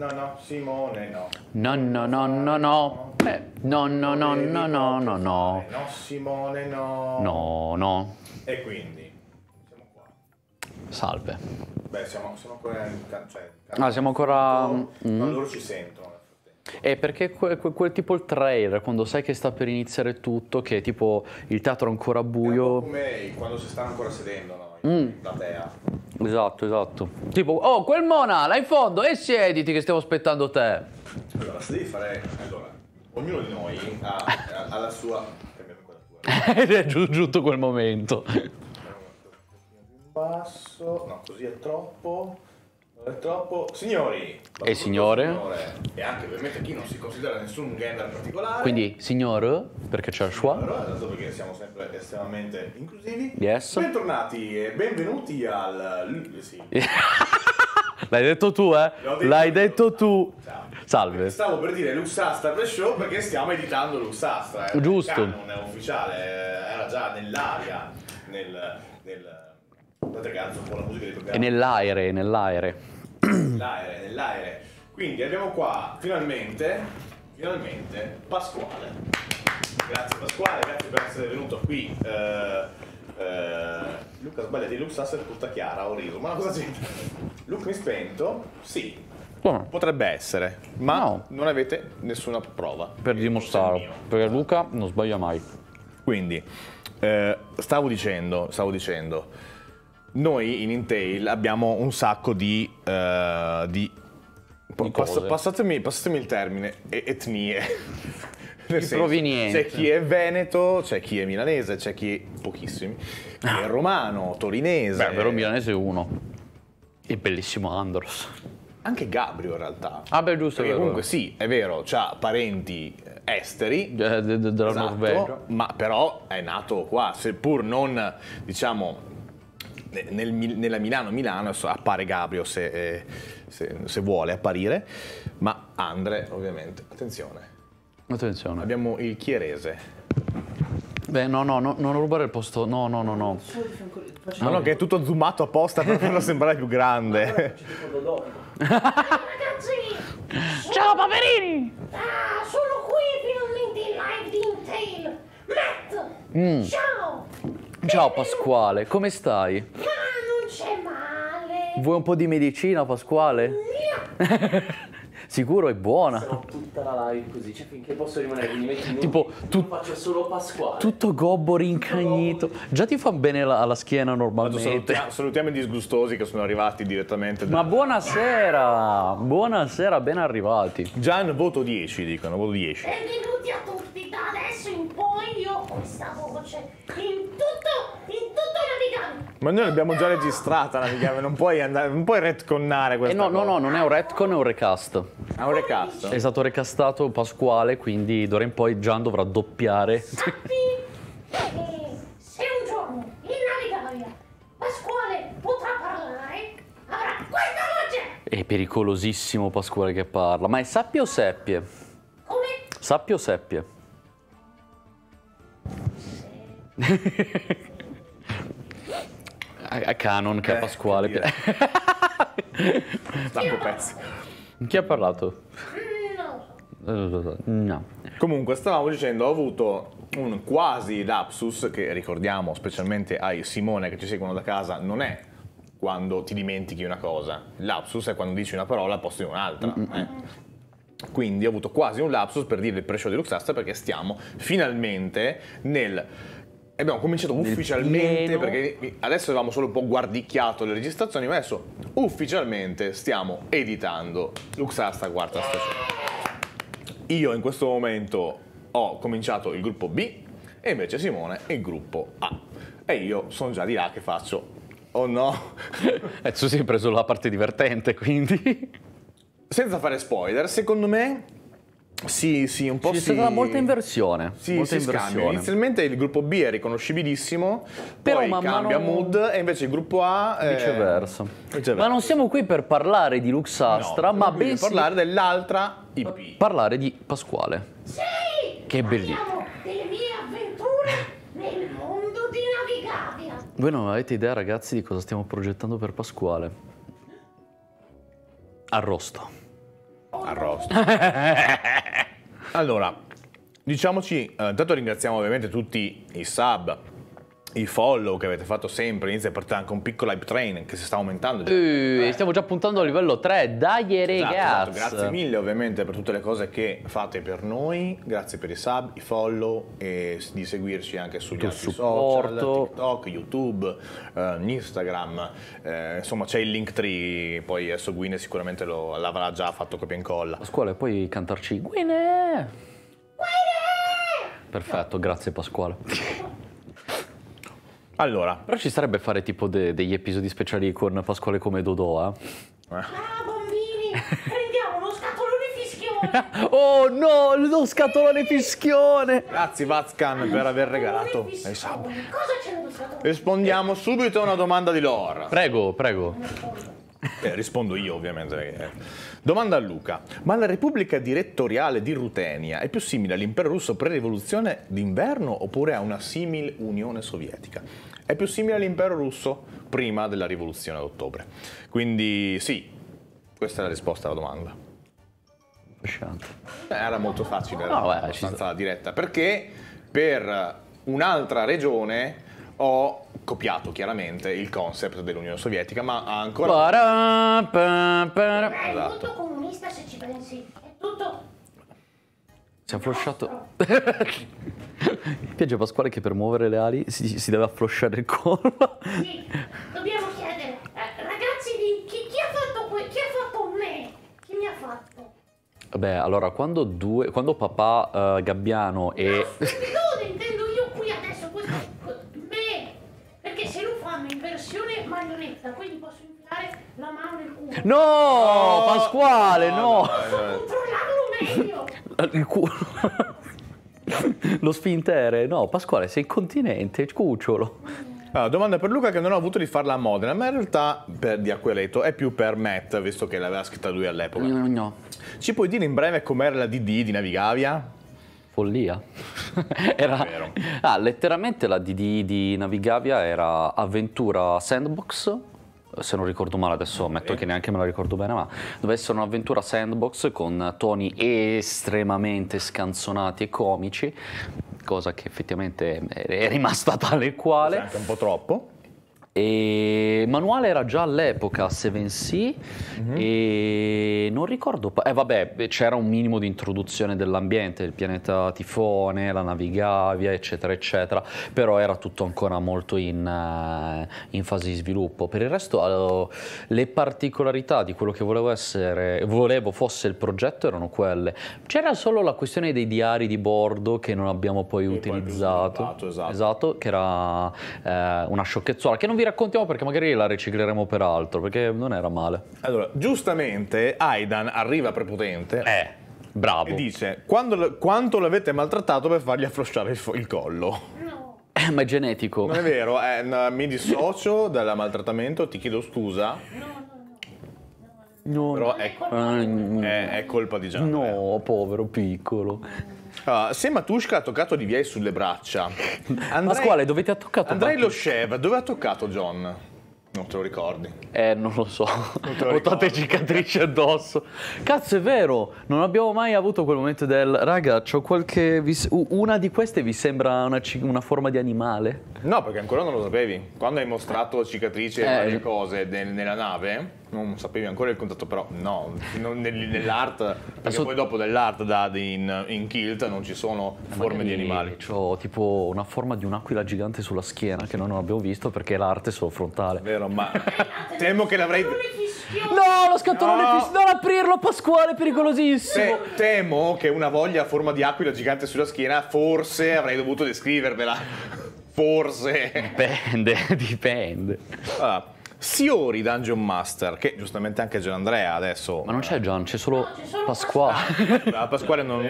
no, no, Simone no. Eh, no, no, no. no, no. nonno, no, no, no. No, Simone no. No, no. E quindi? Siamo qua. Salve. Beh, siamo, siamo ancora in cancello. Cioè, ah, siamo ancora... Loro, mm. loro ci sentono. Eh, perché quel, quel tipo il trailer, quando sai che sta per iniziare tutto, che è tipo il teatro è ancora buio. È come quando si stanno ancora sedendo, no? Mm. La dea. Esatto, esatto. Tipo, oh, quel mona là in fondo, e siediti che stiamo aspettando te. Allora, se devi fare. Allora, ognuno di noi ha, ha la sua. Ed è giù, giusto quel momento. Un Basso, no, così è troppo. Troppo. Signori e signore. signore. e anche ovviamente chi non si considera nessun gender particolare. Quindi signor, perché c'è il schwa. Esatto, eh, perché siamo sempre estremamente inclusivi. Yes. Bentornati e benvenuti al. Sì. L'hai detto tu, eh? Detto L'hai detto, detto tu. Ciao. Salve. Stavo per dire Luxastra per show perché stiamo editando Luxastra. Eh? Giusto. Non è ufficiale, eh, era già nell'aria, nel, nel Ragazzo, un po' la musica di È nell'aere, nell'aere. Nell'aere, nell'aere. Quindi abbiamo qua finalmente, finalmente Pasquale. Grazie Pasquale, grazie per essere venuto qui. Uh, Uh, Luca sbaglia di Luke Sasser tutta chiara, ho riso. Ma cosa c'entra? Luca mi spento? Sì. Buono. Oh. Potrebbe essere, ma no. non avete nessuna prova. Per dimostrarlo, perché Luca non sbaglia mai. Quindi, eh, stavo dicendo, stavo dicendo noi in Intel abbiamo un sacco di, uh, di Passo, passatemi, passatemi, il termine, etnie. Nel senso, c'è chi è veneto, c'è chi è milanese, c'è chi pochissimi, chi ah. è romano, torinese. Beh, però milanese è uno. Il bellissimo Andros. Anche Gabrio in realtà. Ah, beh, giusto. Perché comunque sì, è vero, ha parenti eh, esteri eh, della esatto, Norvegia, ma però è nato qua, seppur non diciamo nel, nella Milano-Milano appare Gabrio se, eh, se, se, vuole apparire, ma Andre ovviamente, attenzione. attenzione. Abbiamo il Chierese. Beh, no, no, no, non rubare il posto, no, no, no, no. No, no, che è tutto zoomato apposta per farlo sembrare più grande. Ciao Paperini! Ah, sono qui finalmente in live di Intel! Matt! Mm. Ciao! Ciao Pasquale, come stai? Ma non c'è male. Vuoi un po' di medicina Pasquale? No. Sicuro è buona. Sono tutta la live così, cioè finché posso rimanere, quindi metti Tipo, tu... faccio solo Pasquale. Tutto gobbo rincagnito. Tutto Già ti fa bene la, alla schiena normalmente. Salutiamo, salutiamo i disgustosi che sono arrivati direttamente. Da... Ma buonasera, buonasera, ben arrivati. Gian, voto 10, dicono, voto 10. Benvenuti a tutti, da adesso in poi io ho questa voce in tutto ma noi l'abbiamo già registrata la chiave, non puoi, andare, non puoi retconnare questa. Eh no, cosa. no, no, non è un retcon, è un recast. È un recast? È stato recastato Pasquale, quindi d'ora in poi Gian dovrà doppiare. Sappi che se un giorno il navigabile Pasquale potrà parlare, avrà questa voce! È pericolosissimo Pasquale che parla. Ma è sappie o seppie? Come? Sappie o seppie? Se... a, Canon che eh, a Pasquale. Che Stacco pezzi. Chi ha parlato? No. no. Comunque, stavamo dicendo, ho avuto un quasi lapsus che ricordiamo specialmente ai Simone che ci seguono da casa, non è quando ti dimentichi una cosa. Lapsus è quando dici una parola al posto di un'altra. Mm -mm. eh. Quindi ho avuto quasi un lapsus per dire il pre-show di Luxasta perché stiamo finalmente nel e abbiamo cominciato ufficialmente, perché adesso avevamo solo un po' guardicchiato le registrazioni, ma adesso ufficialmente stiamo editando Luxasta quarta stagione. Io in questo momento ho cominciato il gruppo B e invece Simone il gruppo A. E io sono già di là che faccio, oh no. e eh, tu sei preso la parte divertente, quindi... Senza fare spoiler, secondo me sì, sì, un po' C'è sì. C'è stata molta inversione. Sì, molta inversione. Inizialmente il gruppo B è riconoscibilissimo, Però poi cambia mano... mood e invece il gruppo A è... Eh, viceversa. Viceversa. Ma non siamo qui per parlare di Luxastra, no, ma bensì... per parlare dell'altra IP. Parlare di Pasquale. Sì! Che è bellissimo. Voi non avete idea, ragazzi, di cosa stiamo progettando per Pasquale. Arrosto arrosto. allora, diciamoci, eh, intanto ringraziamo ovviamente tutti i sub i follow che avete fatto sempre inizia a partire anche un piccolo hype train che si sta aumentando già. Uh, stiamo già puntando a livello 3 dai esatto, ragazzi esatto, grazie mille ovviamente per tutte le cose che fate per noi grazie per i sub i follow e di seguirci anche sugli altri supporto. social tiktok youtube eh, instagram eh, insomma c'è il link tree poi adesso Guine sicuramente lo, l'avrà già fatto copia e incolla a scuola e poi cantarci Guine Guine perfetto grazie Pasquale Allora. Però ci sarebbe fare tipo de- degli episodi speciali con Pasquale come Dodoa. Eh? eh. Ah, bambini, prendiamo uno scatolone fischione. oh no, lo scatolone fischione. Grazie Vazcan per aver regalato il sabato. Cosa c'è nello scatolone? Rispondiamo subito a una domanda di Lore. Prego, prego. Eh, rispondo io ovviamente. Eh. Domanda a Luca. Ma la Repubblica direttoriale di Rutenia è più simile all'impero russo pre-rivoluzione d'inverno oppure a una simile Unione Sovietica? È più simile all'impero russo prima della rivoluzione d'ottobre. Quindi sì, questa è la risposta alla domanda. Fascinante. Eh, era molto facile, era no, beh, abbastanza diretta, perché per un'altra regione ho copiato chiaramente il concept dell'Unione Sovietica, ma ancora... Para, pa, pa. È tutto comunista se ci pensi, è tutto... Si è flosciato... Mi Piace Pasquale che per muovere le ali si, si deve afflosciare il collo. Sì, dobbiamo chiedere, eh, ragazzi, chi, chi, ha fatto que- chi ha fatto me? Chi mi ha fatto? Beh, allora, quando, due, quando papà uh, Gabbiano no, e... No, intendo io qui adesso, questo, me, perché se lo fanno in versione marionetta, quindi posso infilare la mano nel culo. No, no Pasquale, no! no. Posso controllarlo meglio! Il culo... lo sfintere. No, Pasquale, sei incontinente, cucciolo. Allora, domanda per Luca che non ho avuto di farla a Modena, ma in realtà per, di Acqueleto è più per Matt, visto che l'aveva scritta lui all'epoca. No, no, Ci puoi dire in breve com'era la DD di Navigavia? Follia. era, ah, letteralmente la DD di Navigavia era avventura sandbox se non ricordo male adesso ammetto che neanche me la ricordo bene, ma doveva essere un'avventura sandbox con toni estremamente scanzonati e comici, cosa che effettivamente è rimasta tale e quale. anche un po' troppo e Manuale era già all'epoca 7C mm-hmm. e non ricordo, eh vabbè c'era un minimo di introduzione dell'ambiente, il pianeta Tifone, la navigavia eccetera eccetera, però era tutto ancora molto in, eh, in fase di sviluppo. Per il resto le particolarità di quello che volevo essere, volevo fosse il progetto erano quelle. C'era solo la questione dei diari di bordo che non abbiamo poi e utilizzato, poi esatto. esatto. che era eh, una sciocchezzola che non vi vi raccontiamo perché magari la ricicleremo per altro, perché non era male. Allora, giustamente Aidan arriva prepotente. Eh. Bravo. E dice, quando, quanto l'avete maltrattato per fargli afflosciare il, il collo? No. Eh, ma è genetico. Non è vero, eh, no, mi dissocio dal maltrattamento, ti chiedo scusa. No. No, Però ah, è, è, colpa di Gianni. No, povero piccolo. Uh, se Matushka ha toccato di Viei sulle braccia, Andrei, dove ti ha toccato? Andrei Matushka? lo Shev, dove ha toccato John? Non te lo ricordi? Eh, non lo so. Ho tante cicatrici addosso. Cazzo, è vero! Non abbiamo mai avuto quel momento del raga, c'ho qualche. una di queste vi sembra una, una, forma di animale? No, perché ancora non lo sapevi. Quando hai mostrato cicatrici e eh. varie cose nella nave, non sapevi ancora il contatto, però no, nell'art, perché so... poi dopo dell'art da in, in kilt non ci sono forme di animali. Ho tipo una forma di un'aquila gigante sulla schiena che noi non abbiamo visto perché l'arte è solo frontale. Vero, ma temo che l'avrei... No, lo scatolone no. fisso, non aprirlo Pasquale, è pericolosissimo. Te, temo che una voglia a forma di aquila gigante sulla schiena, forse avrei dovuto descrivervela. Forse. Dipende, dipende. Allora. Ah, Siori Dungeon Master, che giustamente anche Gian Andrea adesso... Ma non c'è Gian, c'è solo, no, solo Pasquale. Ah, Pasquale non...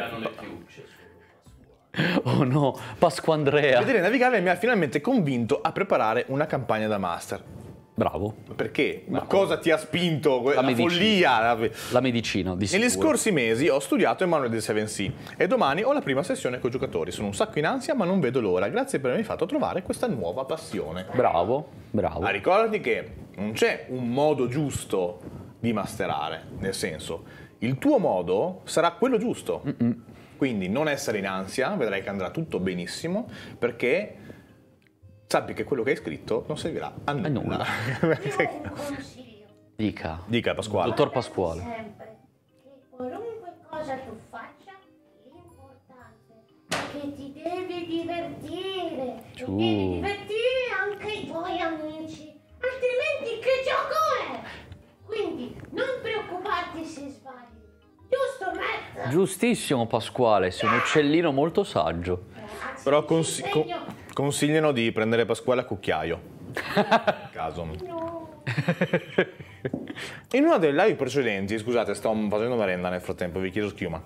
Oh no, Pasquandrea. Vedere navigare mi ha finalmente convinto a preparare una campagna da master. Bravo. Perché? Ma cosa ti ha spinto? La, la medicina. follia? La, la medicina, di sicuro. Negli scorsi mesi ho studiato Emanuele del 7C e domani ho la prima sessione con i giocatori. Sono un sacco in ansia ma non vedo l'ora. Grazie per avermi fatto trovare questa nuova passione. Bravo, bravo. Ma ah, ricordati che non c'è un modo giusto di masterare, nel senso, il tuo modo sarà quello giusto. Mm-mm. Quindi non essere in ansia, vedrai che andrà tutto benissimo perché sappi che quello che hai scritto non servirà a nulla. A nulla. Dica. Dica Pasquale. Dottor Pasquale. Sempre che qualunque cosa tu faccia, l'importante è che ti devi divertire. Ciù. Ti devi divertire anche i tuoi amici, altrimenti che gioco è? Quindi non preoccuparti se sbagli. Giusto, Matt? Giustissimo Pasquale, sei un eh. uccellino molto saggio. Però consiglio Sconsigliano di prendere Pasquale a cucchiaio. caso. No. In una delle live precedenti, scusate, sto facendo merenda nel frattempo, vi chiedo schiuma.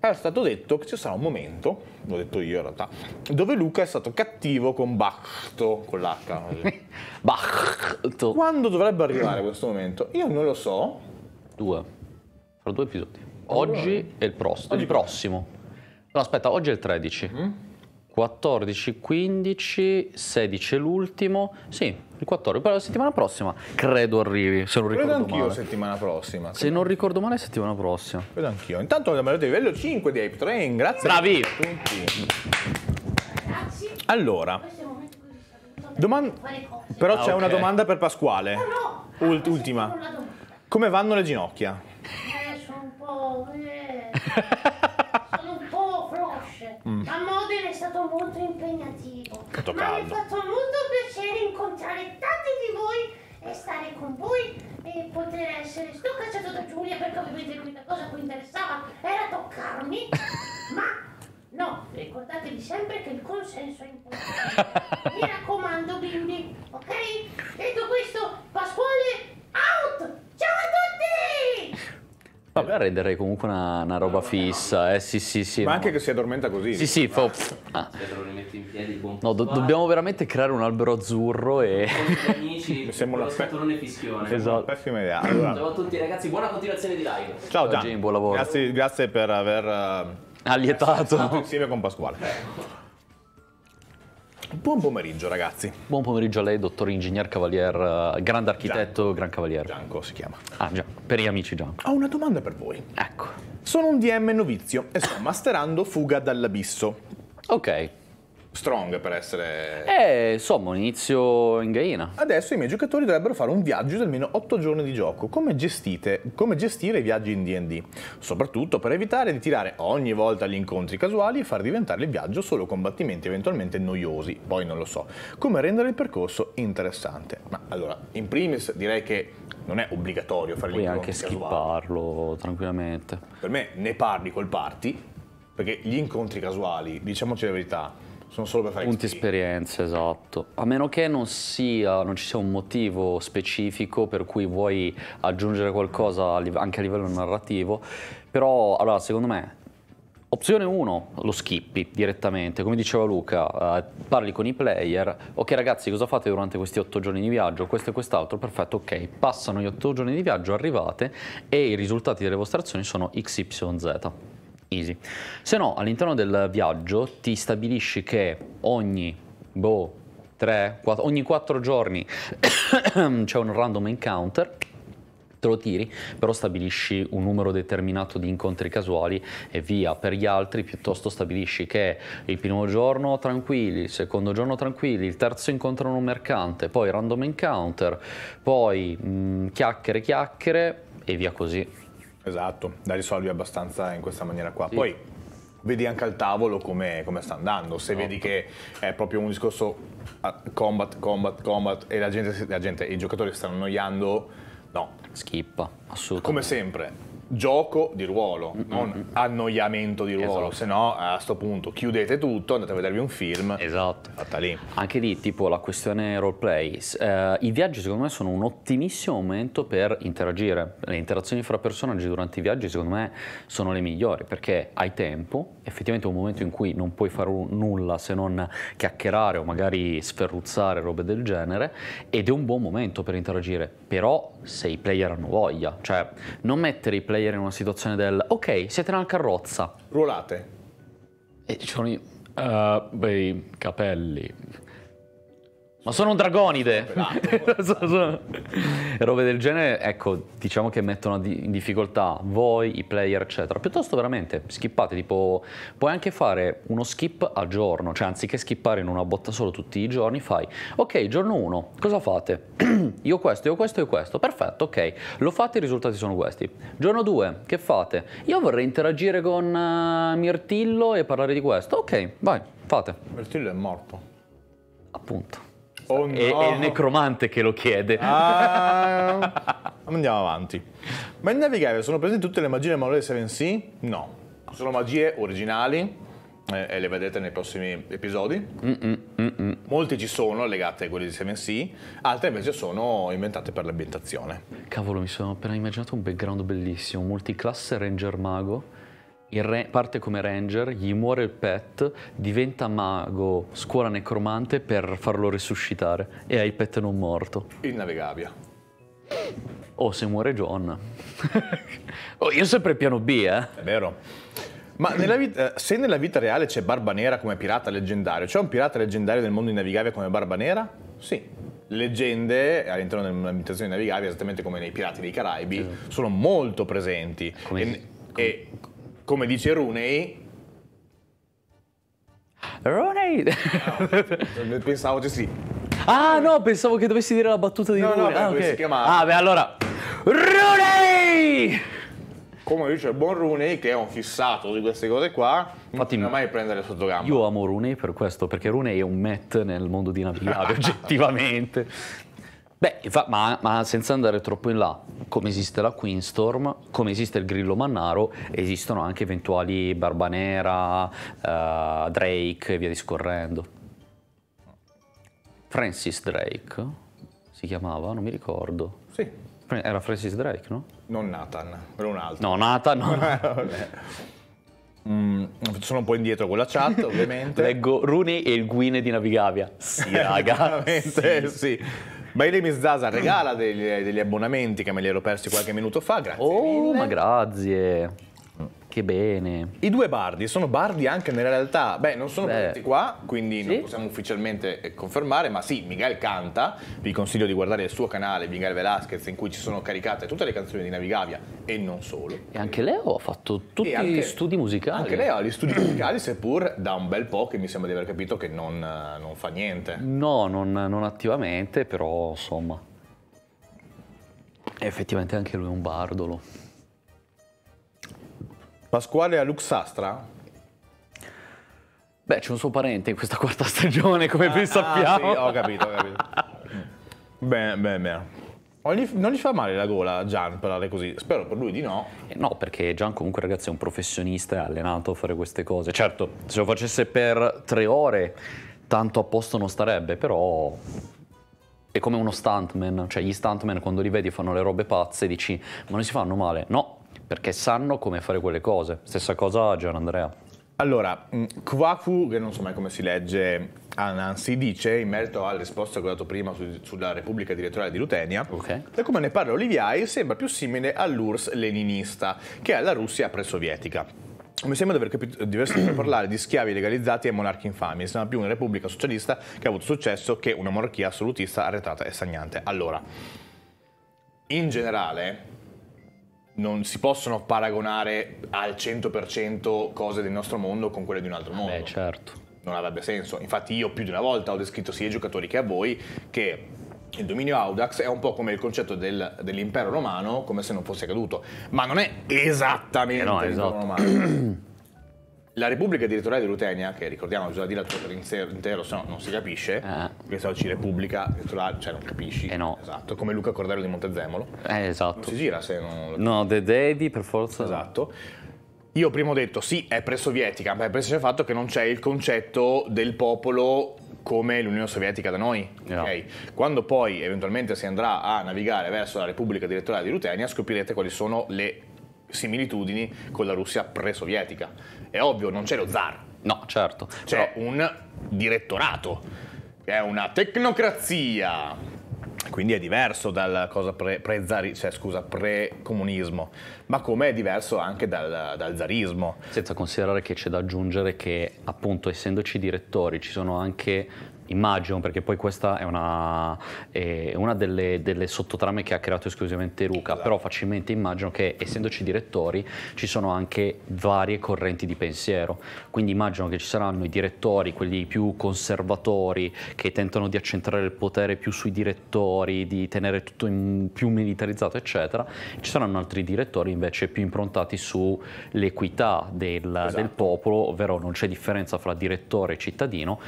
È stato detto che ci sarà un momento, l'ho detto io in realtà, dove Luca è stato cattivo con Bachto, con l'H. Bachto. Quando dovrebbe arrivare questo momento? Io non lo so. Due. Fra due episodi. Oggi allora. e il, prossimo. Oggi. il prossimo. No, aspetta, oggi è il 13. Mm? Mm-hmm. 14, 15, 16 l'ultimo. Sì, il 14, però la settimana prossima credo arrivi, se non credo ricordo anch'io male. settimana prossima. Se non ricordo male settimana prossima. Credo anch'io. Intanto abbiamo arrivato a livello 5 di Ape eh, Train, grazie Bravi. a tutti. Allora, domanda... però c'è ah, okay. una domanda per Pasquale. Ah, no, no. ultima. Come vanno le ginocchia? Eh, sono un po'... Eh. Mm. A Modena è stato molto impegnativo. Tutto ma caldo. mi ha fatto molto piacere incontrare tanti di voi e stare con voi e poter essere sto cacciato da Giulia perché ovviamente l'unica cosa che interessava era toccarmi. ma no, ricordatevi sempre che il consenso è importante. mi raccomando bimbi, ok? Detto questo, Pasquale out! Ciao a tutti! Vabbè, la renderei comunque una, una roba fissa, eh sì sì sì. Ma no. anche che si addormenta così. Sì sì, fa... Ah. No, do- dobbiamo veramente creare un albero azzurro e... Con gli amici, sembra pe- un fissione. Esatto. Pessima idea. Allora. Ciao a tutti ragazzi, buona continuazione di live. Ciao Gian, buon lavoro. Grazie, grazie per aver... Uh, Allietato. Insieme con Pasquale. Buon pomeriggio ragazzi. Buon pomeriggio a lei, dottor ingegner Cavalier, eh, grande architetto, Gian. gran cavaliere. Gianco si chiama. Ah, Gian. per gli amici Gianco. Ho una domanda per voi. Ecco. Sono un DM novizio e sto masterando Fuga dall'abisso. Ok strong per essere... Eh, insomma, inizio in gaina. Adesso i miei giocatori dovrebbero fare un viaggio di almeno 8 giorni di gioco. Come, gestite, come gestire i viaggi in D&D? Soprattutto per evitare di tirare ogni volta gli incontri casuali e far diventare il viaggio solo combattimenti eventualmente noiosi, poi non lo so. Come rendere il percorso interessante? Ma allora, in primis direi che non è obbligatorio fare gli incontri casuali. Puoi anche skipparlo tranquillamente. Per me ne parli col party, perché gli incontri casuali, diciamoci la verità, sono solo per fare punti esperienza, esatto. A meno che non, sia, non ci sia un motivo specifico per cui vuoi aggiungere qualcosa anche a livello narrativo, però allora secondo me Opzione 1, lo skippi direttamente, come diceva Luca, eh, parli con i player, ok ragazzi cosa fate durante questi 8 giorni di viaggio, questo e quest'altro, perfetto, ok, passano gli 8 giorni di viaggio, arrivate e i risultati delle vostre azioni sono XYZ easy. Se no, all'interno del viaggio ti stabilisci che ogni boh, 3, 4, ogni 4 giorni c'è un random encounter te lo tiri, però stabilisci un numero determinato di incontri casuali e via. Per gli altri piuttosto stabilisci che il primo giorno tranquilli, il secondo giorno tranquilli, il terzo incontrano un mercante, poi random encounter, poi mh, mm, chiacchiere chiacchiere e via così. Esatto, la risolvi abbastanza in questa maniera qua. Sì. Poi vedi anche al tavolo come, come sta andando, se no. vedi che è proprio un discorso ah, combat, combat, combat e la gente, la gente i giocatori stanno annoiando, no. Skippa, assolutamente. Come sempre, gioco di ruolo, mm, non mm, mm, annoiamento di ruolo, esatto. se no a questo punto chiudete tutto, andate a vedervi un film. Esatto. Fatta lì. Anche lì, tipo la questione roleplay, eh, i viaggi secondo me sono un ottimissimo momento per interagire, le interazioni fra personaggi durante i viaggi secondo me sono le migliori, perché hai tempo, effettivamente è un momento in cui non puoi fare nulla se non chiacchierare o magari sferruzzare, robe del genere, ed è un buon momento per interagire, però se i player hanno voglia, cioè non mettere i player ieri in una situazione del ok, siete nella carrozza. Ruolate. E dicevano io, uh, eh, beh, capelli, ma sono un dragonide! Robe del genere, ecco, diciamo che mettono in difficoltà voi, i player, eccetera. Piuttosto veramente, skippate, tipo, puoi anche fare uno skip a giorno, cioè anziché skippare in una botta solo tutti i giorni, fai, ok, giorno 1, cosa fate? io questo, io questo, io questo, perfetto, ok, lo fate, i risultati sono questi. Giorno 2, che fate? Io vorrei interagire con uh, Mirtillo e parlare di questo, ok, vai, fate. Mirtillo è morto. Appunto. Oh no. è, è, il necromante che lo chiede. Ah, andiamo avanti. Ma in navigare sono presenti tutte le magie del manuale di Seven Sea? No. Sono magie originali eh, e le vedrete nei prossimi episodi. Mm -mm, mm, mm. Molte ci sono legate a quelli di Seven Sea, altre invece sono inventate per l'ambientazione. Cavolo, mi sono appena immaginato un background bellissimo, multiclass ranger mago il re, parte come ranger, gli muore il pet, diventa mago, scuola necromante per farlo risuscitare e ha il pet non morto. Il navigabile. Oh, se muore John. oh, io sempre piano B, eh. È vero. Ma nella vita, eh, se nella vita reale c'è Barba Nera come pirata leggendario, c'è un pirata leggendario nel mondo di Navigavia come Barba Nera? Sì. Le leggende all'interno dell'ambientazione di Navigavia, esattamente come nei Pirati dei Caraibi, sì. sono molto presenti. Come, e, come... e come dice Rooney, Rooney! No, pensavo che sì. Ah no, pensavo che dovessi dire la battuta di no, Rooney. No, ah, okay. chiamare. Ah beh, allora... Rooney! Come dice il buon Rooney, che è un fissato di queste cose qua, Infatti, non mai prendere sotto gamba. Io amo Rooney per questo, perché Rooney è un met nel mondo di navigare, oggettivamente. Beh, ma, ma, senza andare troppo in là, come esiste la Queenstorm, come esiste il Grillo Mannaro, esistono anche eventuali Barbanera, uh, Drake e via discorrendo. Francis Drake si chiamava, non mi ricordo. Sì. Era Francis Drake, no? Non Nathan, era un altro. No, Nathan. No. Eh, mm, sono un po' indietro con la chat, ovviamente. Leggo Rooney e il Guine di Navigavia. Sì, raga. Veramente, sì. sì. Bailey Zaza regala degli, degli abbonamenti che me li ero persi qualche minuto fa, grazie Oh, mille. ma grazie. Che bene. I due bardi sono bardi anche nella realtà. Beh, non sono presenti qua, quindi sì? non possiamo ufficialmente eh, confermare, ma sì, Miguel canta. Vi consiglio di guardare il suo canale, Miguel Velasquez, in cui ci sono caricate tutte le canzoni di Navigavia e non solo. E anche Leo ha fatto tutti anche, gli studi musicali. Anche Leo ha gli studi musicali, seppur da un bel po' che mi sembra di aver capito che non, non fa niente. No, non, non attivamente, però insomma. Effettivamente anche lui è un bardolo. Pasquale a Luxastra? Beh, c'è un suo parente in questa quarta stagione, come ah, ben sappiamo. Ah, sì, ho capito, ho capito. bene, bene, bene. Non gli fa male la gola a Gian parlare così? Spero per lui di no. Eh no, perché Gian comunque ragazzi è un professionista, è allenato a fare queste cose. Certo, se lo facesse per tre ore, tanto a posto non starebbe, però è come uno stuntman. Cioè gli stuntman quando li vedi fanno le robe pazze e dici ma non si fanno male? No, perché sanno come fare quelle cose. Stessa cosa Gian Andrea. Allora, mm, Kwaku, che non so mai come si legge, Anansi dice, in merito alla risposta che ho dato prima su, sulla Repubblica Direttoriale di Lutenia, okay. da come ne parla Oliviai sembra più simile all'URSS leninista che è la Russia pre-sovietica. Mi sembra di aver capito diverso per parlare di schiavi legalizzati e monarchi infami. Sembra più una repubblica socialista che ha avuto successo che una monarchia assolutista arretrata e stagnante. Allora, in generale, non si possono paragonare al 100% cose del nostro mondo con quelle di un altro mondo. Beh, certo. Non avrebbe senso. Infatti io più di una volta ho descritto sia ai giocatori che a voi che il dominio Audax è un po' come il concetto del, dell'impero romano, come se non fosse caduto. Ma non è esattamente eh no, l'impero esatto. romano. La Repubblica Direttoriale di Rutenia, che ricordiamo bisogna dire per intero, se no non si capisce, eh. questa oggi Repubblica Direttoriale, cioè non capisci. Eh no. Esatto, come Luca Cordero di Montezemolo. Eh esatto. Non si gira se non... No, The devi per forza. Esatto. Io prima ho detto sì, è pre-sovietica, ma è preso il fatto che non c'è il concetto del popolo come l'Unione Sovietica da noi. No. Okay? Quando poi eventualmente si andrà a navigare verso la Repubblica Direttoriale di Rutenia scoprirete quali sono le similitudini con la Russia pre-sovietica, è ovvio, non c'è lo zar. No, certo. C'è però... un direttorato, è una tecnocrazia. Quindi è diverso dalla cosa pre, pre zari, cioè, scusa, pre-comunismo, ma come è diverso anche dal, dal zarismo. Senza considerare che c'è da aggiungere che, appunto, essendoci direttori, ci sono anche Immagino, perché poi questa è una, è una delle, delle, sottotrame che ha creato esclusivamente Luca, esatto. però facilmente immagino che essendoci direttori ci sono anche varie correnti di pensiero, quindi immagino che ci saranno i direttori, quelli più conservatori, che tentano di accentrare il potere più sui direttori, di tenere tutto più militarizzato, eccetera, ci saranno altri direttori invece più improntati sull'equità del, esatto. del popolo, ovvero non c'è differenza fra direttore e cittadino,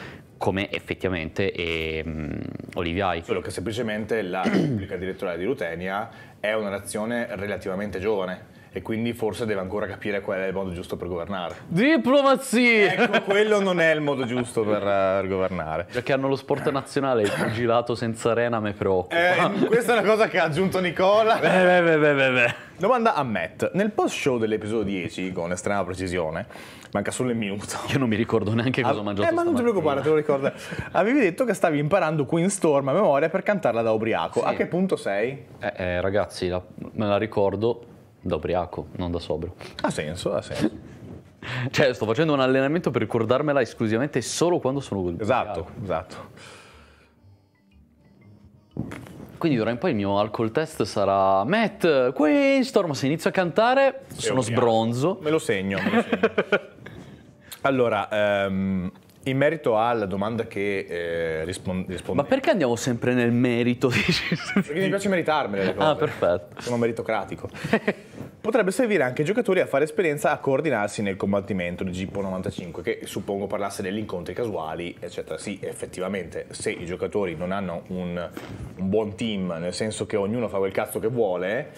come effettivamente è, um, ehm, Oliviai. Solo che semplicemente la Repubblica Direttoriale di Rutenia è una nazione relativamente giovane e quindi forse deve ancora capire qual è il modo giusto per governare. Diplomazia! Ecco, quello non è il modo giusto per, eh, per governare. Perché hanno lo sport nazionale, il gelato senza arena mi preoccupa. Eh, questa è una cosa che ha aggiunto Nicola. Beh, beh, beh, beh, beh. Domanda a Matt. Nel post-show dell'episodio 10, con estrema precisione, manca solo il minuto. Io non mi ricordo neanche cosa ah, ho mangiato Eh, ma non ti preoccupare, te lo ricordo. Avevi detto che stavi imparando Queen Storm a memoria per cantarla da ubriaco. Sì. A che punto sei? Eh, eh ragazzi, la, me la ricordo da ubriaco, non da sobrio. Ha senso, ha senso. cioè, sto facendo un allenamento per ricordarmela esclusivamente solo quando sono ubriaco. Esatto, esatto. Quindi d'ora in poi il mio alcol test sarà Matt, Quainstorm, se inizio a cantare sono sbronzo. Me lo segno, me lo segno. allora, um, in merito alla domanda che eh, rispon- risponde... Ma perché andiamo sempre nel merito? perché mi piace meritarmele le cose. Ah, perfetto. Sono meritocratico. Potrebbe servire anche ai giocatori a fare esperienza a coordinarsi nel combattimento di Gippo 95, che suppongo parlasse degli incontri casuali, eccetera. Sì, effettivamente, se i giocatori non hanno un, un buon team, nel senso che ognuno fa quel cazzo che vuole...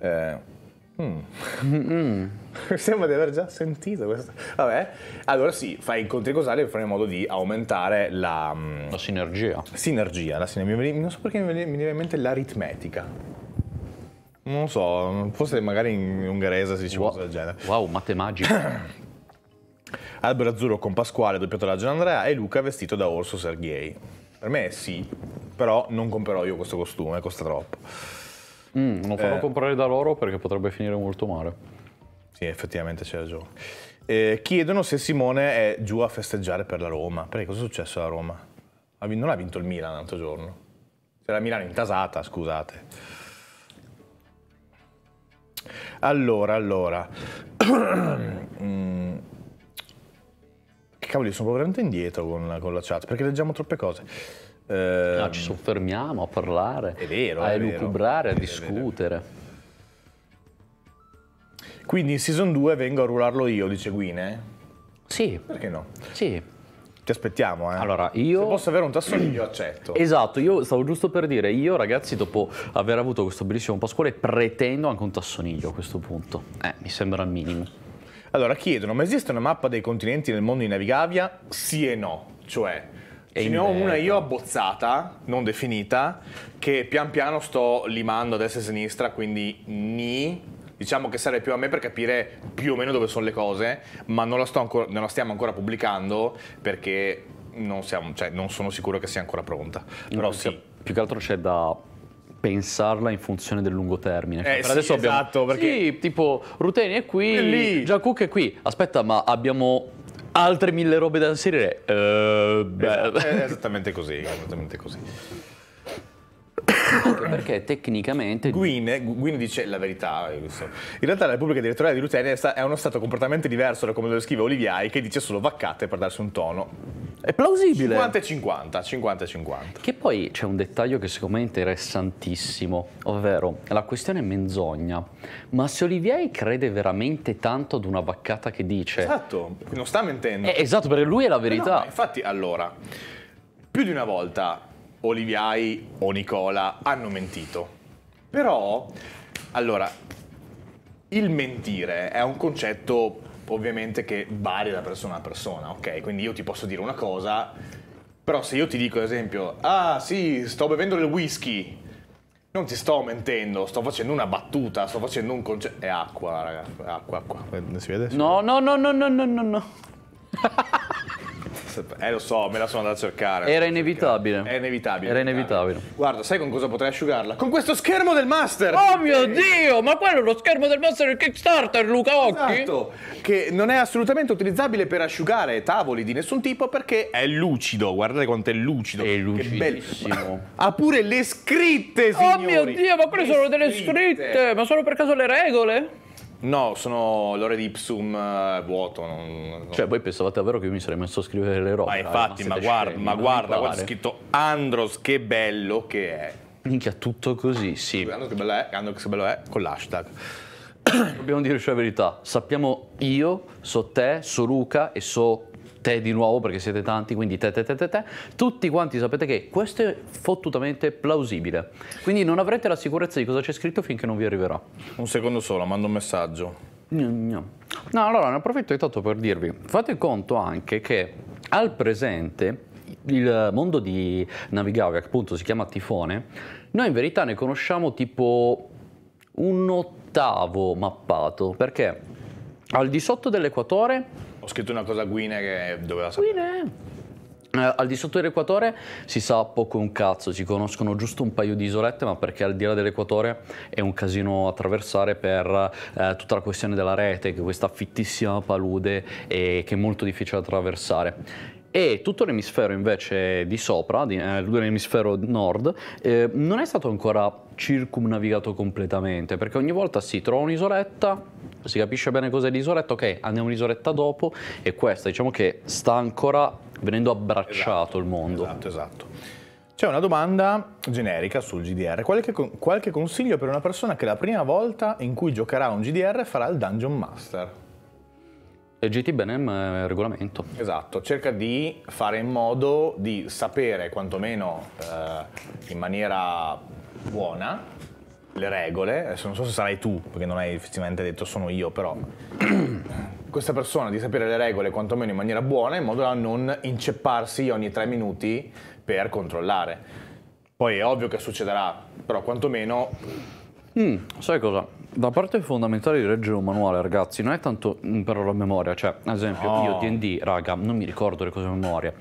Eh, Mm. Sembra di aver già sentito questo. Vabbè, allora sì, fai incontri causali per fare in modo di aumentare la, mm, la sinergia. Sinergia, la sinergia. Non so perché mi viene in mente l'aritmetica. Non so, forse magari in ungherese si dice wow. qualcosa del genere. Wow, matematica. Albero azzurro con Pasquale, doppiato da Gian Andrea, e Luca vestito da Orso Sergei. Per me sì, però non comprerò io questo costume, costa troppo. Mm, non farò eh, comprare da loro perché potrebbe finire molto male. Sì, effettivamente c'è ragione. Eh, chiedono se Simone è giù a festeggiare per la Roma. Perché cosa è successo alla Roma? Non ha vinto il Milan l'altro giorno. C'era Milano intasata, scusate. Allora, allora. Mm. che cavolo, io sono veramente indietro con, con la chat perché leggiamo troppe cose. Eh, no, ci soffermiamo a parlare, è vero, a elucubrare, a discutere. Quindi in season 2 vengo a rularlo io, dice Guine? Sì. Perché no? Sì. Ti aspettiamo, eh. Allora, io... Se posso avere un tassolino, io accetto. Esatto, io stavo giusto per dire, io ragazzi, dopo aver avuto questo bellissimo Pasquale, pretendo anche un tassoniglio a questo punto. Eh, mi sembra il minimo. Allora, chiedono, ma esiste una mappa dei continenti nel mondo di Navigavia? Sì e no. Cioè, Ce ne ho una io abbozzata, non definita, che pian piano sto limando a destra e a sinistra, quindi ni. Diciamo che sarei più a me per capire più o meno dove sono le cose, ma non la, ancora, non la stiamo ancora pubblicando perché non, siamo, cioè, non, sono sicuro che sia ancora pronta. Però sì. più che altro c'è da pensarla in funzione del lungo termine. Eh, cioè, per sì, adesso abbiamo, esatto, perché... Sì, tipo Ruteni è qui, Giacuc è qui. Aspetta, ma abbiamo altre mille robe da inserire. Eh, beh. È eh, esattamente così, esattamente così proprio perché tecnicamente... Guin, Guin, dice la verità, in realtà la Repubblica Direttoriale di Lutenia è uno stato completamente diverso da come lo descrive Oliviai, che dice solo vaccate per darsi un tono. È plausibile. 50 e 50, 50 e 50. Che poi c'è un dettaglio che secondo me è interessantissimo, ovvero la questione menzogna. Ma se Olivieri crede veramente tanto ad una vaccata che dice... Esatto, non sta mentendo. Eh, esatto, perché lui è la eh verità. no, infatti, allora, più di una volta Oliviai o Nicola hanno mentito. Però, allora, il mentire è un concetto ovviamente che varia da persona a persona, ok? Quindi io ti posso dire una cosa, però se io ti dico ad esempio, ah sì, sto bevendo del whisky, non ti sto mentendo, sto facendo una battuta, sto facendo un concetto... È acqua, raga, acqua, acqua. Si vede? No, no, no, no, no, no, no, no. Eh lo so, me la sono andata a cercare. Era inevitabile. Era inevitabile. Era inevitabile. Guarda, sai con cosa potrei asciugarla? Con questo schermo del Master! Oh mio Dio, ma quello è lo schermo del Master del Kickstarter, Luca Occhi? Esatto, che non è assolutamente utilizzabile per asciugare tavoli di nessun tipo perché è lucido, guardate quanto è lucido. È lucidissimo. Ha pure le scritte, signori! Oh mio Dio, ma quelle le sono scritte. delle scritte! Ma sono per caso le regole? No, sono l'ore di Ipsum eh, vuoto. Non, non... Cioè, voi pensavate davvero che io mi sarei messo a scrivere le robe? Ma infatti, ma guarda, scemi, ma guarda, guarda, è scritto Andros, che bello che è. Minchia, tutto così, sì. Andros che bello è, Andros che bello è, con l'hashtag. Dobbiamo dirci la verità, sappiamo io, so te, so Luca e so te di nuovo perché siete tanti, quindi te, te, te, te, te, tutti quanti sapete che questo è fottutamente plausibile. Quindi non avrete la sicurezza di cosa c'è scritto finché non vi arriverà. Un secondo solo, mando un messaggio. No, no. no allora ne approfitto intanto per dirvi, fate conto anche che al presente il mondo di Navigavi, appunto si chiama tifone, noi in verità ne conosciamo tipo un ottavo mappato, perché al di sotto dell'equatore ho scritto una cosa a Guine che doveva sapere. Guine! Eh, al di sotto dell'equatore si sa poco un cazzo, si conoscono giusto un paio di isolette, ma perché al di là dell'equatore è un casino attraversare per eh, tutta la questione della rete, che questa fittissima palude e eh, che è molto difficile attraversare e tutto l'emisfero invece di sopra, eh, l'emisfero nord, eh, non è stato ancora circumnavigato completamente, perché ogni volta si trova un'isoletta, si capisce bene cos'è l'isoletta, ok, andiamo un'isoletta dopo e questa diciamo che sta ancora venendo abbracciato esatto, il mondo. Esatto, esatto. C'è una domanda generica sul GDR. Qualche, qualche consiglio per una persona che la prima volta in cui giocherà un GDR farà il Dungeon Master? GT Benem il eh, regolamento. Esatto, cerca di fare in modo di sapere quantomeno eh, in maniera buona le regole, adesso non so se sarai tu, perché non hai effettivamente detto sono io, però questa persona di sapere le regole quantomeno in maniera buona in modo da non incepparsi ogni tre minuti per controllare. Poi è ovvio che succederà, però quantomeno... Mm, sai cosa? La parte fondamentale di leggere un manuale, ragazzi, non è tanto mm, però la memoria, cioè, ad esempio, oh. io D&D, ah. raga, non mi ricordo le cose a memoria,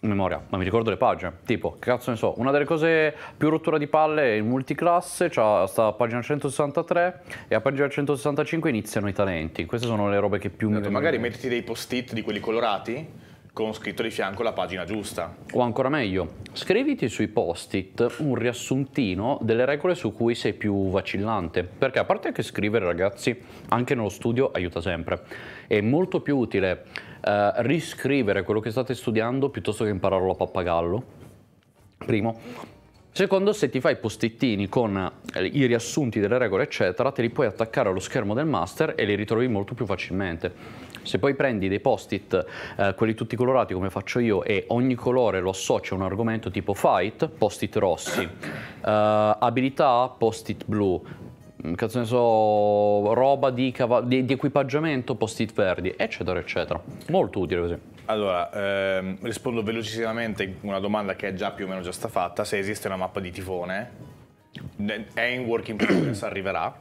memoria, ma mi ricordo le pagine, tipo, che cazzo ne so, una delle cose più rottura di palle è il multiclasse, cioè sta a pagina 163 e a pagina 165 iniziano i talenti, queste sono le robe che più mi... Esatto, magari metti dei post-it di quelli colorati? con scritto di fianco la pagina giusta. O ancora meglio, scriviti sui post-it un riassuntino delle regole su cui sei più vacillante, perché a parte che scrivere ragazzi anche nello studio aiuta sempre, è molto più utile eh, riscrivere quello che state studiando piuttosto che impararlo a pappagallo, primo. Secondo, se ti fai postittini con eh, i riassunti delle regole, eccetera, te li puoi attaccare allo schermo del master e li ritrovi molto più facilmente. Se poi prendi dei post-it, eh, quelli tutti colorati come faccio io, e ogni colore lo associa a un argomento tipo fight, post-it rossi, eh, abilità, post-it blu, mm, cazzo ne so, roba di, di, di equipaggiamento, post-it verdi, eccetera, eccetera. Molto utile così. Allora, ehm, rispondo velocissimamente a una domanda che è già più o meno già stata fatta, se esiste una mappa di tifone, è in work in progress, arriverà.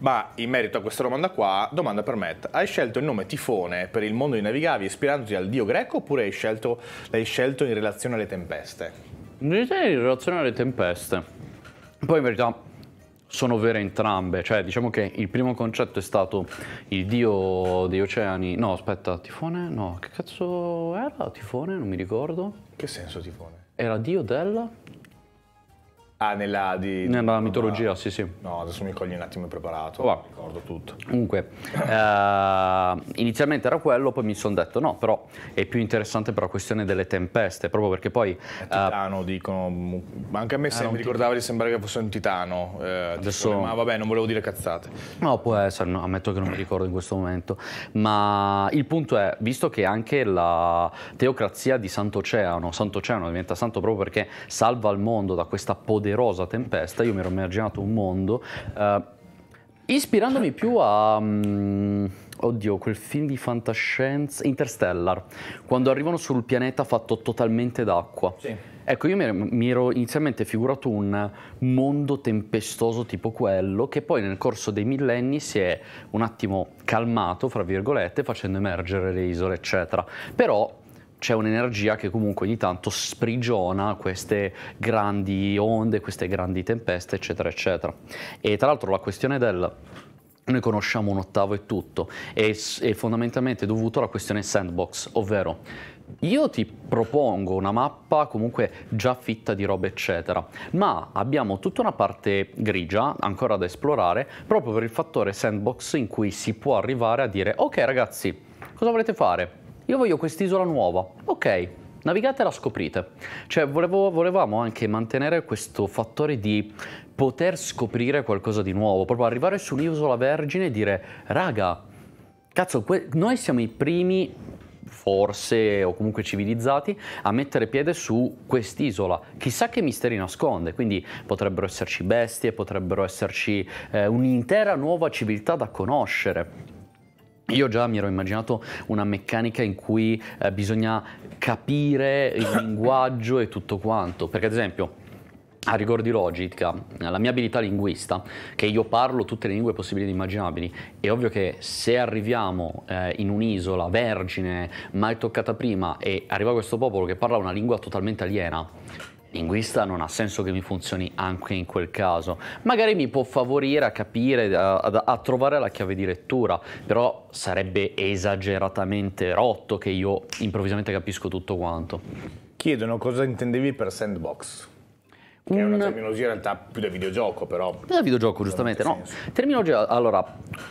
Ma in merito a questa domanda qua, domanda per Matt, hai scelto il nome Tifone per il mondo dei navigavi ispirandoti al dio greco oppure hai scelto, l'hai scelto in relazione alle tempeste? In realtà in relazione alle tempeste. Poi in verità sono vere entrambe, cioè diciamo che il primo concetto è stato il dio degli oceani, no aspetta, tifone, no, che cazzo era tifone, non mi ricordo. Che senso tifone? Era dio della... Ah, nella, di, nella mitologia, una... sì, sì. No, adesso mi cogli un attimo impreparato, oh, ricordo tutto. Comunque, eh, inizialmente era quello, poi mi sono detto no, però è più interessante per la questione delle tempeste, proprio perché poi... È eh, titano, eh, dicono, anche a me ah, sem- mi ricordava di sembrare che fosse un titano, eh, adesso... Tipo, ma vabbè, non volevo dire cazzate. No, può essere, no, ammetto che non mi ricordo in questo momento, ma il punto è, visto che anche la teocrazia di Sant'Oceano, Sant'Oceano diventa santo proprio perché salva il mondo da questa poderosa rosa tempesta, io mi ero immaginato un mondo, eh, ispirandomi più a... Um, oddio, quel film di fantascienza, Interstellar, quando arrivano sul pianeta fatto totalmente d'acqua. Sì. Ecco, io mi ero inizialmente figurato un mondo tempestoso tipo quello, che poi nel corso dei millenni si è un attimo calmato, fra virgolette, facendo emergere le isole, eccetera. Però c'è un'energia che comunque ogni tanto sprigiona queste grandi onde, queste grandi tempeste, eccetera, eccetera. E tra l'altro la questione del noi conosciamo un ottavo e tutto, è, è fondamentalmente dovuto alla questione sandbox, ovvero io ti propongo una mappa comunque già fitta di robe eccetera, ma abbiamo tutta una parte grigia ancora da esplorare proprio per il fattore sandbox in cui si può arrivare a dire ok ragazzi, cosa volete fare? io voglio quest'isola nuova. Ok, navigate e la scoprite. Cioè, volevo, volevamo anche mantenere questo fattore di poter scoprire qualcosa di nuovo, proprio arrivare su un'isola vergine e dire, raga, cazzo, noi siamo i primi forse o comunque civilizzati a mettere piede su quest'isola. Chissà che misteri nasconde, quindi potrebbero esserci bestie, potrebbero esserci eh, un'intera nuova civiltà da conoscere. Io già mi ero immaginato una meccanica in cui eh, bisogna capire il linguaggio e tutto quanto, perché ad esempio a rigor di logica, la mia abilità linguista, che io parlo tutte le lingue possibili ed immaginabili, è ovvio che se arriviamo eh, in un'isola vergine, mai toccata prima, e arriva questo popolo che parla una lingua totalmente aliena, linguista non ha senso che mi funzioni anche in quel caso. Magari mi può favorire a capire, a, a, a, trovare la chiave di lettura, però sarebbe esageratamente rotto che io improvvisamente capisco tutto quanto. Chiedono cosa intendevi per sandbox. Che è una terminologia in realtà più da videogioco, però. Da videogioco, giustamente, no. Terminologia, allora,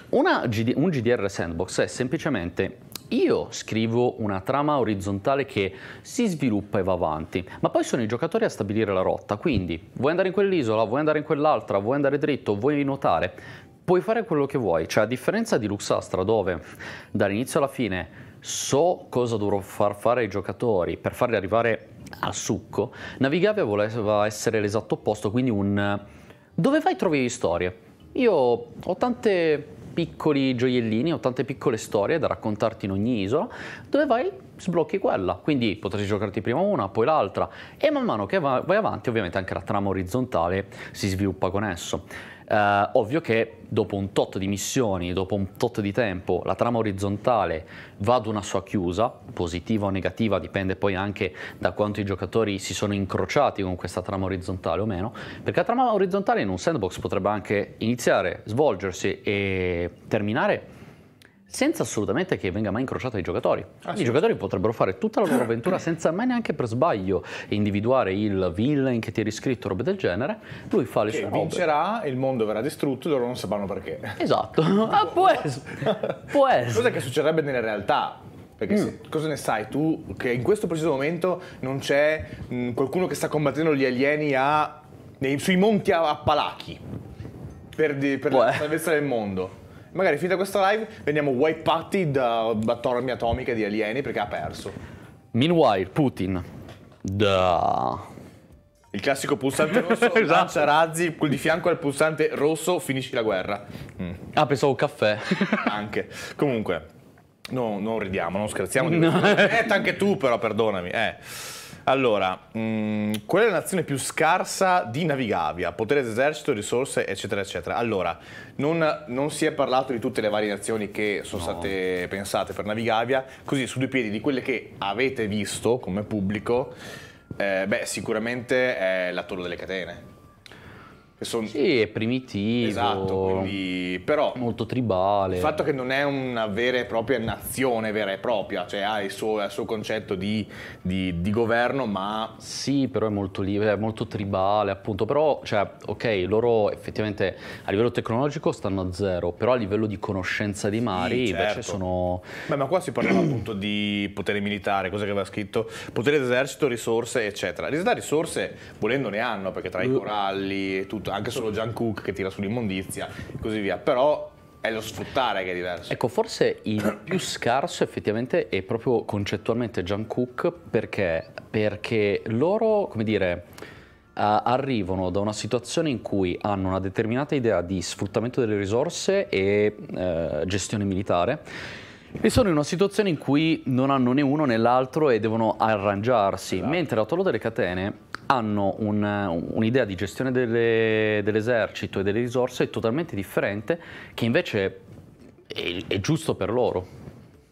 una, un GDR sandbox è semplicemente io scrivo una trama orizzontale che si sviluppa e va avanti, ma poi sono i giocatori a stabilire la rotta, quindi vuoi andare in quell'isola, vuoi andare in quell'altra, vuoi andare dritto, vuoi nuotare, puoi fare quello che vuoi, cioè a differenza di Luxastra dove dall'inizio alla fine so cosa dovrò far fare ai giocatori per farli arrivare al succo, Navigavia voleva essere l'esatto opposto, quindi un dove vai trovi storie. Io ho tante piccoli gioiellini o tante piccole storie da raccontarti in ogni isola, dove vai sblocchi quella, quindi potresti giocarti prima una, poi l'altra e man mano che vai avanti ovviamente anche la trama orizzontale si sviluppa con esso eh, ovvio che dopo un tot di missioni, dopo un tot di tempo, la trama orizzontale va ad una sua chiusa, positiva o negativa, dipende poi anche da quanto i giocatori si sono incrociati con questa trama orizzontale o meno, perché la trama orizzontale in un sandbox potrebbe anche iniziare, svolgersi e terminare senza assolutamente che venga mai incrociata ai giocatori. Ah, sì. I giocatori potrebbero fare tutta la loro ah. avventura senza mai neanche per sbaglio individuare il villain che ti eri scritto, robe del genere. Lui fa le che sue robe. vincerà, il mondo verrà distrutto e loro non sapranno perché. Esatto. ah, può essere. può essere. Cosa che succederebbe nella realtà? Perché mm. se, cosa ne sai tu che in questo preciso momento non c'è mh, mm, qualcuno che sta combattendo gli alieni a, nei, sui monti a, a Palachi per, di, per la salvezza del mondo? Magari finita questa live veniamo wipati da tormi atomiche di alieni perché ha perso. Meanwhile, Putin. Da. Il classico pulsante rosso esatto. lancia razzi, quel di fianco al pulsante rosso finisci la guerra. Mm. Ah, pensavo caffè. Anche. Comunque, no, non ridiamo, non scherziamo. Di no. Eh, anche tu però, perdonami. Eh. Allora, mh, mm, qual è la nazione più scarsa di Navigavia? Potere d'esercito, risorse, eccetera, eccetera. Allora, non, non, si è parlato di tutte le varie nazioni che sono no. state pensate per Navigavia, così su due piedi di quelle che avete visto come pubblico, eh, beh, sicuramente è la Torre delle Catene. Son... Sì, è primitivo. Esatto, quindi... però... Molto tribale. Il fatto che non è una vera e propria nazione vera e propria, cioè ha il suo, il suo concetto di, di, di, governo, ma... Sì, però è molto libero, è molto tribale, appunto. Però, cioè, ok, loro effettivamente a livello tecnologico stanno a zero, però a livello di conoscenza dei mari sì, certo. invece sono... Beh, ma qua si parlava appunto di potere militare, cosa che aveva scritto, potere d'esercito, risorse, eccetera. In realtà risorse volendo ne hanno, perché tra i coralli e tutto anche solo Cook che tira sull'immondizia e così via, però è lo sfruttare che è diverso. Ecco, forse il più scarso effettivamente è proprio concettualmente Giancook perché, perché loro, come dire, Uh, arrivano da una situazione in cui hanno una determinata idea di sfruttamento delle risorse e uh, gestione militare. E sono in una situazione in cui non hanno né uno né l'altro e devono arrangiarsi, esatto. mentre la Tolo delle Catene hanno un'idea di gestione dell'esercito e delle risorse totalmente differente che invece è, è giusto per loro.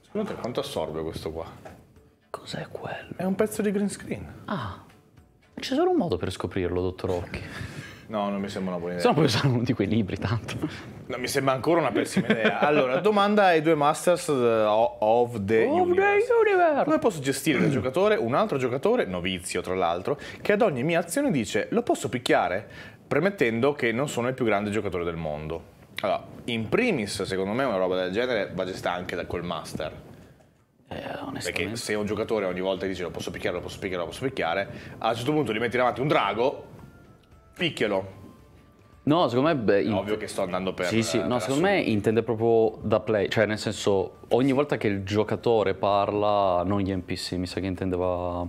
Secondo te quanto assorbe questo qua? Cos'è quello? È un pezzo di green screen. Ah, c'è solo un modo per scoprirlo, dottor Occhi. No, non mi sembra una buona idea. Se no puoi usare uno di quei libri, tanto. No, mi sembra ancora una pessima idea. Allora, domanda ai due Masters eh, of the of Universe. The universe. Come posso gestire da giocatore un altro giocatore, novizio tra l'altro, che ad ogni mia azione dice lo posso picchiare, premettendo che non sono il più grande giocatore del mondo? Allora, in primis, secondo me, una roba del genere va gestita anche da quel master. Eh, Perché se un giocatore ogni volta dice lo posso picchiare, lo posso picchiare, lo posso picchiare, a un certo punto gli metti davanti un drago Picchialo. No, secondo me... Beh, int... Ovvio che sto andando per... Sì, sì, eh, no, secondo me intende proprio da play, cioè nel senso ogni volta che il giocatore parla, non gli NPC, mi sa che intendeva...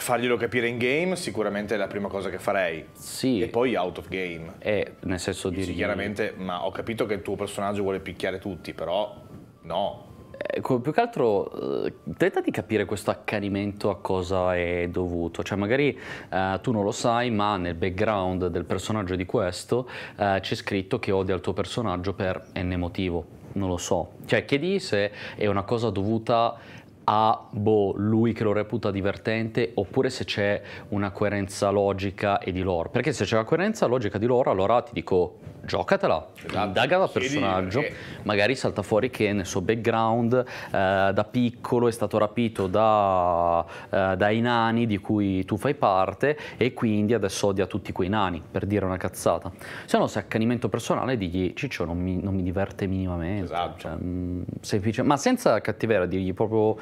Farglielo capire in game sicuramente è la prima cosa che farei. Sì. E poi out of game. Eh, nel senso di... Sì, chiaramente, ma ho capito che il tuo personaggio vuole picchiare tutti, però no, Ecco, più che altro eh, tenta di capire questo accanimento a cosa è dovuto, cioè magari eh, tu non lo sai ma nel background del personaggio di questo eh, c'è scritto che odia il tuo personaggio per n motivo, non lo so, cioè chiedi se è una cosa dovuta a boh, lui che lo reputa divertente oppure se c'è una coerenza logica e di lore. Perché se c'è una coerenza logica di lore, allora ti dico giocatela, esatto. indaga da personaggio, magari salta fuori che nel suo background eh, da piccolo è stato rapito da, eh, dai nani di cui tu fai parte e quindi adesso odia tutti quei nani, per dire una cazzata. Se no, se accanimento personale digli Ciccio non mi, non mi diverte minimamente, esatto. cioè, mh, mm, semplice, ma senza cattiveria, digli proprio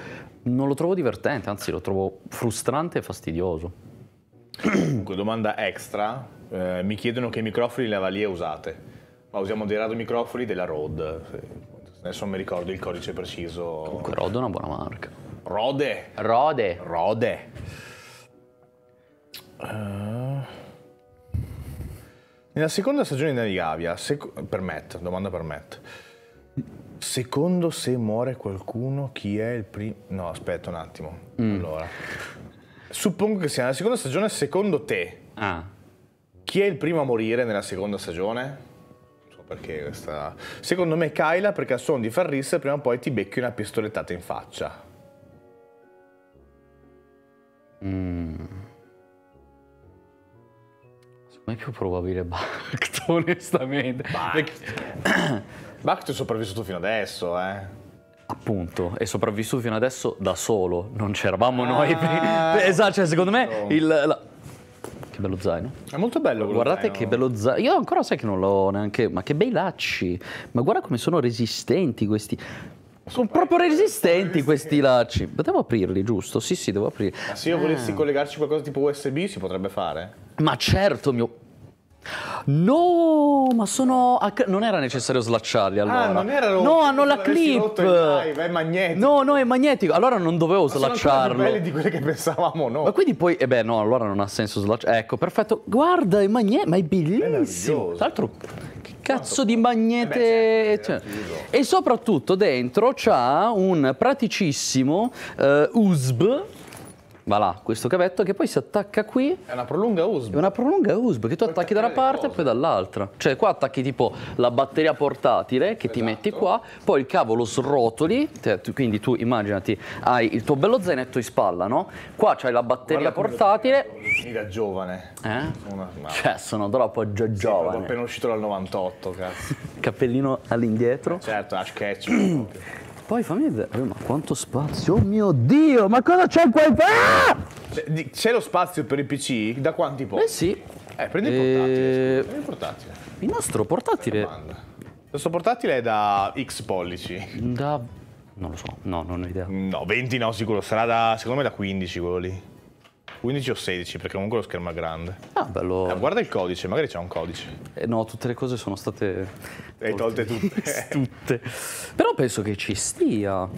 non lo trovo divertente, anzi lo trovo frustrante e fastidioso. Comunque, domanda extra, eh, mi chiedono che microfoni lavalier usate. Ma usiamo dei radomicrofoni della Rode, adesso non mi ricordo il codice preciso. Comunque Rode è una buona marca. Rode! Rode! Rode! Uh... Nella seconda stagione di Navigavia, sec- per Matt, domanda per Matt, Secondo se muore qualcuno, chi è il primo? No, aspetta un attimo. Mm. Allora, suppongo che sia nella seconda stagione, secondo te, ah. chi è il primo a morire nella seconda stagione? perché questa... Secondo me Kyla, perché al suono di far Farris prima o poi ti becchi una pistolettata in faccia. Mm. Secondo me è più probabile Bacto, onestamente. Bacto. ti è sopravvissuto fino adesso, eh. Appunto, è sopravvissuto fino adesso da solo, non c'eravamo ah, noi. Certo. Eh, esatto, cioè secondo me il... La... Che bello zaino. È molto bello Guardate zaino. che bello zaino. Io ancora sai che non l'ho neanche... Ma che bei lacci. Ma guarda come sono resistenti questi... Sono proprio resistenti questi lacci. Devo aprirli, giusto? Sì, sì, devo aprirli. Ma se io volessi ah. collegarci qualcosa tipo USB si potrebbe fare? Ma certo, mio No, ma sono. A... Non era necessario slacciarli ah, allora. Ah, non erano. No, hanno la clip. Live, è magnetico. No, no, è magnetico. Allora non dovevo ma slacciarlo. Sono più belli di quelli che pensavamo, no? Ma quindi poi. E eh beh, no, allora non ha senso slacciarlo. Ecco, perfetto. Guarda, è magnetico. Ma è bellissimo. Tra l'altro, che cazzo di magnete. Eh beh, cioè. E soprattutto dentro c'ha un praticissimo uh, eh, USB va là questo cavetto che poi si attacca qui. È una prolunga USB. È una prolunga USB che tu per attacchi da una parte e poi dall'altra. Cioè qua attacchi tipo la batteria portatile che esatto. ti metti esatto. qua, poi il cavo lo srotoli, te, tu, quindi tu immaginati hai il tuo bello zainetto in spalla, no? Qua c'hai la batteria Guarda portatile. da giovane. Eh? Sono una... Cioè sono troppo già giovane. Sono appena uscito dal 98, cazzo. Cappellino all'indietro. Certo, la sketch. Poi fammi vedere, ma quanto spazio, oh mio Dio, ma cosa c'è qua? Ah! C'è lo spazio per i PC? Da quanti po'? Eh sì. Eh, prendi il portatile, eh, prendi il portatile. Il nostro portatile... Questo portatile è da X pollici. Da... non lo so, no, non ho idea. No, 20 no, sicuro, sarà da, secondo me da 15 quello lì. 15 o 16 perché comunque lo schermo è grande. Ah, bello. Eh, guarda il codice, magari c'è un codice. Eh, no, tutte le cose sono state... Le hai tolte tutte. tutte. Però penso che ci stia.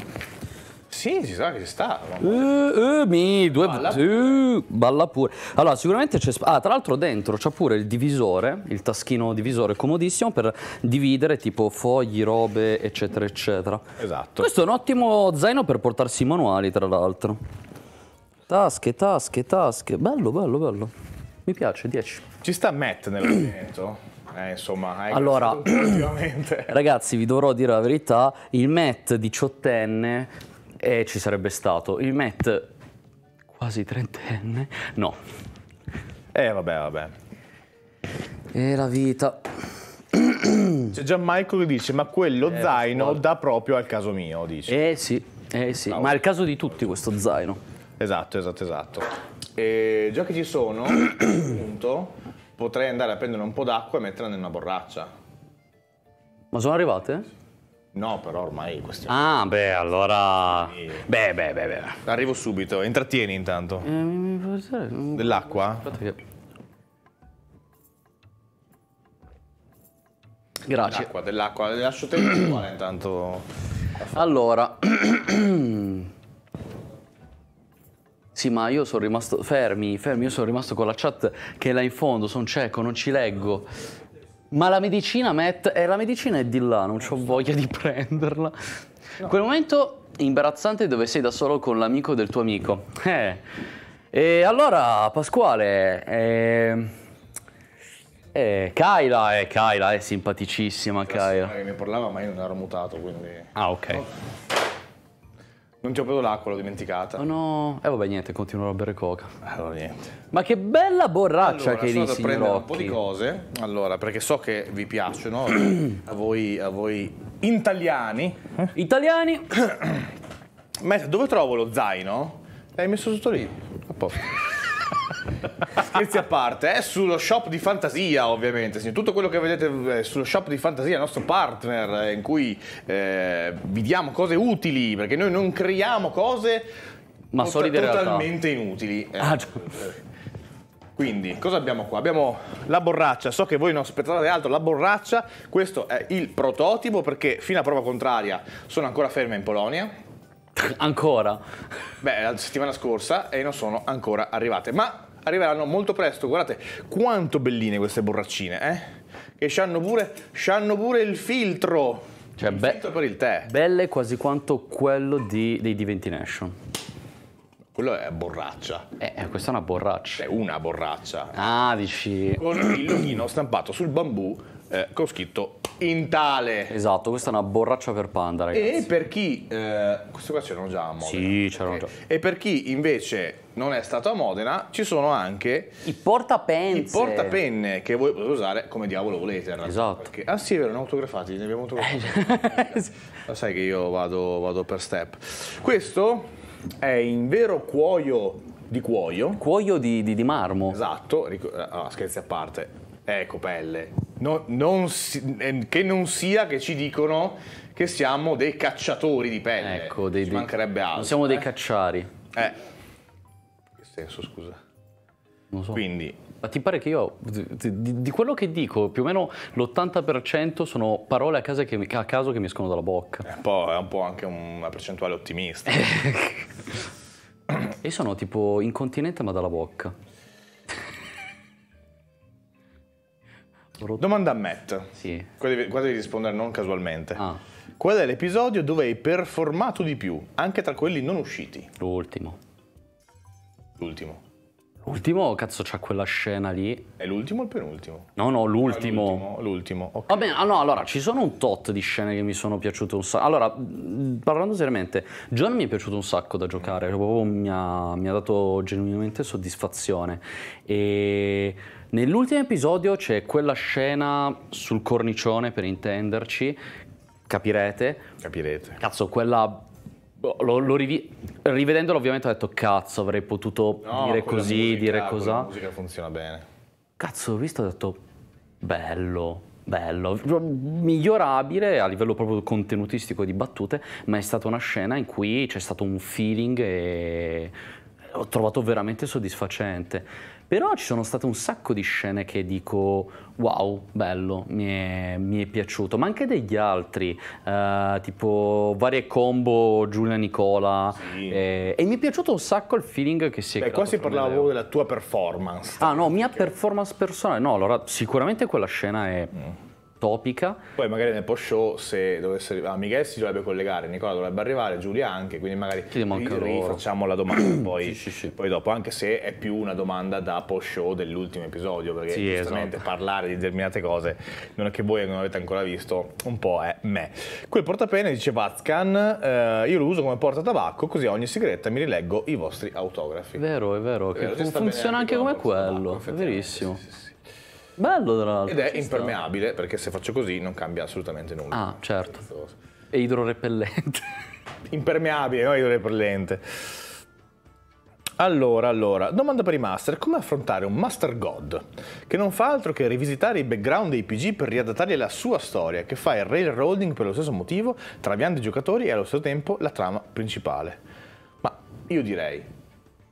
Sì, si sa che ci sta. Uh, uh, mi, due, balla, uh, balla pure. Allora, sicuramente c'è. Ah, tra l'altro, dentro c'è pure il divisore, il taschino divisore comodissimo per dividere tipo fogli, robe, eccetera, eccetera. Esatto. Questo è un ottimo zaino per portarsi i manuali, tra l'altro. Tasche, tasche, tasche. Bello, bello, bello. Mi piace, 10. Ci sta Matt nell'avvento? Eh, insomma, allora, ragazzi, vi dovrò dire la verità: il Matt diciottenne eh, ci sarebbe stato, il Matt quasi trentenne, no. Eh, vabbè, vabbè. E la vita. C'è già Michael che dice: Ma quello eh, zaino dà proprio al caso mio. Dice. Eh sì, eh sì. No. ma è il caso di tutti questo zaino. Esatto, esatto, esatto. E già che ci sono, appunto, potrei andare a prendere un po' d'acqua e metterla in una borraccia. Ma sono arrivate? No, però ormai è questione. Ah, beh, allora. Beh, beh, beh, beh. Arrivo subito, intrattieni intanto. Eh, Dell'acqua? Aspetta che. Grazie. Dell'acqua, dell'acqua, lascio te intanto. Allora. Sì, ma io sono rimasto fermi, fermi, io sono rimasto con la chat che è là in fondo, sono cieco, non ci leggo. Ma la medicina, Matt, eh, la medicina è di là, non ho voglia di prenderla. No. Quel momento imbarazzante dove sei da solo con l'amico del tuo amico. Eh. E allora, Pasquale, eh, eh, Kyla, eh, Kyla è simpaticissima, Kyla. Mi parlava, ma io non ero mutato, quindi... Ah, ok. Oh. Non ti ho preso l'acqua, l'ho dimenticata. Oh no. E eh, vabbè, niente, continuo a bere coca. Allora, eh, niente. Ma che bella borraccia allora, che lì, signor prendere Occhi. un po' di cose, allora, perché so che vi piacciono, a voi, a voi italiani. Italiani. Ma dove trovo lo zaino? L'hai messo sotto lì, a posto. Scherzi a parte, è sullo shop di fantasia ovviamente, tutto quello che vedete è sullo shop di fantasia, il nostro partner eh, in cui eh, vi diamo cose utili, perché noi non creiamo cose ma tot- solide totalmente realtà. inutili. Eh. Ah, quindi, cosa abbiamo qua? Abbiamo la borraccia, so che voi non aspettate altro, la borraccia, questo è il prototipo perché fino a prova contraria sono ancora ferma in Polonia, Ancora? Beh, la settimana scorsa e non sono ancora arrivate, ma arriveranno molto presto. Guardate quanto belline queste borraccine, eh? Che hanno pure, c'hanno pure il filtro. Cioè, il be- filtro per il tè. Belle quasi quanto quello di, dei Divination. Quello è borraccia. Eh, eh, questa è una borraccia. È una borraccia. Ah, dici. Con il loghino stampato sul bambù eh, con scritto in tale. Esatto, questa è una borraccia per panda, ragazzi. E per chi... Eh, questo qua c'erano già a Modena. Sì, c'erano okay. già. E per chi invece non è stato a Modena, ci sono anche... I portapenne. I portapenne che voi potete usare come diavolo volete. Ragazzi, esatto. Perché, ah sì, è vero, ne autografati, ne abbiamo autografati. Eh, Lo sai che io vado, vado per step. Questo è in vero cuoio di cuoio. Cuoio di, di, di marmo. Esatto, allora, ah, scherzi a parte, è copelle No, non si, eh, che non sia che ci dicono che siamo dei cacciatori di pelle. Ecco, dei, ci mancherebbe altro. Non siamo eh? dei cacciari. Eh. Che senso, scusa? Non so. Quindi, ma ti pare che io, di, di, quello che dico, più o meno l'80% sono parole a caso, che, a caso che mi escono dalla bocca. È un po', è un po anche una percentuale ottimista. io sono tipo incontinente ma dalla bocca. Rot- Domanda a Matt. Sì. Qua devi, qua devi rispondere non casualmente. Ah. Qual è l'episodio dove hai performato di più, anche tra quelli non usciti? L'ultimo. L'ultimo. Ultimo, cazzo, c'ha quella scena lì. È l'ultimo o il penultimo? No, no, l'ultimo. Ah, l'ultimo, okay. Va bene, ah, no, allora, ci sono un tot di scene che mi sono piaciute un sacco. Allora, parlando seriamente, John mi è piaciuto un sacco da giocare, proprio mi ha, mi ha dato genuinamente soddisfazione. E... Nell'ultimo episodio c'è quella scena sul cornicione, per intenderci, capirete. Capirete. Cazzo, quella Boh, lo, lo rivi- rivedendolo ovviamente ho detto cazzo avrei potuto no, dire così, musica, dire cosa. La musica funziona bene. Cazzo ho visto ho detto bello, bello, migliorabile a livello proprio contenutistico di battute, ma è stata una scena in cui c'è stato un feeling e ho trovato veramente soddisfacente. Però ci sono state un sacco di scene che dico wow, bello, mi è, mi è piaciuto, ma anche degli altri, eh, tipo varie combo Giulia Nicola sì. eh, e mi è piaciuto un sacco il feeling che si è Beh, qua si parlava proprio della tua performance. Ah no, mia performance personale, no, allora sicuramente quella scena è... Mm topica. Poi magari nel post show se dovesse arrivare, ah, Michele si dovrebbe collegare, Nicola dovrebbe arrivare, Giulia anche, quindi magari facciamo la domanda poi, sì, sì, poi, dopo, anche se è più una domanda da post show dell'ultimo episodio, perché sì, giustamente esatto. parlare di determinate cose, non è che voi non avete ancora visto, un po' è me. Quel portapene dice Vazcan, eh, io lo uso come porta tabacco, così a ogni sigaretta mi rileggo i vostri autografi. Vero, è vero, è vero, che funziona anche come quello, è verissimo. Sì, Bello, tra l'altro. Ed è impermeabile, perché se faccio così non cambia assolutamente nulla. Ah, certo. E idrorepellente. impermeabile, no idrorepellente. Allora, allora, domanda per i master, come affrontare un Master God che non fa altro che rivisitare i background dei PG per riadattarli alla sua storia, che fa il railroading per lo stesso motivo, traviando i giocatori e allo stesso tempo la trama principale? Ma io direi,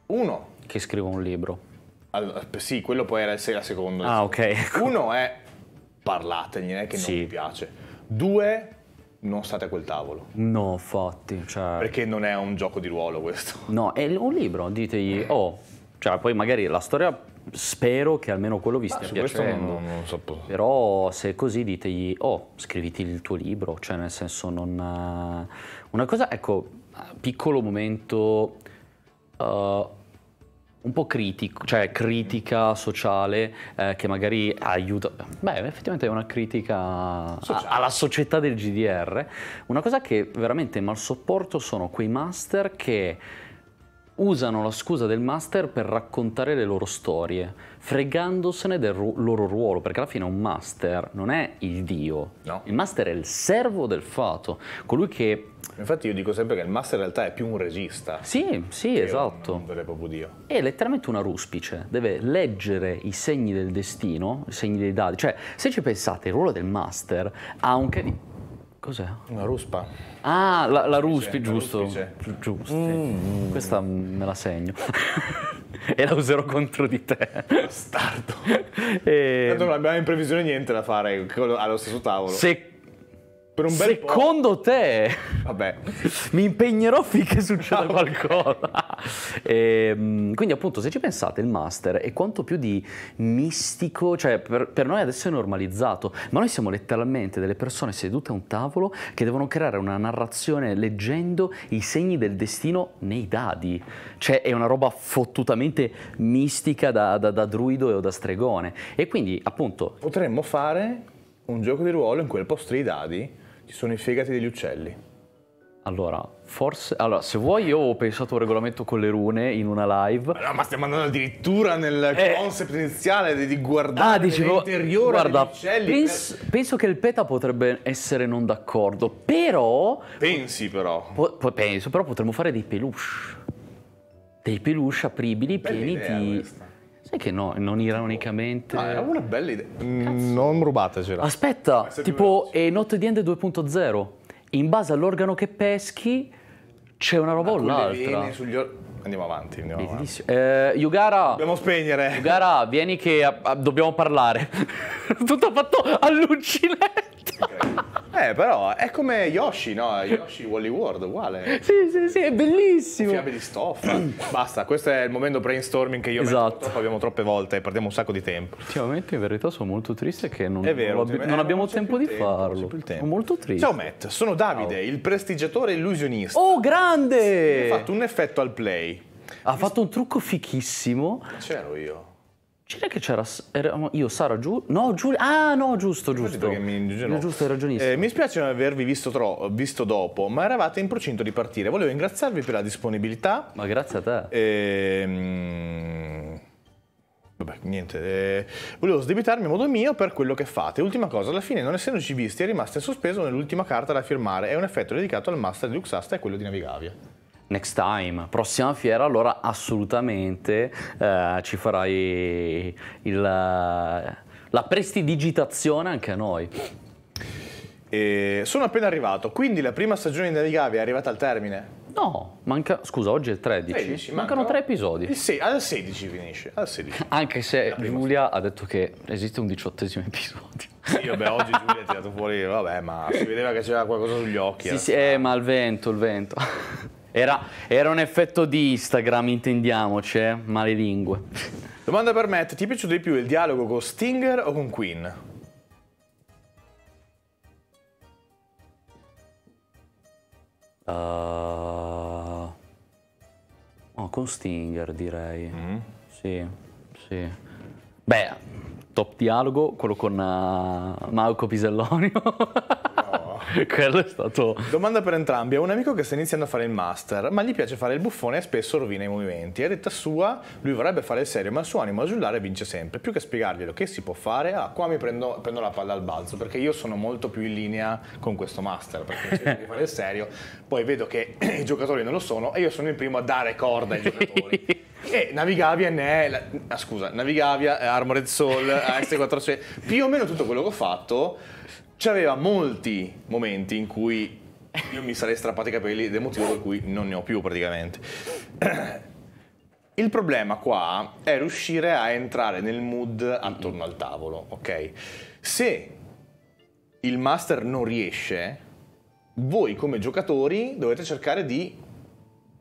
uno... Che scrivo un libro. Allora, sì, quello poi era il, se- la seconda. Ah, ok. Ecco. Uno è parlategliene che non Sì. vi piace. Due, non state a quel tavolo. No, fatti. cioè... Perché non è un gioco di ruolo questo. No, è un libro, ditegli, oh, cioè poi magari la storia, spero che almeno quello vi stia piacendo. non, non, so. Però se è così ditegli, oh, scriviti il tuo libro, cioè nel senso non... eh, Una cosa, ecco, piccolo momento, eh, un po' critico, cioè critica sociale eh, che magari aiuta. Beh, effettivamente è una critica a, alla società del GDR. Una cosa che veramente mal sopporto sono quei master che usano la scusa del master per raccontare le loro storie fregandosene del ru- loro ruolo, perché alla fine un master non è il dio, no. il master è il servo del fato, colui che... Infatti io dico sempre che il master in realtà è più un regista. Sì, sì, esatto. Un, un vero e proprio dio. È letteralmente una ruspice, deve leggere i segni del destino, i segni dei dadi, cioè se ci pensate il ruolo del master ha un... Che Cos'è? Una ruspa. Ah, la, la ruspi, giusto. Ruspice. Giusto. Mm. Questa me la segno. e la userò contro di te. Bastardo. e... Tanto non abbiamo in previsione niente da fare allo stesso tavolo. Se Secondo po'... te? Vabbè. mi impegnerò finché succeda no, qualcosa. e, ehm, quindi appunto, se ci pensate, il master è quanto più di mistico, cioè per, per, noi adesso è normalizzato, ma noi siamo letteralmente delle persone sedute a un tavolo che devono creare una narrazione leggendo i segni del destino nei dadi. Cioè è una roba fottutamente mistica da, da, da druido o da stregone. E quindi appunto... Potremmo fare un gioco di ruolo in cui al posto dei dadi ci sono i fegati degli uccelli. Allora, forse... Allora, se vuoi io ho pensato a un regolamento con le rune in una live. no, ma stiamo andando addirittura nel eh. concept iniziale di guardare ah, dicevo, l'interiore guarda, degli uccelli. Pens per... Penso che il PETA potrebbe essere non d'accordo, però... Pensi però. Po penso, però potremmo fare dei peluche. Dei peluche apribili Bella pieni di... Questa. Sai che no, non ironicamente... Ma era una bella idea. Cazzo. Mm, non rubatecela. Aspetta, tipo è Not the End 2.0. In base all'organo che peschi c'è una roba o l'altra. Andiamo avanti, andiamo avanti. Eh, Yugara... Dobbiamo spegnere. Yugara, vieni che a, a, dobbiamo parlare. Tutto fatto all'uncinetto. Eh, però è come Yoshi, no? Yoshi Wally World, uguale. Sì, sì, sì, è bellissimo. Fiabe di stoffa. Basta, questo è il momento brainstorming che io esatto. Troppo, abbiamo troppe volte e perdiamo un sacco di tempo. Ultimamente in verità sono molto triste che non, vero, non, non abbiamo non tempo di tempo, farlo. Tempo. Sono molto triste. Ciao Matt, sono Davide, Ciao. il prestigiatore illusionista. Oh, grande! Ha fatto un effetto al play. Ha Mi... fatto un trucco fichissimo. C'ero io. C'era che c'era, eravamo io, Sara, giù, no, Giulia, ah no, giusto, giusto. Che mi no, giusto, hai ragionissimo. Eh, mi spiace non avervi visto, tro- visto dopo, ma eravate in procinto di partire. Volevo ringraziarvi per la disponibilità. Ma grazie a te. Ehm... Vabbè, niente. Eh, volevo sdebitarmi a modo mio per quello che fate. Ultima cosa, alla fine, non essendoci visti, è rimasto in sospeso nell'ultima carta da firmare. È un effetto dedicato al master di Luxasta e quello di Navigavia next time, prossima fiera, allora assolutamente eh, ci farai il, la prestidigitazione anche a noi. E sono appena arrivato, quindi la prima stagione di Navigavi è arrivata al termine? No, manca, scusa, oggi è 13, 13 mancano manca... 3 episodi. Se, al 16 finisce, al 16. Anche se Giulia stagione. ha detto che esiste un diciottesimo episodio. Sì, vabbè, oggi Giulia ha tirato fuori, vabbè, ma si vedeva che c'era qualcosa sugli occhi. Sì, sì eh, ma il vento, il vento. Era, era, un effetto di Instagram, intendiamoci, eh? male lingue. Domanda per Matt, ti è piaciuto di più il dialogo con Stinger o con Queen? Uh... Oh, con Stinger direi. Mm. Sì, sì. Beh, top dialogo, quello con uh, Marco Pisellonio. quello è stato... Domanda per entrambi. Ho un amico che sta iniziando a fare il master, ma gli piace fare il buffone e spesso rovina i movimenti. A detta sua, lui vorrebbe fare il serio, ma il suo animo giullare vince sempre. Più che spiegarglielo che si può fare, ah, qua mi prendo, prendo la palla al balzo, perché io sono molto più in linea con questo master, perché cerco di fare il serio, poi vedo che i giocatori non lo sono e io sono il primo a dare corda ai giocatori. E Navigavia ne è, la, ah, scusa, Navigavia, Armored Soul, as 400 più o meno tutto quello che ho fatto c'aveva molti momenti in cui io mi sarei strappato i capelli ed è motivo per cui non ne ho più praticamente. Il problema qua è riuscire a entrare nel mood attorno al tavolo, ok? Se il master non riesce, voi come giocatori dovete cercare di,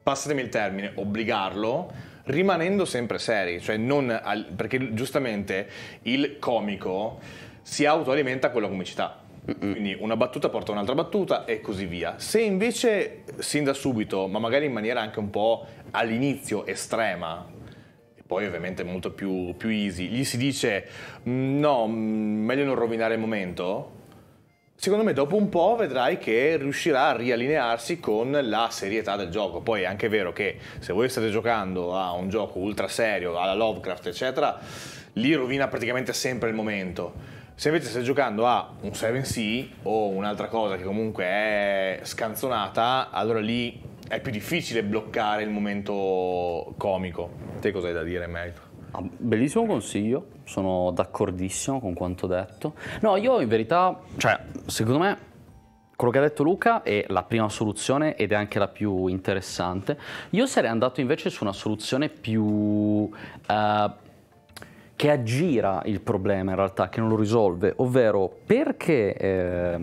passatemi il termine, obbligarlo, rimanendo sempre seri, cioè al, perché giustamente il comico si autoalimenta con la comicità Mm-mm. Quindi una battuta porta un'altra battuta e così via. Se invece sin da subito, ma magari in maniera anche un po' all'inizio estrema, poi ovviamente molto più, più easy, gli si dice mm, no, mm, meglio non rovinare il momento, secondo me dopo un po' vedrai che riuscirà a riallinearsi con la serietà del gioco. Poi è anche vero che se voi state giocando a un gioco ultra serio, alla Lovecraft, eccetera, lì rovina praticamente sempre il momento. Se invece stai giocando a un 7C o un'altra cosa che comunque è scanzonata, allora lì è più difficile bloccare il momento comico. Te cosa hai da dire in merito? Ah, bellissimo consiglio, sono d'accordissimo con quanto detto. No, io in verità, cioè, secondo me quello che ha detto Luca è la prima soluzione ed è anche la più interessante. Io sarei andato invece su una soluzione più... Uh, che aggira il problema in realtà, che non lo risolve, ovvero perché eh,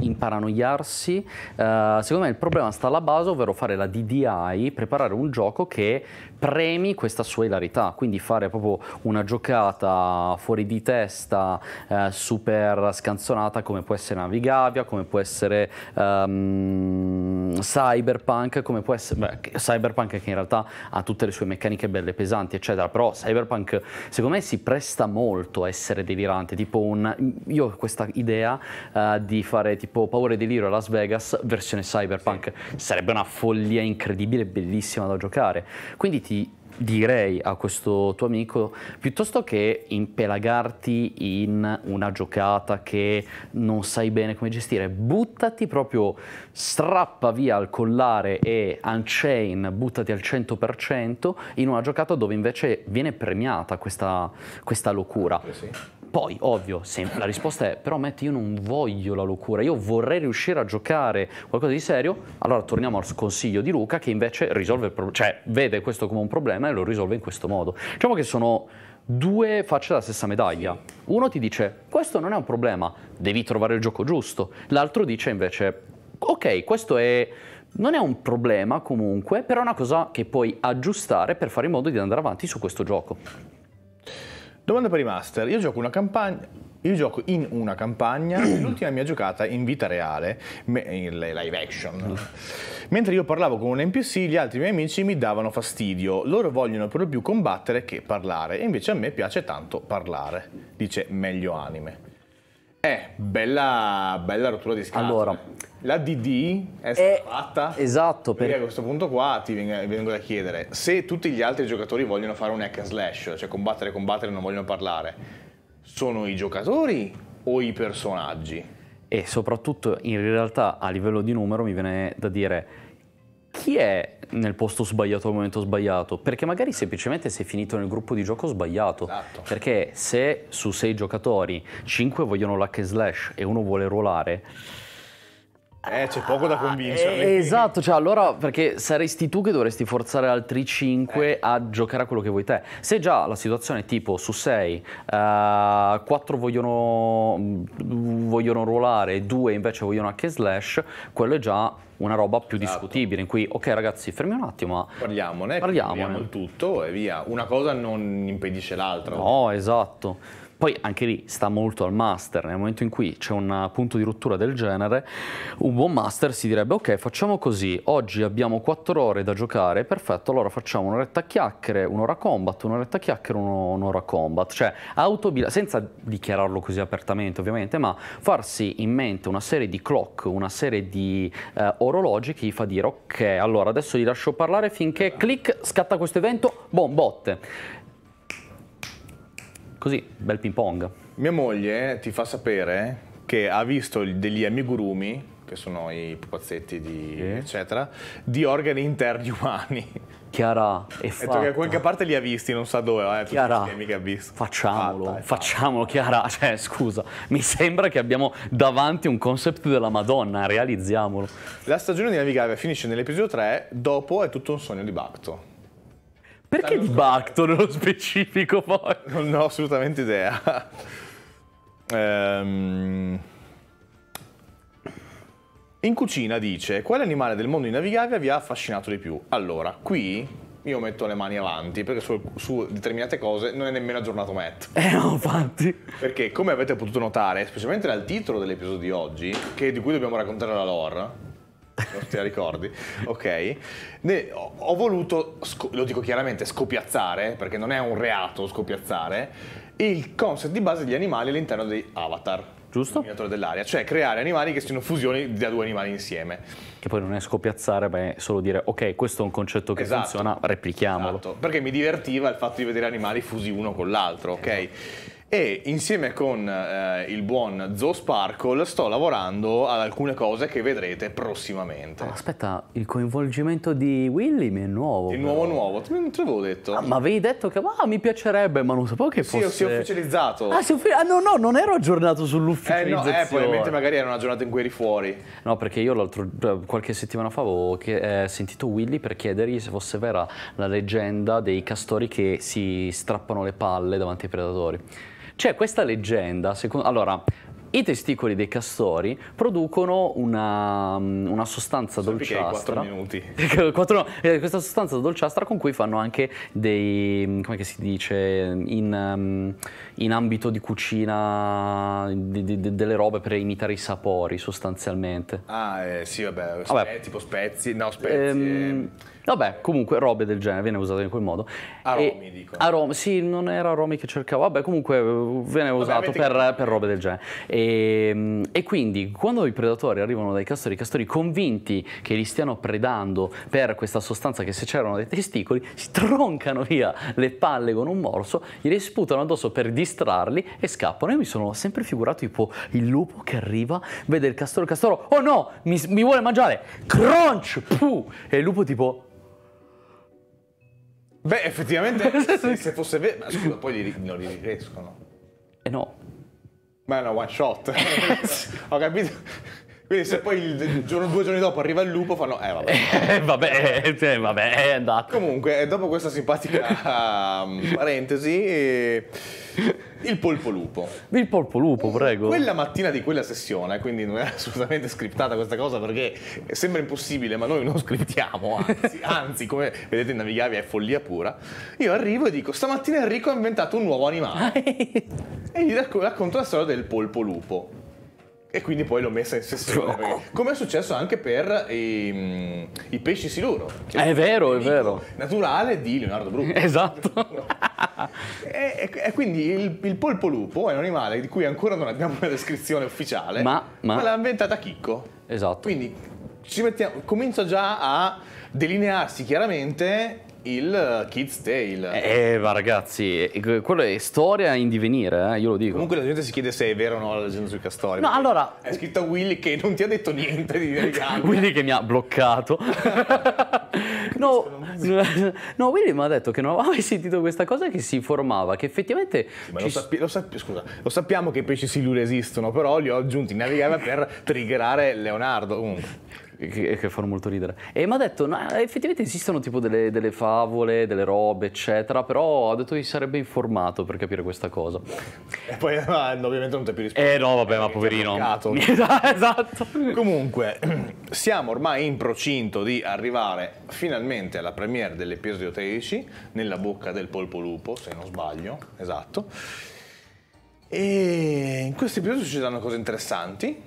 imparanoiarsi? Eh, secondo me il problema sta alla base, ovvero fare la DDI, preparare un gioco che premi questa sua ilarità, quindi fare proprio una giocata fuori di testa, eh, super scanzonata come può essere Navigabia, come può essere um, Cyberpunk, come può essere beh, Cyberpunk che in realtà ha tutte le sue meccaniche belle pesanti, eccetera, però Cyberpunk secondo me si presta molto a essere delirante, tipo un io ho questa idea uh, di fare tipo Paura e Delirio a Las Vegas versione Cyberpunk, sì. sarebbe una follia incredibile, bellissima da giocare. Quindi ti ti direi a questo tuo amico piuttosto che impelagarti in una giocata che non sai bene come gestire buttati proprio strappa via il collare e unchain buttati al 100% in una giocata dove invece viene premiata questa, questa locura sì. Poi, ovvio, se, la risposta è però Matt io non voglio la locura, io vorrei riuscire a giocare qualcosa di serio, allora torniamo al consiglio di Luca che invece risolve il problema, cioè vede questo come un problema e lo risolve in questo modo. Diciamo che sono due facce della stessa medaglia. Uno ti dice questo non è un problema, devi trovare il gioco giusto. L'altro dice invece ok, questo è non è un problema comunque, però è una cosa che puoi aggiustare per fare in modo di andare avanti su questo gioco. Domanda per i master. Io gioco, campagna, io gioco in una campagna, l'ultima mia giocata in vita reale, in live action. Mentre io parlavo con un NPC, gli altri miei amici mi davano fastidio. Loro vogliono proprio più combattere che parlare, e invece a me piace tanto parlare, dice meglio anime. Eh, bella, bella rottura di scatole. Allora, la DD è stata fatta. Esatto. Per... a questo punto qua ti vengo da chiedere, se tutti gli altri giocatori vogliono fare un hack and slash, cioè combattere, combattere, non vogliono parlare, sono i giocatori o i personaggi? E soprattutto in realtà a livello di numero mi viene da dire chi è nel posto sbagliato al momento sbagliato? Perché magari semplicemente sei finito nel gruppo di gioco sbagliato. Esatto. Perché se su sei giocatori, cinque vogliono l'hack and slash e uno vuole ruolare, eh, c'è poco da convincere. Eh, esatto, cioè allora perché saresti tu che dovresti forzare altri 5 eh. a giocare a quello che vuoi te. Se già la situazione è tipo su 6, uh, 4 vogliono, mm, vogliono ruolare, 2 invece vogliono anche slash, quello è già una roba più esatto. discutibile in cui ok ragazzi fermi un attimo ma parliamone parliamone, il tutto e via una cosa non impedisce l'altra no esatto poi anche lì sta molto al master, nel momento in cui c'è un punto di rottura del genere, un buon master si direbbe ok facciamo così, oggi abbiamo 4 ore da giocare, perfetto, allora facciamo un'oretta chiacchiere, un'ora combat, un'oretta chiacchiere, un'ora combat, cioè autobilanciare, senza dichiararlo così apertamente ovviamente, ma farsi in mente una serie di clock, una serie di eh, orologi che gli fa dire ok, allora adesso gli lascio parlare finché clic, scatta questo evento, boom, botte. Così, bel ping pong. Mia moglie ti fa sapere che ha visto degli amigurumi che sono i pupazzetti di, eh. eccetera, di organi interni umani. Chiara, è fatto. che da qualche parte li ha visti, non sa dove, eh, Chiara, che ha visto. facciamolo, fatta, facciamolo fatta. Chiara, cioè scusa, mi sembra che abbiamo davanti un concept della Madonna, realizziamolo. La stagione di Navigare finisce nell'episodio 3, dopo è tutto un sogno di Bacto. Perché di Bacto nello specifico poi? Non ho assolutamente idea. ehm... In cucina dice, quale animale del mondo innavigabile vi ha affascinato di più? Allora, qui io metto le mani avanti perché su, su determinate cose non è nemmeno aggiornato Matt. Eh no, infatti. Perché come avete potuto notare, specialmente dal titolo dell'episodio di oggi, che, di cui dobbiamo raccontare la lore, non te la ricordi, ok? Ne, ho, ho, voluto, lo dico chiaramente, scopiazzare, perché non è un reato scopiazzare, il concept di base degli animali all'interno dei avatar. Giusto? Il dell'aria, cioè creare animali che siano fusioni da due animali insieme. Che poi non è scopiazzare, ma è solo dire ok, questo è un concetto che esatto. funziona, replichiamolo. Esatto. Perché mi divertiva il fatto di vedere animali fusi uno con l'altro, ok? Esatto e insieme con eh, il buon Zo Sparkle sto lavorando ad alcune cose che vedrete prossimamente. Oh, aspetta, il coinvolgimento di Willy mi è nuovo. Il però. nuovo nuovo, non te l'avevo detto. Ah, ma avevi detto che ah, mi piacerebbe, ma non sapevo che sì, fosse... Sì, si è ufficializzato. Ah, si uffi... ah no, no, non ero aggiornato sull'ufficializzazione. Eh, no, eh, probabilmente magari era una giornata in cui eri fuori. No, perché io l'altro, cioè, qualche settimana fa avevo che, eh, sentito Willy per chiedergli se fosse vera la leggenda dei castori che si strappano le palle davanti ai predatori. C'è questa leggenda, secondo... allora, i testicoli dei castori producono una, mm, una sostanza Sappi dolciastra. 4 minuti. 4, eh, questa sostanza dolciastra con cui fanno anche dei. Mm, come si dice? In, mm, in ambito di cucina di, di, di, delle robe per imitare i sapori sostanzialmente. Ah, eh, sì, vabbè, vabbè. Spe, tipo spezie. No, spezie. Ehm, Vabbè, comunque robe del genere, viene usato in quel modo. Aromi, e, dico. Aromi, sì, non era Aromi che cercavo, vabbè, comunque uh, viene usato vabbè, per, per, robe del genere. E, ehm, e, quindi, quando i predatori arrivano dai castori, i castori convinti che li stiano predando per questa sostanza che secerano dai testicoli, si troncano via le palle con un morso, glieli sputano addosso per distrarli e scappano. Io mi sono sempre figurato tipo il lupo che arriva, vede il castoro, il castoro, oh no, mi, mi vuole mangiare, crunch, puh! E il lupo tipo Beh, effettivamente, se, se fosse vero... Ma scusa, poi li, non li ricrescono. Eh no. Ma è una one shot. Ho capito. Quindi se poi il giorno, due giorni dopo arriva il lupo, fanno, eh vabbè. Eh, vabbè, eh, vabbè, è andato. Comunque, eh, dopo questa simpatica um, parentesi, eh, il polpo lupo. Il polpo lupo, prego. Quella mattina di quella sessione, quindi non è assolutamente scriptata questa cosa perché sembra impossibile, ma noi non scriptiamo, anzi, anzi come vedete in Navigavi è follia pura. Io arrivo e dico, stamattina Enrico ha inventato un nuovo animale. e gli racconto la storia del polpo lupo e quindi poi l'ho messa in sessione. Come è successo anche per i, i pesci siluro. Che eh, è, vero, è vero. Naturale di Leonardo Bruno. Esatto. e, e, e, quindi il, il, polpo lupo è un animale di cui ancora non abbiamo una descrizione ufficiale, ma, ma... ma l'ha inventata Chicco. Esatto. Quindi ci mettiamo, comincia già a delinearsi chiaramente il Kids Tale. Eh, eh ma ragazzi, eh, quello è storia in divenire, eh, io lo dico. Comunque la gente si chiede se è vero o no la leggenda sui castori. No, allora... È scritta Willy che non ti ha detto niente di elegante. Willy che mi ha bloccato. no, no, Willy mi ha detto che non aveva mai sentito questa cosa che si formava, che effettivamente... Sì, lo, sappi- lo, sappi- scusa, lo, sappiamo che i pesci silure esistono, però li ho aggiunti in navigava per triggerare Leonardo. Comunque che, che, fanno molto ridere. E mi ha detto, no, effettivamente esistono tipo delle, delle, favole, delle robe, eccetera, però ha detto che si sarebbe informato per capire questa cosa. E poi eh, ovviamente non ti ha più risposto. Eh no, vabbè, ma poverino. esatto. Comunque, siamo ormai in procinto di arrivare finalmente alla premiere dell'episodio 13, nella bocca del polpo lupo, se non sbaglio, esatto. E in questo episodio ci danno cose interessanti,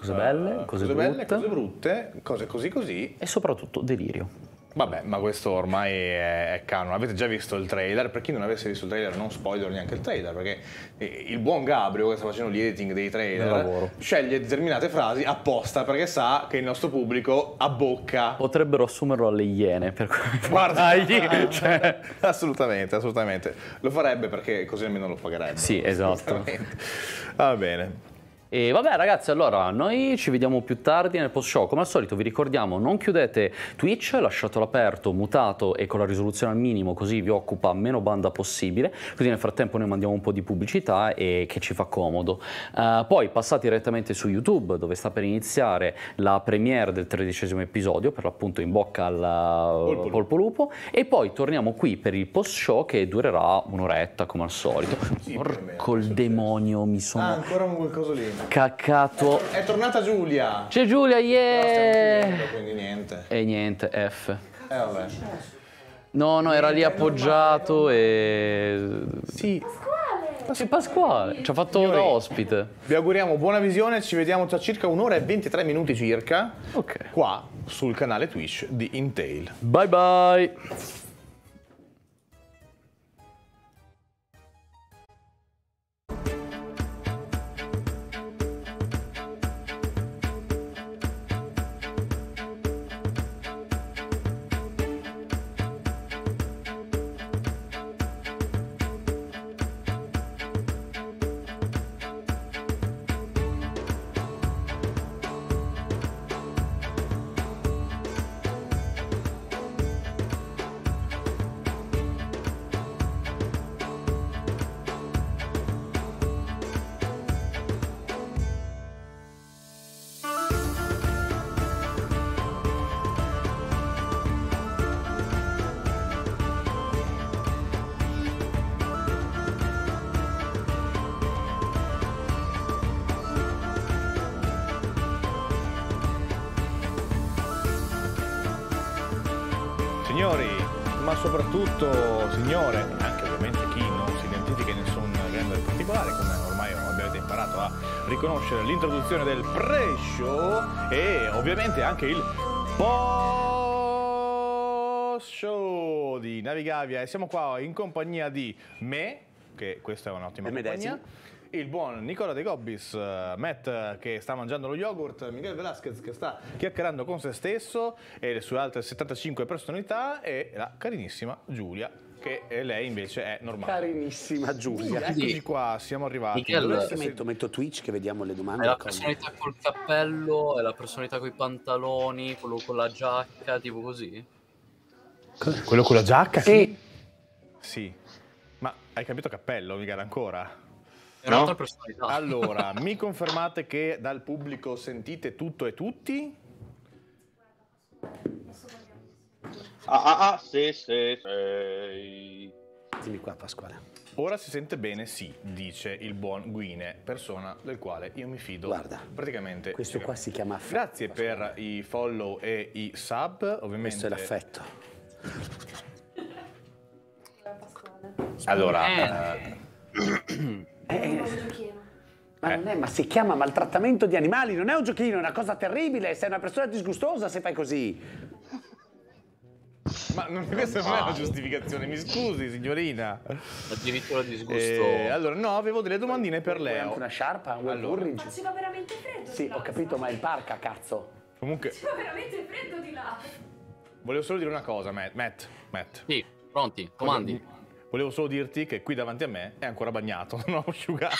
Cose belle, eh, cose, cose brutte. Belle, cose brutte, cose così così. E soprattutto delirio. Vabbè, ma questo ormai è canon. Avete già visto il trailer? Per chi non avesse visto il trailer, non spoiler neanche il trailer, perché eh, il buon Gabriel, che sta facendo gli editing dei trailer, sceglie determinate frasi apposta perché sa che il nostro pubblico bocca. Potrebbero assumerlo alle iene, per Guarda, cioè... assolutamente, assolutamente. Lo farebbe perché così almeno lo pagherebbe. Sì, esatto. Va bene. E vabbè ragazzi, allora noi ci vediamo più tardi nel post show. Come al solito vi ricordiamo, non chiudete Twitch, lasciatelo aperto, mutato e con la risoluzione al minimo, così vi occupa meno banda possibile. Così nel frattempo noi mandiamo un po' di pubblicità e che ci fa comodo. Uh, poi passate direttamente su YouTube, dove sta per iniziare la premiere del tredicesimo episodio, per l'appunto in bocca al Polpo. Polpo Lupo. E poi torniamo qui per il post show che durerà un'oretta come al solito. Sì, Porco il demonio, mi sono... Ah, ancora un qualcosa lì. Caccato. È tornata Giulia. C'è Giulia, yeah. Chiudo, quindi niente. E niente, F. Eh vabbè. No, no, era lì appoggiato e... Sì. Pasquale! Pasquale, ci ha fatto da ospite. Vi auguriamo buona visione, ci vediamo tra circa un'ora e 23 minuti circa. Ok. Qua, sul canale Twitch di Intel. Bye bye! edizione del pre-show e ovviamente anche il post-show di Navigavia. E siamo qua in compagnia di me, che questa è un'ottima compagnia. Medesimo il buon Nicola De Gobbis, eh, Matt che sta mangiando lo yogurt, Miguel Velasquez che sta chiacchierando con se stesso e le sue altre 75 personalità e la carinissima Giulia che eh, lei invece è normale. Carinissima Giulia. Eccoci sì. qua, siamo arrivati. Michel, Dovresti... metto, metto Twitch che vediamo le domande. È la personalità col cappello, è la personalità con i pantaloni, quello con la giacca, tipo così. Quello con la giacca? Sì. Sì. Ma hai cambiato cappello, mica ancora? No? Allora, mi confermate che dal pubblico sentite tutto e tutti? Ah, ah, ah, sì, sì, sì. Dimmi qua, Pasquale. Ora si sente bene, sì, dice il buon Guine, persona del quale io mi fido. Guarda, praticamente. Questo qua si chiama affetto. Grazie Pasquale. per i follow e i sub, ovviamente. Questo è l'affetto. allora. Eh. eh. eh. Ma, non è, ma si chiama maltrattamento di animali, non è un giochino, è una cosa terribile, sei una persona disgustosa se fai così. Ma non, questa non è una ah. giustificazione, mi scusi signorina. Addirittura disgusto. Eh, allora, no, avevo delle domandine per lei. Anche una sciarpa, un allora. curry. fa veramente freddo. Sì, ho capito, ma è il parca, cazzo. Comunque... fa veramente freddo di là. Volevo solo dire una cosa, Matt. Matt, Matt. Sì, pronti, comandi. Volevo... Volevo solo dirti che qui davanti a me è ancora bagnato, non ho asciugato.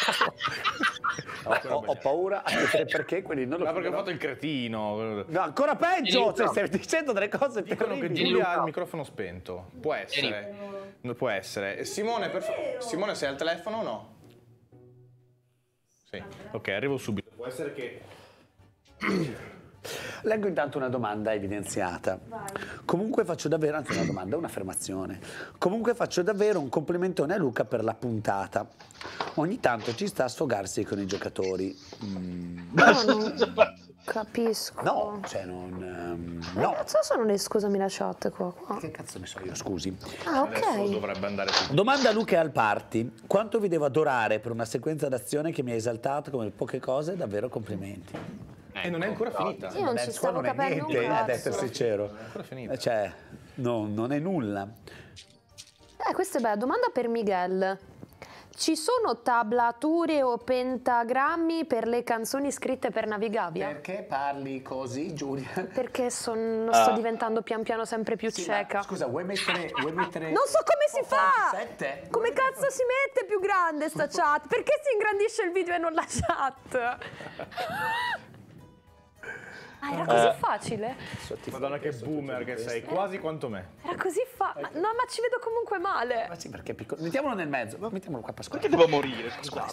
ho, ho, a paura perché quelli non lo Ma perché ho fatto il cretino. No, ancora peggio! Cioè, stai dicendo delle cose Dicono terribili. che Giulia ha il microfono spento. Può essere. Non Può essere. Simone, per favore. Simone, sei al telefono o no? Sì. Ok, arrivo subito. Può essere che... Leggo intanto una domanda evidenziata. Vai. Comunque faccio davvero, anche una domanda, un'affermazione. Comunque faccio davvero un complimentone a Luca per la puntata. Ogni tanto ci sta a sfogarsi con i giocatori. Mm. No, capisco. No, cioè non... Um, no. Cazzo sono le scusami la chat qua, ah. Che cazzo ne so io, scusi. Ah, ok. dovrebbe andare tutto. Domanda a Luca e al party. Quanto vi devo adorare per una sequenza d'azione che mi ha esaltato come poche cose? Davvero complimenti. Ecco, e non è ecco. ancora finita. Io non ci stavo capendo niente, nulla. Ad essere sincero. Non è ancora finita. Cioè, no, non è nulla. Eh, questa è bella domanda per Miguel. Ci sono tablature o pentagrammi per le canzoni scritte per Navigabia? Perché parli così, Giulia? Perché son, ah. sto diventando pian piano sempre più sì, cieca. Ma, scusa, vuoi mettere, vuoi mettere, Non so come si fa! 7? Come cazzo si mette più grande sta chat? Perché si ingrandisce il video e non la chat? Ah, era così eh. facile? Madonna che boomer che sei, quasi quanto me. Era così facile. No, ma ci vedo comunque male. Ma sì, perché è piccolo. Mettiamolo nel mezzo, mettiamolo qua Pasquale. Perché devo morire? scusa.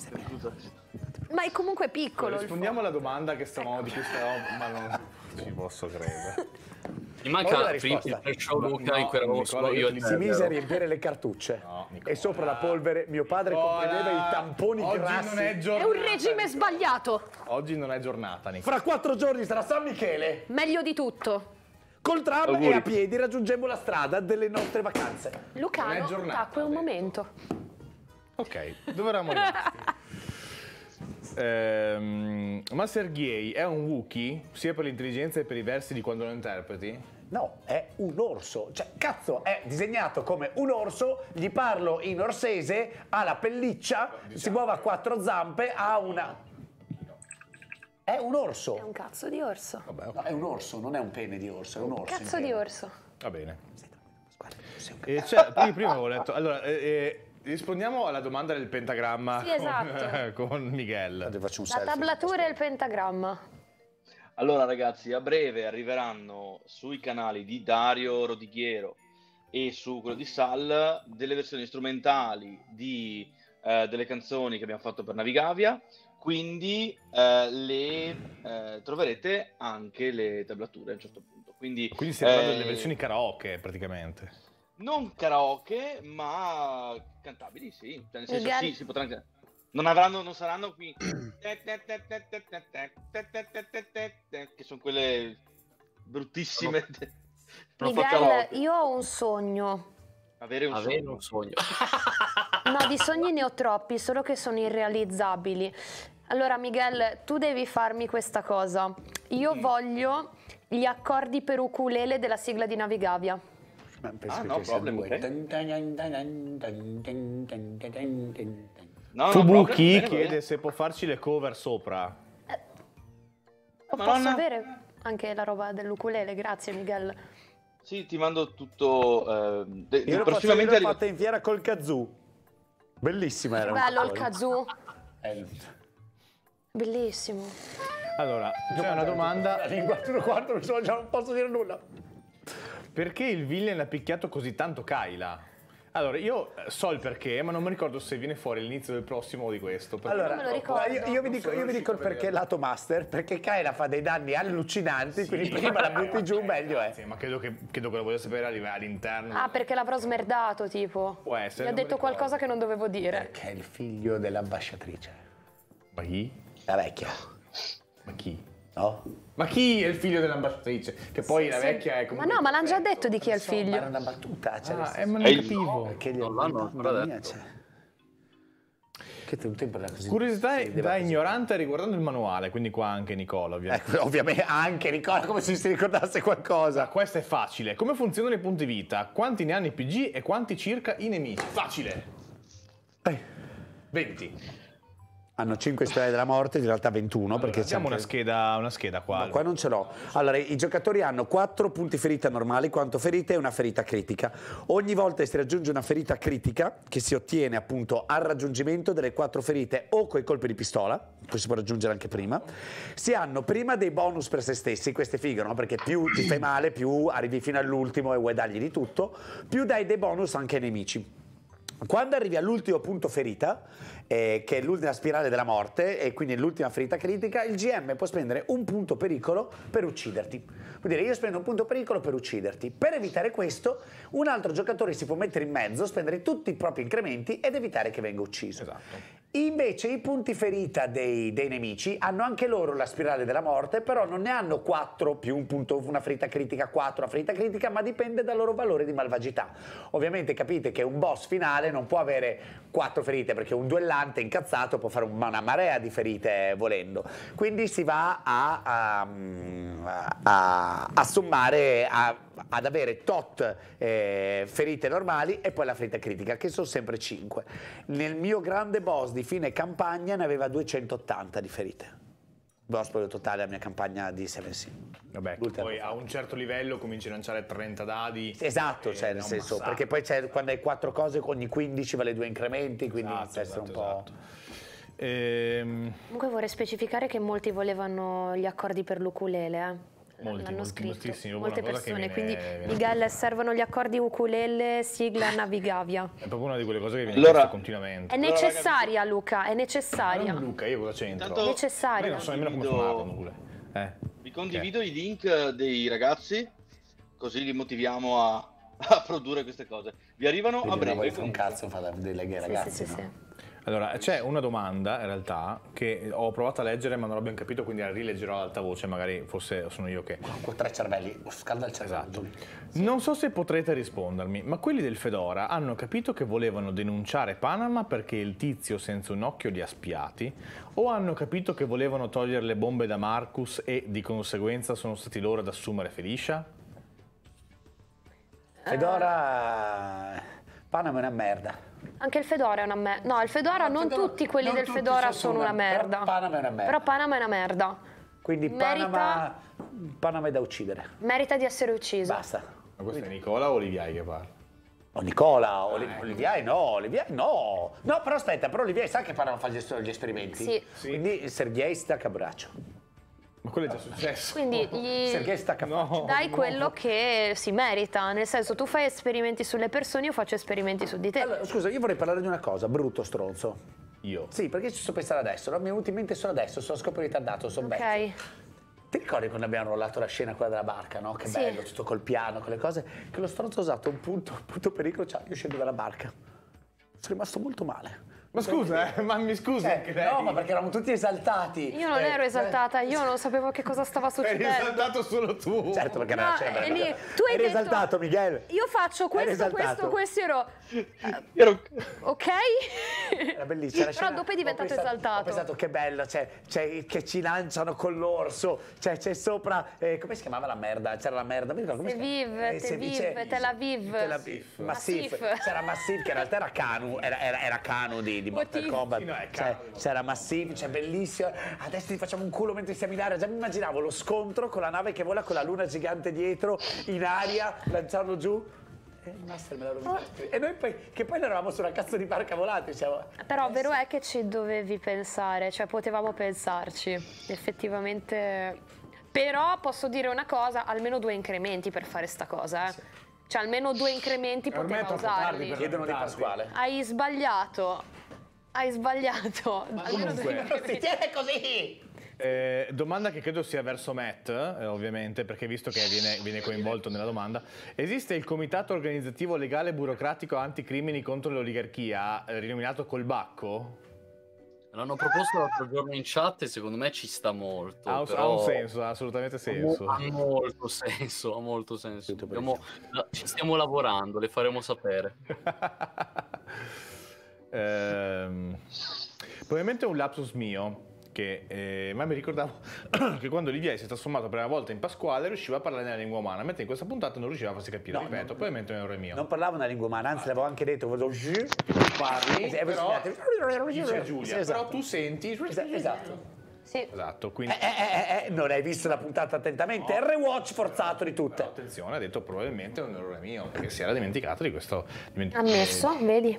Ma è comunque piccolo. Rispondiamo alla domanda che stavamo ecco. di cui stavamo, ma non... Ci certo. posso credere. Mi manca il show Luca no, in cui io Si mise a riempire le cartucce no, e sopra la polvere mio padre Nicola. comprendeva i tamponi Oggi grassi. Non è, giornata, è un regime sbagliato. Oggi non è giornata, Nicola. Fra quattro giorni sarà San Michele. Meglio di tutto. Col tram Auguri. e a piedi raggiungiamo la strada delle nostre vacanze. Lucano, tacque un momento. Ok, dove eravamo rimasti? Ehm, ma Sergei è un Wookiee sia per l'intelligenza che per i versi di quando lo interpreti? No, è un orso. Cioè, cazzo, è disegnato come un orso, gli parlo in orsese, ha la pelliccia, diciamo. si muove a quattro zampe, ha una... È un orso. È un cazzo di orso. Vabbè, ok. no, è un orso, non è un pene di orso, è un orso. Cazzo di orso. Va bene. Guarda, sei un eh, cazzo. Eh, cioè, prima, avevo letto... Allora, eh, eh rispondiamo alla domanda del pentagramma sì, esatto. con, eh, con Miguel. La selfie, tablatura e il pentagramma. Allora ragazzi, a breve arriveranno sui canali di Dario Rodighiero e su quello di Sal delle versioni strumentali di, eh, delle canzoni che abbiamo fatto per Navigavia, quindi eh, le eh, troverete anche le tablature a un certo punto. Quindi, quindi stiamo parlando eh, delle versioni karaoke praticamente non karaoke, ma cantabili sì. Cioè, nel senso, sì, si potranno anche... Non avranno, non saranno qui. che sono quelle bruttissime. No. Miguel, io ho un sogno. Avere un Avere sogno. Un sogno. no, di sogni ne ho troppi, solo che sono irrealizzabili. Allora, Miguel, tu devi farmi questa cosa. Io mm. voglio gli accordi per ukulele della sigla di Navigavia. Ma penso ah, no, problem. No, Fubuki no, chiede se può farci le cover sopra. Eh, Madonna. posso avere anche la roba dell'ukulele, grazie Miguel. Sì, ti mando tutto. Eh, Io prossimamente l'ho fatta in fiera col kazoo. Bellissima era. Bello il kazoo. Eh, Bellissimo. Allora, c'è una domanda. In 4-4 non posso dire nulla. Perché il villain ha picchiato così tanto Kyla? Allora, io eh, so il perché, ma non mi ricordo se viene fuori all'inizio del prossimo o di questo. Allora, non me lo ricordo. Io, io vi dico, io vi dico il perché lato master, perché Kyla fa dei danni allucinanti, sì, quindi prima la butti giù eh, meglio è. Sì, ma credo che, credo che, lo voglio sapere all'interno. Ah, perché l'avrò smerdato, tipo. Può essere. Mi ha detto qualcosa che non dovevo dire. Perché è il figlio dell'ambasciatrice. Ma chi? La vecchia. Ma chi? No? Ma chi è il figlio dell'ambattrice? Che poi sì, la vecchia sì. è comunque... Ma no, ma l'hanno già detto di chi è il figlio. Era una battuta, cioè ah, eh, ma non capivo. Perché gli no, no, no, Che te, tempo era così. Curiosità sì, da ignorante così. riguardando il manuale, quindi qua anche Nicola, ovviamente. Eh, ovviamente anche Nicola, come se si ricordasse qualcosa. Ah, questa è facile. Come funzionano i punti vita? Quanti ne hanno i PG e quanti circa i nemici? Facile. Dai. Eh. 20 hanno 5 stelle della morte, in realtà 21. Allora, perché abbiamo una, scheda, una scheda qua. No, qua non ce l'ho. Allora, i giocatori hanno 4 punti ferita normali, quanto ferite e una ferita critica. Ogni volta che si raggiunge una ferita critica, che si ottiene appunto al raggiungimento delle 4 ferite o coi colpi di pistola, poi si può raggiungere anche prima, si hanno prima dei bonus per se stessi, queste figo, no? Perché più ti fai male, più arrivi fino all'ultimo e vuoi dargli di tutto, più dai dei bonus anche ai nemici. Quando arrivi all'ultimo punto ferita, eh, che è l'ultima spirale della morte e quindi l'ultima ferita critica, il GM può spendere un punto pericolo per ucciderti. Vuol dire io spendo un punto pericolo per ucciderti. Per evitare questo, un altro giocatore si può mettere in mezzo, spendere tutti i propri incrementi ed evitare che venga ucciso. Esatto. Invece i punti ferita dei, dei, nemici hanno anche loro la spirale della morte, però non ne hanno 4 più un punto, una ferita critica 4, una ferita critica, ma dipende dal loro valore di malvagità. Ovviamente capite che un boss finale non può avere 4 ferite perché un duellante pesante, incazzato, può fare una marea di ferite volendo. Quindi si va a, a, ehm, a, a sommare, ad avere tot eh, ferite normali e poi la ferita critica, che sono sempre 5. Nel mio grande boss di fine campagna ne aveva 280 di ferite do totale la mia campagna di Seven Sin. Vabbè, poi a un certo livello cominci a lanciare 30 dadi. Esatto, cioè nel senso, massacro, perché poi esatto. quando hai quattro cose ogni 15 vale due incrementi, quindi esatto, esatto un po'... Esatto. Ehm... Comunque vorrei specificare che molti volevano gli accordi per l'ukulele, eh molti, l'hanno scritto, molte persone, quindi Miguel più. servono gli accordi ukulele, sigla, navigavia. È proprio una di quelle cose che viene allora, continuamente. È necessaria allora, Luca, è necessaria. Non Luca, io cosa c'entro? È necessaria. non so nemmeno come suonare Eh. Vi condivido okay. i link dei ragazzi, così li motiviamo a, a produrre queste cose. Vi arrivano Quindi a breve. Non un cazzo fa delle leghe sì, ragazzi. Sì, sì, sì. Allora, c'è una domanda in realtà che ho provato a leggere ma non abbiamo capito, quindi la rileggerò ad alta voce, magari forse sono io che... Con tre cervelli, scalda il cervello. Esatto. Sì. Non so se potrete rispondermi, ma quelli del Fedora hanno capito che volevano denunciare Panama perché il tizio senza un occhio li ha spiati? O hanno capito che volevano togliere le bombe da Marcus e di conseguenza sono stati loro ad assumere Felicia? Fedora... Panama è una merda. Anche il Fedora è una merda. No, il Fedora, no, non Fedora, tutti quelli non del tutti Fedora sono una, una merda. Però Panama è una merda. Però Panama è una merda. Quindi merita, Panama, Panama è da uccidere. Merita di essere ucciso. Basta. Ma questo Quindi. è Nicola o Oliviai che parla? Oh, Nicola, ah, Oli ecco. Oliviai no, Oliviai no. No, però aspetta, però Oliviai sa che Panama fa gli esperimenti. Sì. sì. Quindi Sergei stacca braccio. Ma quello è già successo. Quindi gli no, dai no. quello che si merita, nel senso tu fai esperimenti sulle persone, io faccio esperimenti su di te. Allora, scusa, io vorrei parlare di una cosa, brutto stronzo. Io? Sì, perché ci sto pensando adesso, no? mi è venuto in mente solo adesso, sono scopo ritardato, sono okay. vecchio. Ti ricordi quando abbiamo rollato la scena quella della barca, no? Che sì. bello, tutto col piano, con le cose. Che lo stronzo ha usato un punto, un punto pericolo, cioè io scendo dalla barca. Sono rimasto molto male. Ma scusa, eh, ma mi scusi. Eh, no, ma perché eravamo tutti esaltati. Io non eh, ero eh. esaltata, io non sapevo che cosa stava succedendo. Eri esaltato solo tu. Certo, perché no, era cena. Cioè, eri, detto, esaltato, Miguel. Io faccio questo, questo, questo, ero... ero... Eh, ok? Era bellissima la scena. Però dopo è diventato ho pensato, esaltato. Ho pensato che bello, cioè, cioè che ci lanciano con l'orso, cioè c'è sopra... Eh, come si chiamava la merda? C'era la merda, mi ricordo come si chiamava? Eh, te vive, Tel Aviv. Tel Aviv. Massif. Massif. C'era Massif, che in realtà era Canu, era, era, era Canu di di, Mortal Kombat. Cioè, c'era Massive, cioè bellissimo. Adesso ti facciamo un culo mentre siamo in aria. Già mi immaginavo lo scontro con la nave che vola con la luna gigante dietro, in aria, lanciarlo giù. E eh, il master me l'ha rovinato. Oh. E noi poi, che poi eravamo sulla cazzo di barca volante. Diciamo. Però adesso... Eh, vero è che ci dovevi pensare, cioè potevamo pensarci. Effettivamente... Però posso dire una cosa, almeno due incrementi per fare sta cosa, eh. Sì. Cioè almeno due incrementi poteva usarli. Chiedono di Pasquale. Hai sbagliato hai sbagliato. comunque, si tiene così! Eh, domanda che credo sia verso Matt, eh, ovviamente, perché visto che viene, viene, coinvolto nella domanda. Esiste il Comitato Organizzativo Legale Burocratico Anticrimini contro l'Oligarchia, eh, rinominato Colbacco? L'hanno proposto l'altro giorno in chat e secondo me ci sta molto. Ha, però... ha un senso, ha assolutamente senso. Ha molto senso, ha molto senso. Stiamo, ci stiamo lavorando, le faremo sapere. Ehm, probabilmente è un lapsus mio, che, eh, ma mi ricordavo che quando Olivier si è trasformato per la prima volta in Pasquale riusciva a parlare nella lingua umana, mentre in questa puntata non riusciva a farsi capire. No, Ripeto, non, probabilmente è un errore mio. Non parlavo nella lingua umana, anzi, ah. l'avevo anche detto. Vado, parli, eh, eh, però, dice Giulia, sì, esatto. però tu senti. Esatto. esatto. Sì. Esatto, quindi... Eh, eh, eh, eh, non hai visto la puntata attentamente? No. R-Watch forzato di tutte. Però, attenzione, ha detto probabilmente è un errore mio, perché si era dimenticato di questo... Diment- Ammesso, vedi.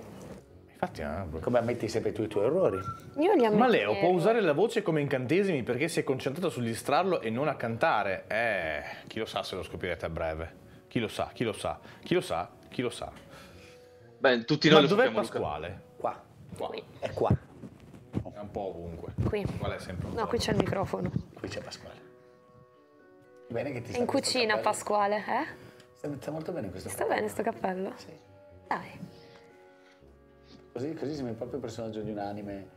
Infatti, eh. come ammetti sempre tu i tuoi errori? Io li ammetto. Ma Leo può usare la voce come incantesimi perché si è concentrata sull'istrarlo e non a cantare. Eh, chi lo sa se lo scoprirete a breve. Chi lo sa, chi lo sa, chi lo sa, chi lo sa. Beh, tutti noi Ma lo dov'è sappiamo. Pasquale? Luca. Qua. qua. Qui. È qua. È un po' ovunque. Qui. Qual è sempre No, qui c'è il microfono. Qui c'è Pasquale. Bene che ti sta In cucina, Pasquale, eh? Sta, molto bene questo sta cappello. bene questo cappello? Sì. Dai. Così, così sembra proprio il personaggio di un anime.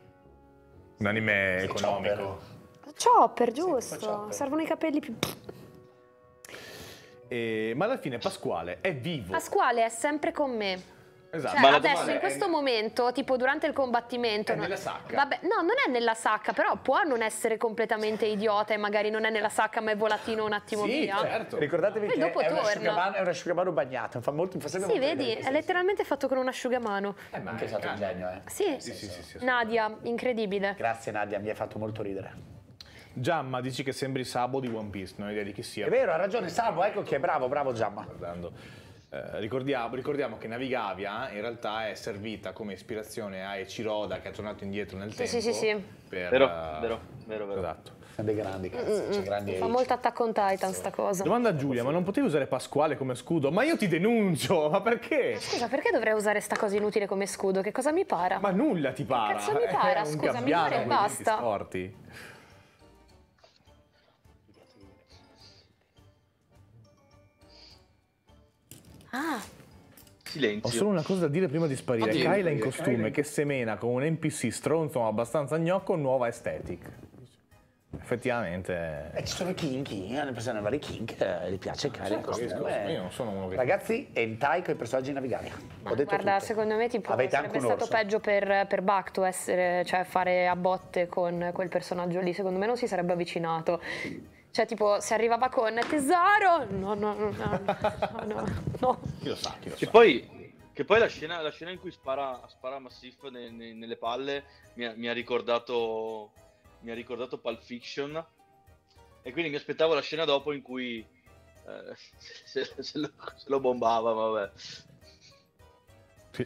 Un anime sì, economico. Chopper, giusto. Sì, Servono i capelli più... E, eh, ma alla fine Pasquale è vivo. Pasquale è sempre con me. Esatto. Cioè, adesso in questo è... momento, tipo durante il combattimento, è non... nella sacca. Vabbè, no, non è nella sacca, però può non essere completamente idiota e magari non è nella sacca, ma è volatino un attimo sì, via. Certo. Ricordatevi Poi che dopo è, torna. Un asciugamano, è un asciugamano bagnato, fa molto fa Sì, molto vedi, è letteralmente fatto con un asciugamano. Eh, ma anche è stato un genio, eh. Sì. Sì, sì, sì, sì Nadia, incredibile. Grazie Nadia, mi hai fatto molto ridere. Giamma dici che sembri Sabo di One Piece, non hai idea di chi sia. È vero, ha ragione, Sabo, ecco che è bravo, bravo Giamma. Guardando. Eh, ricordiamo, ricordiamo, che Navigavia eh, in realtà è servita come ispirazione a Eciroda che è tornato indietro nel sì, tempo. Sì, sì, sì. Per, vero, uh, vero, vero, vero. Esatto. Dei grandi, mm, cazzo, mm, cioè, mm, grandi Fa molto attacco on Titan sta cosa. Domanda a Giulia, ma non potevi usare Pasquale come scudo? Ma io ti denuncio, ma perché? Ma scusa, perché dovrei usare sta cosa inutile come scudo? Che cosa mi para? Ma nulla ti para. Che cazzo mi para, eh, scusa, mi para e basta. Sporti. Ah. Silenzio. Ho solo una cosa da dire prima di sparire. Oddio, Kyla in costume Kyla. che semena con un NPC stronzo abbastanza gnocco, nuova aesthetic. Effettivamente. Eh, eh ci sono i kinky, eh, alle persone vari kink, eh, gli piace ah, Kyla. Certo, sì, Io non sono uno che. Ragazzi, hentai con i personaggi navigabili. Ho detto Guarda, tutto. secondo me tipo, Avete sarebbe stato orso. peggio per, per Bacto essere, cioè fare a botte con quel personaggio lì. Secondo me non si sarebbe avvicinato. Sì. Cioè, tipo, se arrivava con tesoro, no, no, no, no, no, no. Chi lo sa, chi lo sa. E poi che poi la scena, la scena, in cui spara, spara Massif ne, ne, nelle palle mi ha, mi ha, ricordato. Mi ha ricordato Pulp Fiction. E quindi mi aspettavo la scena dopo in cui. Eh, se, se, lo, se, lo, bombava, vabbè.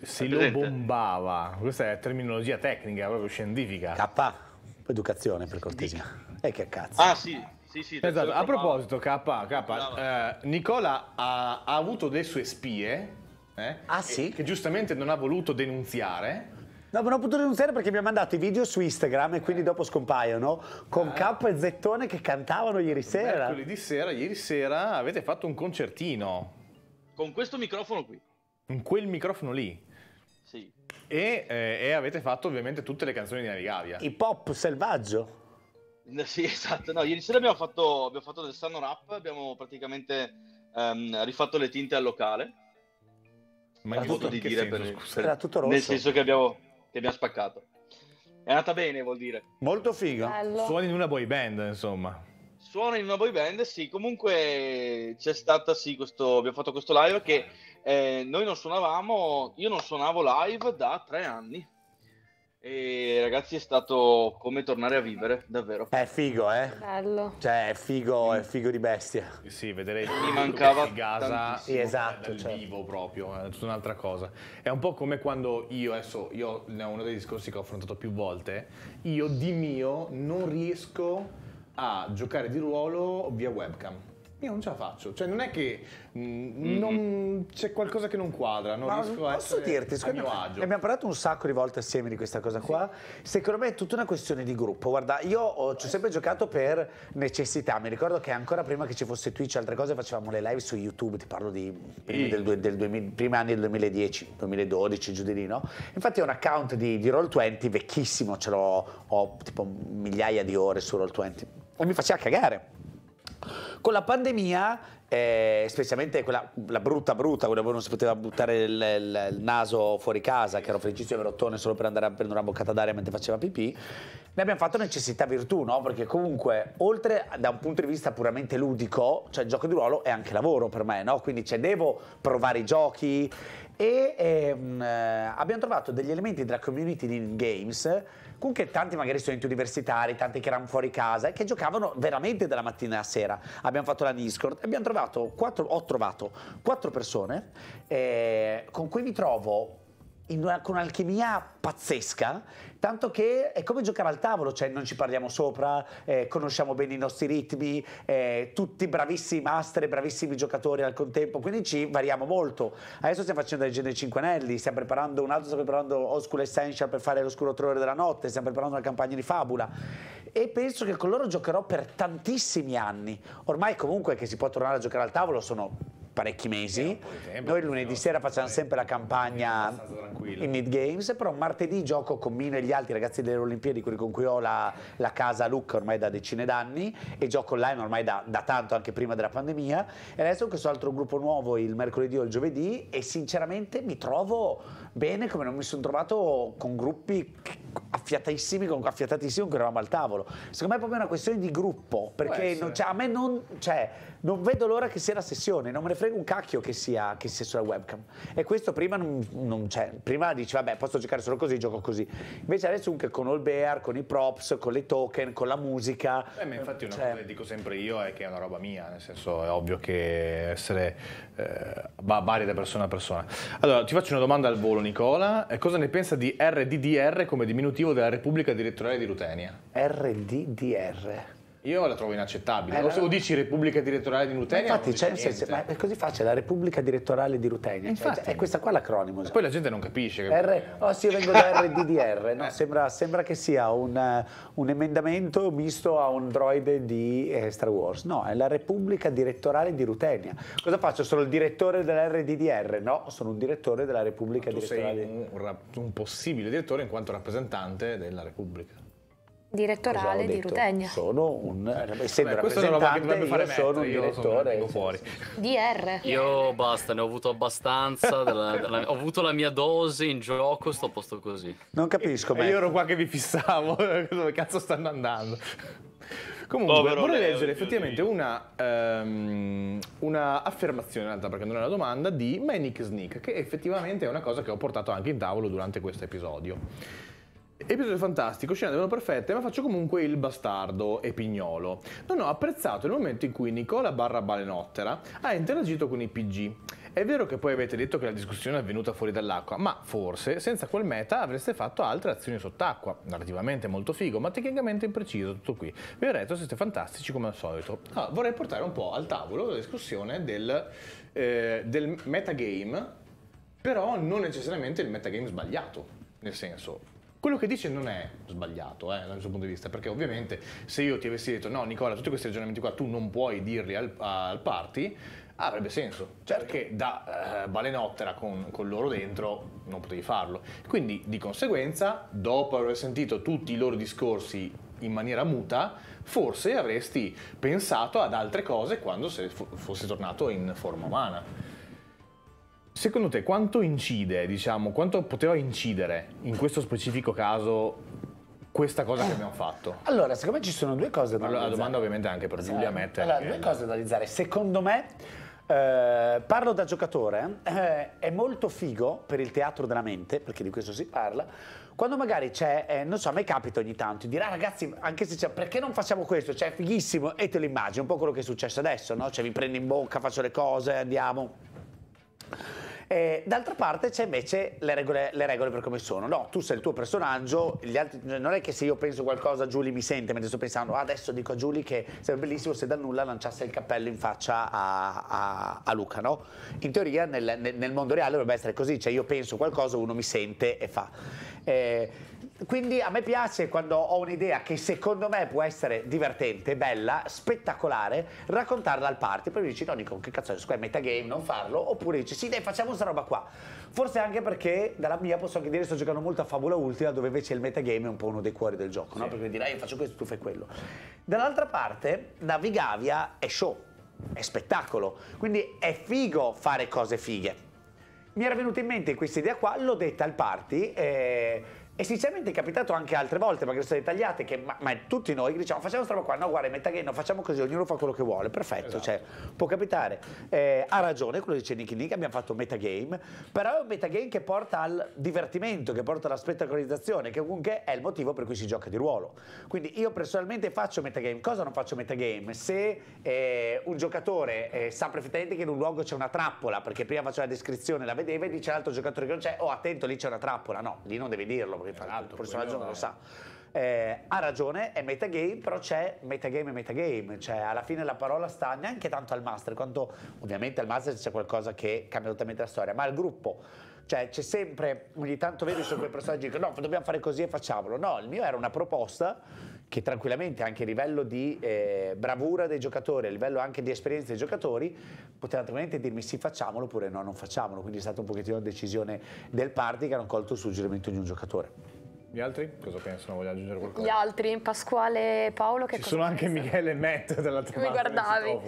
Se, lo bombava, questa è terminologia tecnica, proprio scientifica. K, educazione per cortesia. E eh, che cazzo. Ah, sì, sì, sì, esatto. A proposito, K, K eh, Nicola ha, ha, avuto delle sue spie. Eh, ah, sì? Che giustamente non ha voluto denunziare. No, non ho potuto denunziare perché mi ha mandato i video su Instagram e quindi dopo scompaiono con ah. K e Zettone che cantavano ieri sera. Mercoledì sera, ieri sera avete fatto un concertino. Con questo microfono qui. Con quel microfono lì. Sì. E, eh, e avete fatto ovviamente tutte le canzoni di Navigavia. I pop selvaggio. Sì, esatto. No, ieri sera abbiamo fatto, abbiamo fatto del Sun Rap, abbiamo praticamente um, rifatto le tinte al locale. Ma il voto di dire senso, per, scusa. Era tutto rosso. Nel senso che abbiamo, che abbiamo spaccato. È andata bene, vuol dire. Molto figo. Suoni in una boy band, insomma. Suona in una boy band, sì. Comunque c'è stata, sì, questo, abbiamo fatto questo live che eh, noi non suonavamo, io non suonavo live da tre anni. E ragazzi, è stato come tornare a vivere, davvero. È figo, eh? Bello. Cioè, è figo, è figo di bestia. Sì, vedere mi mancava Gaza sì, esatto, dal cioè. vivo proprio, è tutta un'altra cosa. È un po' come quando io adesso, io ne ho uno dei discorsi che ho affrontato più volte, io di mio non riesco a giocare di ruolo via webcam io non ce la faccio. Cioè, non è che mh, mm, non, c'è qualcosa che non quadra, non Ma riesco a dirti, a mio agio. Abbiamo parlato un sacco di volte assieme di questa cosa qua. Sì. Secondo me è tutta una questione di gruppo. Guarda, io ho, ci ho sempre giocato per necessità. Mi ricordo che ancora prima che ci fosse Twitch e altre cose facevamo le live su YouTube, ti parlo di primi, del, del 2000, primi anni del 2010, 2012, giù di lì, no? Infatti ho un account di, di Roll20 vecchissimo, ce l'ho ho tipo migliaia di ore su Roll20 e mi faceva cagare con la pandemia, eh, specialmente quella la brutta brutta, quella dove non si poteva buttare il, il, il naso fuori casa, che ero felicissimo di rottone solo per andare a prendere una boccata d'aria mentre faceva pipì, ne abbiamo fatto necessità virtù, no? Perché comunque, oltre da un punto di vista puramente ludico, cioè il gioco di ruolo è anche lavoro per me, no? Quindi cioè, devo provare i giochi e ehm, eh, abbiamo trovato degli elementi della community di games comunque tanti magari studenti universitari, tanti che erano fuori casa e che giocavano veramente dalla mattina alla sera. Abbiamo fatto la Discord e abbiamo trovato, quattro, ho trovato quattro persone eh, con cui mi trovo una, con un'alchimia pazzesca, tanto che è come giocare al tavolo, cioè non ci parliamo sopra, eh, conosciamo bene i nostri ritmi, eh, tutti bravissimi master bravissimi giocatori al contempo, quindi ci variamo molto. Adesso stiamo facendo il genere 5 anelli, stiamo preparando un altro, stiamo preparando Oscuro Essential per fare l'oscuro terrore della notte, stiamo preparando una campagna di fabula e penso che con loro giocherò per tantissimi anni. Ormai comunque che si può tornare a giocare al tavolo sono parecchi mesi. Eh, Noi lunedì sera facciamo sempre la eh, campagna in Mid Games, però martedì gioco con Mino e gli altri ragazzi delle Olimpiadi, quelli con cui ho la, la casa a Lucca ormai da decine d'anni e gioco online ormai da, da, tanto, anche prima della pandemia. E adesso ho questo altro gruppo nuovo il mercoledì o il giovedì e sinceramente mi trovo bene come non mi sono trovato con gruppi affiatissimi, con, affiatatissimi con eravamo al tavolo. Secondo me è proprio una questione di gruppo, perché a me non... Cioè, non vedo l'ora che sia la sessione, non me ne frega un cacchio che sia, che sia sulla webcam. E questo prima non, non c'è. Prima dici, vabbè, posso giocare solo così, gioco così. Invece adesso con All Bear, con i props, con le token, con la musica. Beh, ma infatti una cioè... cosa che dico sempre io è che è una roba mia, nel senso è ovvio che essere eh, varia da persona a persona. Allora, ti faccio una domanda al volo, Nicola. Eh, cosa ne pensa di RDDR come diminutivo della Repubblica Direttoriale di Rutenia? RDDR. Io la trovo inaccettabile. Eh, o, o dici Repubblica Direttoriale di Rutenia. Infatti, c'è, se, ma è così facile, la Repubblica Direttoriale di Rutenia. Cioè, infatti. Cioè, è questa qua l'acronimo. Poi la gente non capisce. Che... R... Oh sì, vengo da RDDR. no, eh. sembra, sembra, che sia un, eh, un, emendamento misto a un droide di eh, Star Wars. No, è la Repubblica Direttoriale di Rutenia. Cosa faccio? Sono il direttore dell'RDDR? No, sono un direttore della Repubblica Direttoriale. Sei un, un, un possibile direttore in quanto rappresentante della Repubblica. Esatto, direttorale di Rutegna. Sono un essendo eh, Vabbè, rappresentante, io fare sono un direttore sono fuori. DR. Io basta, ne ho avuto abbastanza, della, della, ho avuto la mia dose in gioco, sto a posto così. Non capisco ma Io ero qua che vi fissavo, dove cazzo stanno andando? Comunque, Povero vorrei Leo, leggere effettivamente una, um, una, affermazione, in realtà, perché non è una domanda, di Manic Sneak, che effettivamente è una cosa che ho portato anche in tavolo durante questo episodio. Episodio fantastico, scene devono perfette, ma faccio comunque il bastardo e pignolo. Non ho apprezzato il momento in cui Nicola barra Balenottera ha interagito con i PG. È vero che poi avete detto che la discussione è avvenuta fuori dall'acqua, ma forse senza quel meta avreste fatto altre azioni sott'acqua. Narrativamente molto figo, ma tecnicamente impreciso tutto qui. Vi ho detto, siete fantastici come al solito. Ah, vorrei portare un po' al tavolo la discussione del, eh, del metagame, però non necessariamente il metagame sbagliato. Nel senso, quello che dice non è sbagliato eh, dal suo punto di vista, perché ovviamente se io ti avessi detto no Nicola, tutti questi ragionamenti qua tu non puoi dirli al, al party, avrebbe senso, certo perché da eh, balenottera con, con, loro dentro non potevi farlo. Quindi di conseguenza, dopo aver sentito tutti i loro discorsi in maniera muta, forse avresti pensato ad altre cose quando se, fossi tornato in forma umana. Secondo te quanto incide, diciamo, quanto poteva incidere in questo specifico caso questa cosa che abbiamo fatto? Allora, secondo me ci sono due cose da allora, analizzare. La domanda ovviamente è anche per Giulia Mette. Allora, due cose da analizzare. Secondo me, eh, parlo da giocatore, eh, è molto figo per il teatro della mente, perché di questo si parla, quando magari c'è, eh, non so, a me capita ogni tanto di dire, ah, ragazzi, anche se c'è, perché non facciamo questo? Cioè, è fighissimo, e te lo immagini, un po' quello che è successo adesso, no? Cioè, mi prendo in bocca, faccio le cose, andiamo... Eh, d'altra parte c'è invece le regole, le regole, per come sono. No, tu sei il tuo personaggio, altri, cioè, non è che se io penso qualcosa Giulia mi sente mentre sto pensando, ah, adesso dico a Giulia che sarebbe bellissimo se dal nulla lanciasse il cappello in faccia a, a, a Luca, no? In teoria nel, nel, mondo reale dovrebbe essere così, cioè io penso qualcosa, uno mi sente e fa. Eh, quindi a me piace quando ho un'idea che secondo me può essere divertente, bella, spettacolare, raccontarla al party. Poi mi dici, no, Nico, che cazzo è, questo è metagame, non farlo. Oppure dici, sì, dai, facciamo questa roba qua. Forse anche perché, dalla mia, posso anche dire, sto giocando molto a Fabula Ultima, dove invece il metagame è un po' uno dei cuori del gioco, sì. no? Perché dirai, ah, faccio questo, tu fai quello. Dall'altra parte, Navigavia è show, è spettacolo. Quindi è figo fare cose fighe. Mi era venuta in mente questa idea qua, l'ho detta al party, eh e sinceramente è capitato anche altre volte, magari sono state tagliate, che, ma, ma tutti noi diciamo facciamo questa roba qua, no guarda, metà che no, facciamo così, ognuno fa quello che vuole, perfetto, esatto. cioè, può capitare. Eh, ha ragione quello che dice Nicky Nick, abbiamo fatto metagame, però è un metagame che porta al divertimento, che porta alla spettacolarizzazione, che comunque è il motivo per cui si gioca di ruolo. Quindi io personalmente faccio metagame, cosa non faccio metagame? Se eh, un giocatore eh, sa perfettamente che in un luogo c'è una trappola, perché prima faceva la descrizione, la vedeva e dice all'altro giocatore che non c'è, oh attento lì c'è una trappola, no, lì non devi dirlo Esatto, il personaggio non lo sa. Eh, ha ragione, è metagame, però c'è metagame e metagame, cioè alla fine la parola sta neanche tanto al master, quanto ovviamente al master c'è qualcosa che cambia totalmente la storia, ma al gruppo. Cioè, c'è sempre, ogni tanto vedi su quei personaggi che no, dobbiamo fare così e facciamolo. No, il mio era una proposta che tranquillamente anche a livello di eh, bravura dei giocatori, a livello anche di esperienza dei giocatori, poteva tranquillamente dirmi sì facciamolo oppure no non facciamolo, quindi è stata un pochettino una decisione del party che hanno colto il suggerimento di un giocatore. Gli altri cosa pensano? Voglio aggiungere qualcosa? Gli altri, Pasquale e Paolo. Che Ci sono anche Michele e Matt dall'altra Mi guardavi.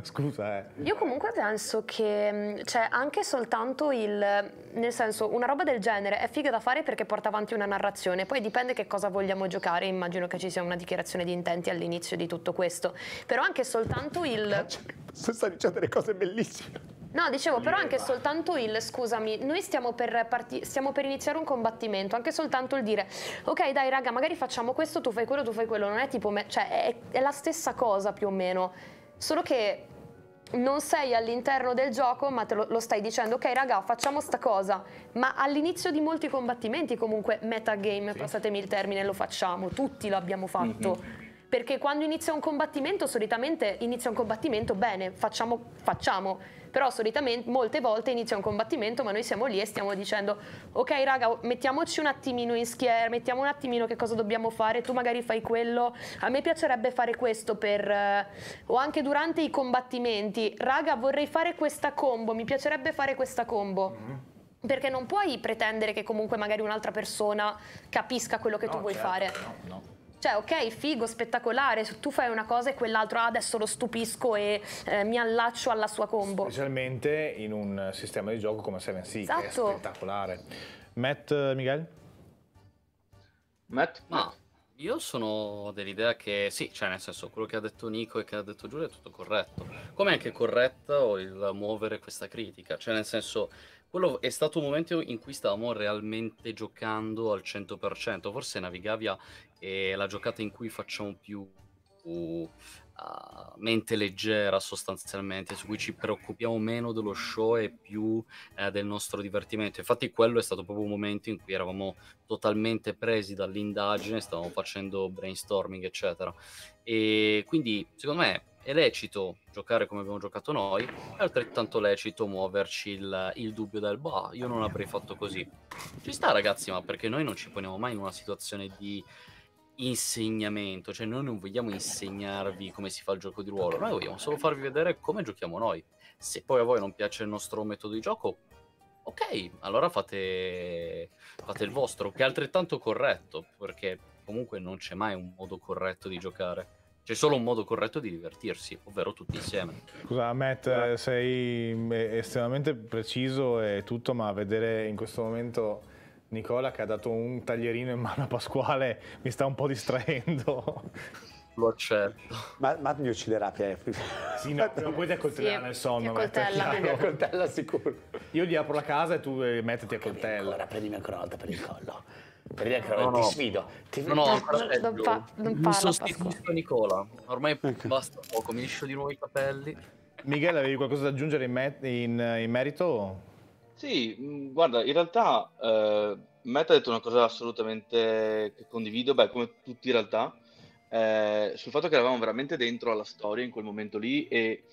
Scusa, eh. Io comunque penso che mm, cioè, anche soltanto il... Nel senso, una roba del genere è figa da fare perché porta avanti una narrazione. Poi dipende che cosa vogliamo giocare. Immagino che ci sia una dichiarazione di intenti all'inizio di tutto questo. Però anche soltanto il... Sto dicendo delle cose bellissime. No, dicevo, però anche soltanto il, scusami, noi stiamo per, stiamo per, iniziare un combattimento, anche soltanto il dire, ok dai raga, magari facciamo questo, tu fai quello, tu fai quello, non è tipo, me, cioè è, è la stessa cosa più o meno, solo che non sei all'interno del gioco, ma te lo, lo, stai dicendo, ok raga, facciamo sta cosa. Ma all'inizio di molti combattimenti comunque metagame, sì. passatemi il termine, lo facciamo, tutti l'abbiamo mhm. fatto. Mm -hmm. Perché quando inizia un combattimento, solitamente inizia un combattimento, bene, facciamo, facciamo però solitamente molte volte inizia un combattimento ma noi siamo lì e stiamo dicendo ok raga mettiamoci un attimino in schiera, mettiamo un attimino che cosa dobbiamo fare, tu magari fai quello, a me piacerebbe fare questo per... Eh, o anche durante i combattimenti, raga vorrei fare questa combo, mi piacerebbe fare questa combo. Mm -hmm perché non puoi pretendere che comunque magari un'altra persona capisca quello che no, tu vuoi certo, fare. No, no. Cioè, ok, figo, spettacolare, tu fai una cosa e quell'altro ah, adesso lo stupisco e eh, mi allaccio alla sua combo. Specialmente in un sistema di gioco come Seven Sea, esatto. che è esatto. spettacolare. Matt, eh, Miguel? Matt? Ma io sono dell'idea che sì, cioè nel senso quello che ha detto Nico e che ha detto Giulia è tutto corretto. Come è anche corretto il muovere questa critica, cioè nel senso quello è stato un momento in cui stavamo realmente giocando al 100%, forse Navigavia è la giocata in cui facciamo più uh, mente leggera sostanzialmente, su cui ci preoccupiamo meno dello show e più uh, del nostro divertimento. Infatti quello è stato proprio un momento in cui eravamo totalmente presi dall'indagine, stavamo facendo brainstorming, eccetera. E quindi secondo me è lecito giocare come abbiamo giocato noi, è altrettanto lecito muoverci il, il dubbio del bah, io non avrei fatto così. Ci sta ragazzi, ma perché noi non ci poniamo mai in una situazione di insegnamento, cioè noi non vogliamo insegnarvi come si fa il gioco di ruolo, noi vogliamo solo farvi vedere come giochiamo noi. Se poi a voi non piace il nostro metodo di gioco, ok, allora fate, fate il vostro, che è altrettanto corretto, perché comunque non c'è mai un modo corretto di giocare. C'è solo un modo corretto di divertirsi, ovvero tutti insieme. Scusa, Matt, sei eh, estremamente preciso e tutto, ma vedere in questo momento Nicola che ha dato un taglierino in mano a Pasquale mi sta un po' distraendo. Lo accetto. Ma, ma mi ucciderà Pierre. Sì, no, prima o poi ti accoltellerà nel sonno. Ti accoltella. Matt, ti accoltella sicuro. Io gli apro la casa e tu eh, metti a accoltella. Allora prendimi ancora una volta per il collo. Per dire che no, ti sfido. Ti no, no, non, non, pa- non parla. Sostituisco Nicola. Ormai basta poco, mi liscio di nuovo i capelli. Michele, avevi qualcosa da aggiungere in, me- in, in merito? Sì, mm, guarda, in realtà eh, Matt ha detto una cosa assolutamente che condivido, beh, come tutti in realtà, eh, sul fatto che eravamo veramente dentro alla storia in quel momento lì e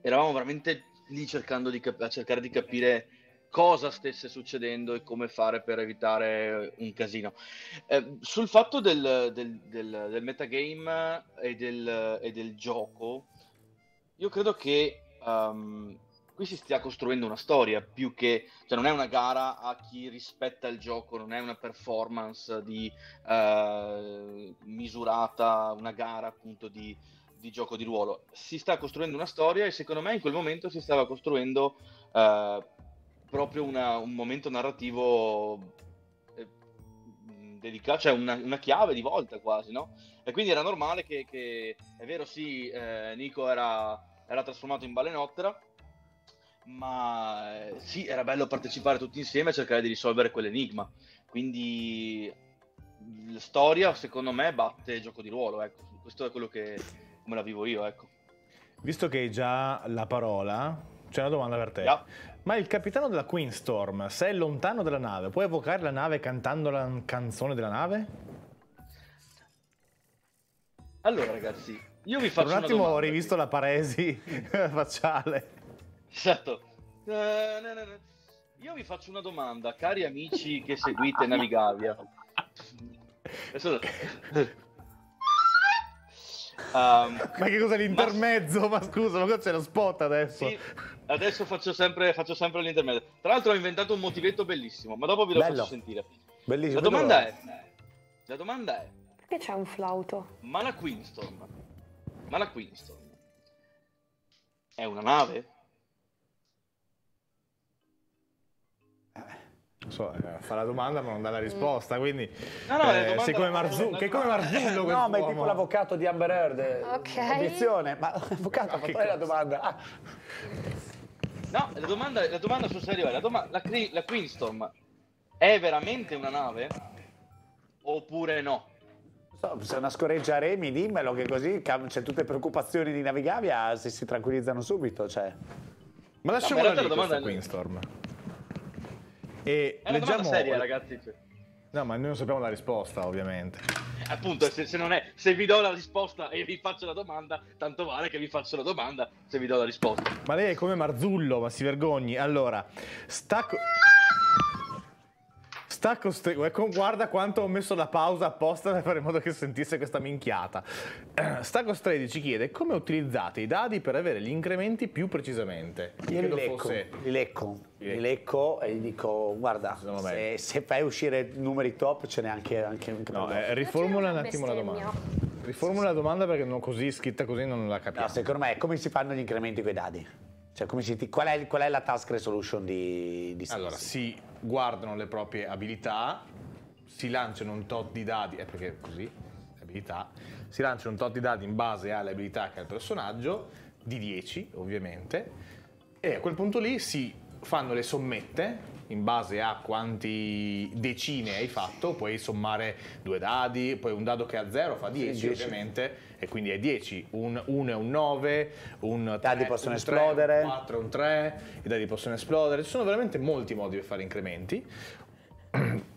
eravamo veramente lì cercando di a cercare di capire cosa stesse succedendo e come fare per evitare un casino. Eh, sul fatto del, del, del, del metagame e del, e del gioco, io credo che um, qui si stia costruendo una storia più che cioè non è una gara a chi rispetta il gioco, non è una performance di uh, misurata, una gara appunto di, di, gioco di ruolo. Si sta costruendo una storia e secondo me in quel momento si stava costruendo uh, proprio una, un momento narrativo eh, mm, dedicato, cioè una, una, chiave di volta quasi, no? E quindi era normale che, che è vero sì, eh, Nico era, era, trasformato in balenottera, ma eh, sì, era bello partecipare tutti insieme e cercare di risolvere quell'enigma. Quindi la storia, secondo me, batte gioco di ruolo, ecco. Questo è quello che me la vivo io, ecco. Visto che hai già la parola, c'è una domanda per te. Yeah. Ma il capitano della Queenstorm, se è lontano dalla nave, può evocare la nave cantando la canzone della nave? Allora, ragazzi, io vi faccio. Per un attimo ho rivisto la paresi facciale. Esatto. Eh, io vi faccio una domanda, cari amici che seguite Navigavia. Um, ma che cosa l'intermezzo? Ma... ma, scusa, ma cosa c'è lo spot adesso? Sì, adesso faccio sempre, faccio sempre l'intermezzo. Tra l'altro ho inventato un motivetto bellissimo, ma dopo vi lo Bello. faccio sentire. Bellissimo. La domanda è... La domanda è... Perché c'è un flauto? Ma la Queenstorm, Ma la Queenstorm, È una nave? so, eh, fa la domanda ma non dà la mm. risposta, quindi no, no, eh, sei come Marzullo, che come Marzullo No, ma è tipo l'avvocato di Amber Heard, eh, okay. obiezione, ma l'avvocato ha è la domanda. Ah. No, la domanda, la domanda sul serio è, la, doma- la, cri- la Queenstorm è veramente una nave oppure no? So, se una scoreggia a Remi, dimmelo che così c'è cioè, tutte le preoccupazioni di Navigavia si, si tranquillizzano subito. Cioè. Ma lasciamo la domanda a Queenstorm. È... E è leggiamo... seria, ragazzi. Cioè. No, ma noi non sappiamo la risposta, ovviamente. Eh, appunto, se, se, non è, se vi do la risposta e vi faccio la domanda, tanto vale che vi faccio la domanda se vi do la risposta. Ma lei è come Marzullo, ma si vergogni. Allora, sta... Sta costringendo, guarda quanto ho messo la pausa apposta per fare in modo che sentisse questa minchiata. Stacos 13 ci chiede come utilizzate i dadi per avere gli incrementi più precisamente. Io li lecco, fosse... li lecco, li lecco e gli dico guarda, se, se, fai uscire numeri top ce n'è anche, anche un no, eh, Riformula un attimo la domanda. Riformula la domanda perché non così scritta così non la capisco. No, secondo me come si fanno gli incrementi con i dadi. Cioè, si, qual, è, qual, è, la task resolution di, di Allora, si guardano le proprie abilità, si lanciano un tot di dadi, eh, è perché così, abilità, si lanciano un tot di dadi in base alle abilità che ha il personaggio, di 10 ovviamente, e a quel punto lì si fanno le sommette in base a quanti decine hai fatto, puoi sommare due dadi, poi un dado che ha 0 fa 10 ovviamente, e quindi è 10, un 1 è un 9, un 3 possono un 3, un 4 è un 3, i dadi possono esplodere, ci sono veramente molti modi per fare incrementi.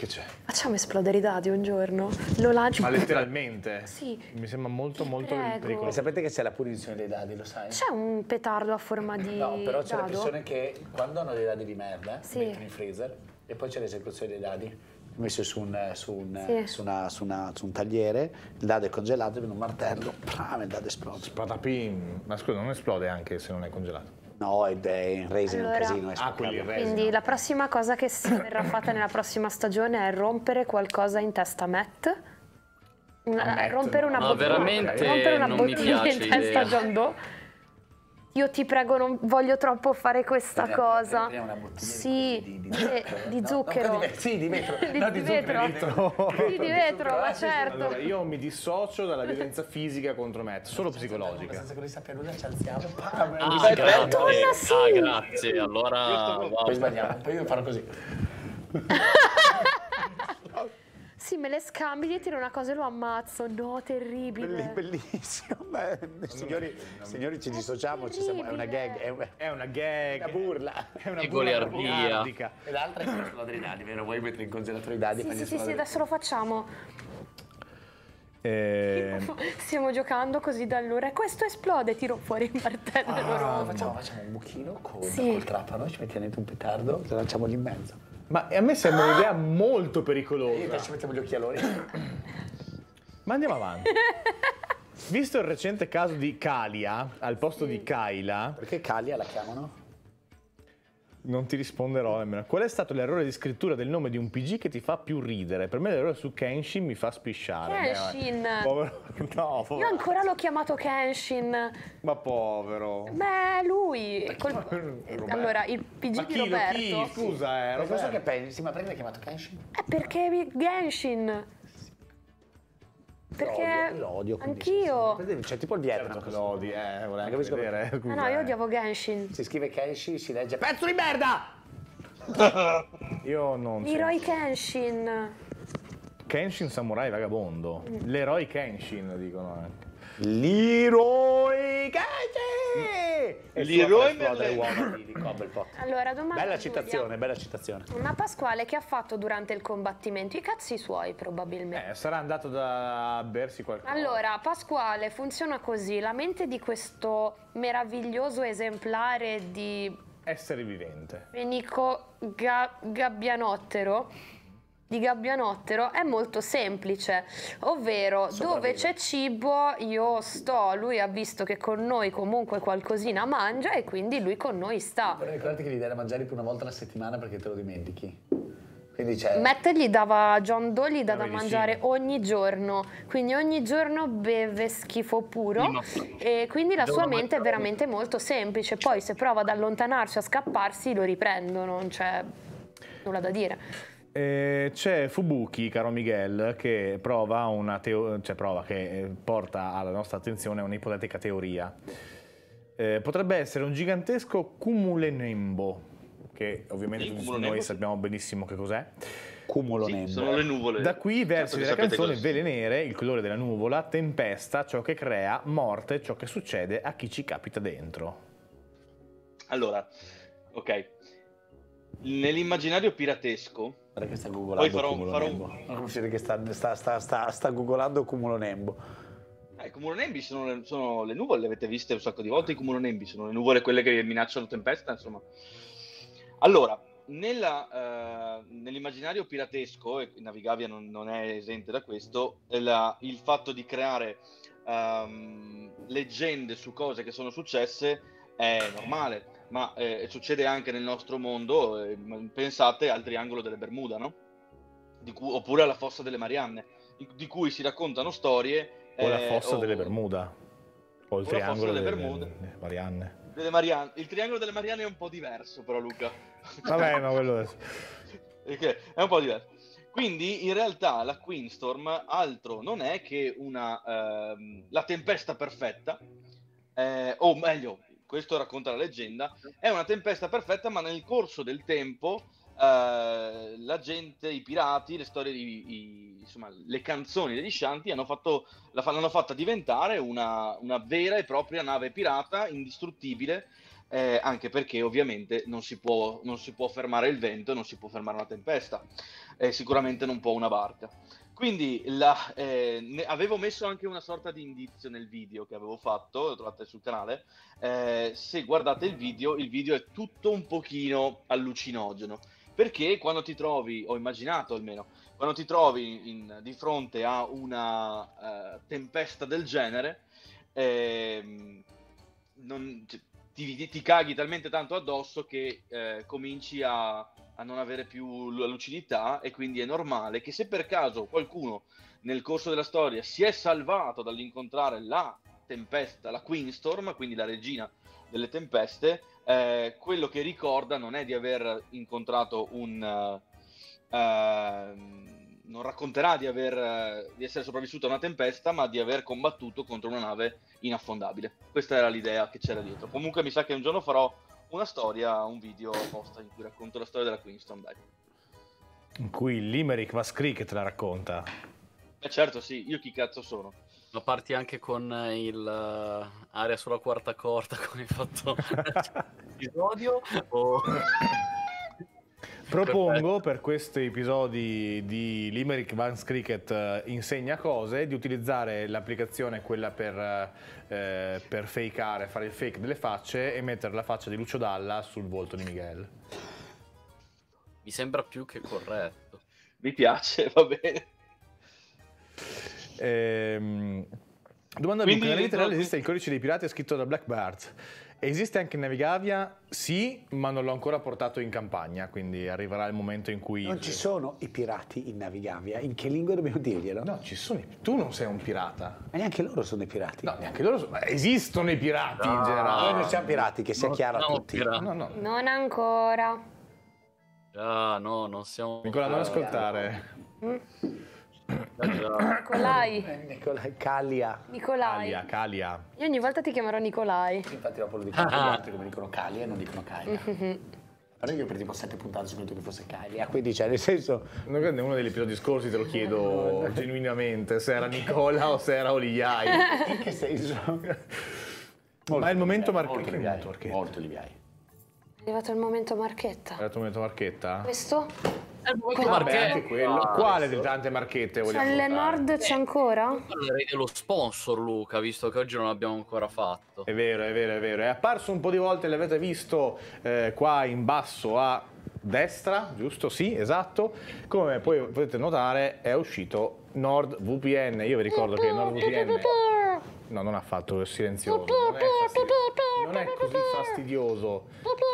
Che c'è? Facciamo esplodere i dadi un giorno. Lo lancio. Ma letteralmente? Sì. Mi sembra molto, Ti molto prego. pericoloso. sapete che c'è la punizione dei dadi, lo sai? C'è un petardo a forma di. No, però c'è la persone che quando hanno dei dadi di merda, sì. mettono in freezer e poi c'è l'esecuzione dei dadi messo su un, eh, su, un, eh, sì. su, una, su, una, su, un tagliere, il dado è congelato, viene un martello, pam, il dado esplode. Spatapim, ma scusa, non esplode anche se non è congelato? No, ed è in raising allora, un casino. Ah, quelli Quindi no? la prossima cosa che si verrà fatta nella prossima stagione è rompere qualcosa in testa a Matt. Una, a Matt rompere, no. una ah, no, rompere una bottiglia, rompere una in testa a John Doe io ti prego, non voglio troppo fare questa Pre cosa. Pre eh, sì, di, di, di, di no, zucchero. No, eh, sì, di vetro. di, no, di, vetro. vetro. Sì, di vetro, ma certo. Allora, io mi dissocio dalla violenza fisica contro Matt, solo psicologica. Senza che lui sappia nulla, ci alziamo. Ah, ah, grazie. Sì. ah grazie. Allora, wow. poi sbagliamo, poi io farò così. Sì, me le scambi, gli tiro una cosa e lo ammazzo. No, terribile. Belli, bellissimo. Beh, signori, signori, ci dissociamo, ci siamo, è una gag. È, È una gag. È Una burla. È una Che burla goliardia. goliardica. E l'altra è quella dei dadi, vero? Vuoi mettere in congelatore i dadi? Sì, sì, sì, sì, adesso lo facciamo. Eh, Stiamo giocando così da allora. questo esplode, tiro fuori il martello e lo Ah, facciamo, facciamo un buchino con, Sì. col trapano, ci mettiamo dentro un petardo, lo lanciamo lì in mezzo. Ma a me sembra un'idea ah! molto pericolosa. Io invece mettiamo gli occhialoni. Ma andiamo avanti. Visto il recente caso di Kalia, al posto sì. di Kaila... Perché Kalia la chiamano? non ti risponderò nemmeno. Qual è stato l'errore di scrittura del nome di un PG che ti fa più ridere? Per me l'errore su Kenshin mi fa spisciare. Kenshin! Eh, povero... No, povero. Io ancora l'ho chiamato Kenshin. Ma povero. Beh, lui. Col... Allora, il PG ma chi, di Roberto. Chi? Scusa, eh, Roberto. Cosa che pensi? Ma perché l'hai chiamato Kenshin? È eh, perché Genshin perché l'odio, anch'io. C'è cioè, tipo il Vietnam. Certo, cioè, l'odi, eh, vorrei anche vedere. Come... Ah, no, io odiavo Genshin. Si scrive Genshin, si legge pezzo di merda! io non L'eroe Kenshin. Kenshin samurai vagabondo. Mm. L'eroe Kenshin dicono anche. Leroy Cage! Leroy Merlin. uova di, di Cobblepot. Allora, domanda Bella a citazione, Giulia. bella citazione. Ma Pasquale che ha fatto durante il combattimento? I cazzi suoi probabilmente. Eh, sarà andato da bersi qualcosa. Allora, Pasquale funziona così, la mente di questo meraviglioso esemplare di essere vivente. Benico Ga Gabbianottero di Gabbianottero è molto semplice, ovvero dove c'è cibo io sto, lui ha visto che con noi comunque qualcosina mangia e quindi lui con noi sta. Però ricordati che gli dai da mangiare più una volta alla settimana perché te lo dimentichi. Matt gli dava, John Doe gli dà da mangiare ogni giorno, quindi ogni giorno beve schifo puro e quindi la sua mente è veramente molto semplice, poi se prova ad allontanarsi, a scapparsi lo riprendono, non c'è nulla da dire. Eh, c'è Fubuki, caro Miguel, che prova una teo- cioè prova che eh, porta alla nostra attenzione un'ipotetica teoria. Eh, potrebbe essere un gigantesco cumulenembo, che ovviamente tutti noi sappiamo benissimo che cos'è. Cumulonembo. Sì, sono le nuvole. Da qui i versi certo della canzone Vele nere, il colore della nuvola, tempesta, ciò che crea, morte, ciò che succede a chi ci capita dentro. Allora, ok. Nell'immaginario piratesco Guarda che sta googolando Poi farò, farò un... Non riuscire che sta, sta, sta, sta, sta googolando cumulonembo. Eh, I cumulonembi sono, sono le, nuvole, le avete viste un sacco di volte i cumulonembi, sono le nuvole quelle che minacciano tempesta, insomma. Allora, nella, eh, nell'immaginario piratesco, e Navigavia non, non è esente da questo, la, il fatto di creare um, leggende su cose che sono successe è normale ma eh, succede anche nel nostro mondo, eh, pensate al triangolo delle Bermuda, no? cui, oppure alla fossa delle Marianne, di, di cui si raccontano storie... Eh, o la eh, fossa o... delle Bermuda, o il o triangolo delle, Bermuda. delle Marianne. Delle Marianne. Il triangolo delle Marianne è un po' diverso però Luca. Vabbè, ma quello... Perché è un po' diverso. Quindi in realtà la Queenstorm altro non è che una, ehm, la tempesta perfetta, eh, o meglio, questo racconta la leggenda, è una tempesta perfetta, ma nel corso del tempo eh, la gente, i pirati, le storie di, i, insomma, le canzoni degli Shanti hanno fatto, la, l'hanno fatta diventare una, una vera e propria nave pirata indistruttibile. Eh, anche perché ovviamente non si, può, non si, può, fermare il vento, non si può fermare una tempesta, eh, sicuramente non può una barca. Quindi la, eh, ne, avevo messo anche una sorta di indizio nel video che avevo fatto, lo trovate sul canale. Eh, se guardate il video, il video è tutto un pochino allucinogeno. Perché quando ti trovi, ho immaginato almeno, quando ti trovi in, di fronte a una uh, tempesta del genere, eh, non, ti, ti, caghi talmente tanto addosso che eh, cominci a a non avere più la lucidità e quindi è normale che se per caso qualcuno nel corso della storia si è salvato dall'incontrare la tempesta, la Queenstorm, quindi la regina delle tempeste, eh, quello che ricorda non è di aver incontrato un... Uh, uh, non racconterà di, aver, eh, di essere sopravvissuto a una tempesta, ma di aver combattuto contro una nave inaffondabile. Questa era l'idea che c'era dietro. Comunque mi sa che un giorno farò una storia, un video apposta in cui racconto la storia della Queenstown Dai. In cui Limerick Mascree che te la racconta. Beh certo sì, io chi cazzo sono? Ma parti anche con eh, il uh, aria sulla quarta corda come hai fatto l'episodio o... Propongo per questi episodi di Limerick Vans Cricket eh, insegna cose di utilizzare l'applicazione quella per, eh, per fakeare, fare il fake delle facce e mettere la faccia di Lucio Dalla sul volto di Miguel. Mi sembra più che corretto. Mi piace, va bene. Ehm, domanda Quindi, di canale esiste il codice dei pirati scritto da Blackbird? Esiste anche in Navigavia? Sì, ma non l'ho ancora portato in campagna, quindi arriverà il momento in cui... Non ci sono i pirati in Navigavia, in che lingua dobbiamo dirglielo? No, ci sono i... tu non sei un pirata. Ma neanche loro sono i pirati. No, neanche loro sono... Ma esistono i pirati no. in generale. Noi non siamo pirati, che sia non chiaro a tutti. No, no. Non ancora. Ah, no, non siamo... Nicola, non ascoltare. Mm. Nicolai. Nicolai Calia. Nicolai. Calia, Calia. Io ogni volta ti chiamerò Nicolai. Infatti dopo lo dicono ah, tutti gli ah. altri come dicono Calia e non dicono Calia. Però io per tipo sette puntate sono detto che fosse Calia, quindi cioè nel senso... Noi prende uno degli episodi scorsi, te lo chiedo genuinamente, se era Nicola o se era Oliviai. In che senso? Ma è il momento Marchetta. Molto Oliviai. È arrivato il momento Marchetta. È arrivato il momento Marchetta? Questo? Marchette, ah, quale delle tante marchette vogliamo Celle Nord c'è eh. ancora? Parlerei dello sponsor Luca, visto che oggi non l'abbiamo ancora fatto. È vero, è vero, è vero. È apparso un po' di volte, l'avete visto eh, qua in basso a destra, giusto? Sì, esatto. Come poi potete notare è uscito NordVPN. Io vi ricordo che NordVPN No, non affatto, è silenzioso. Non è, così fastidioso.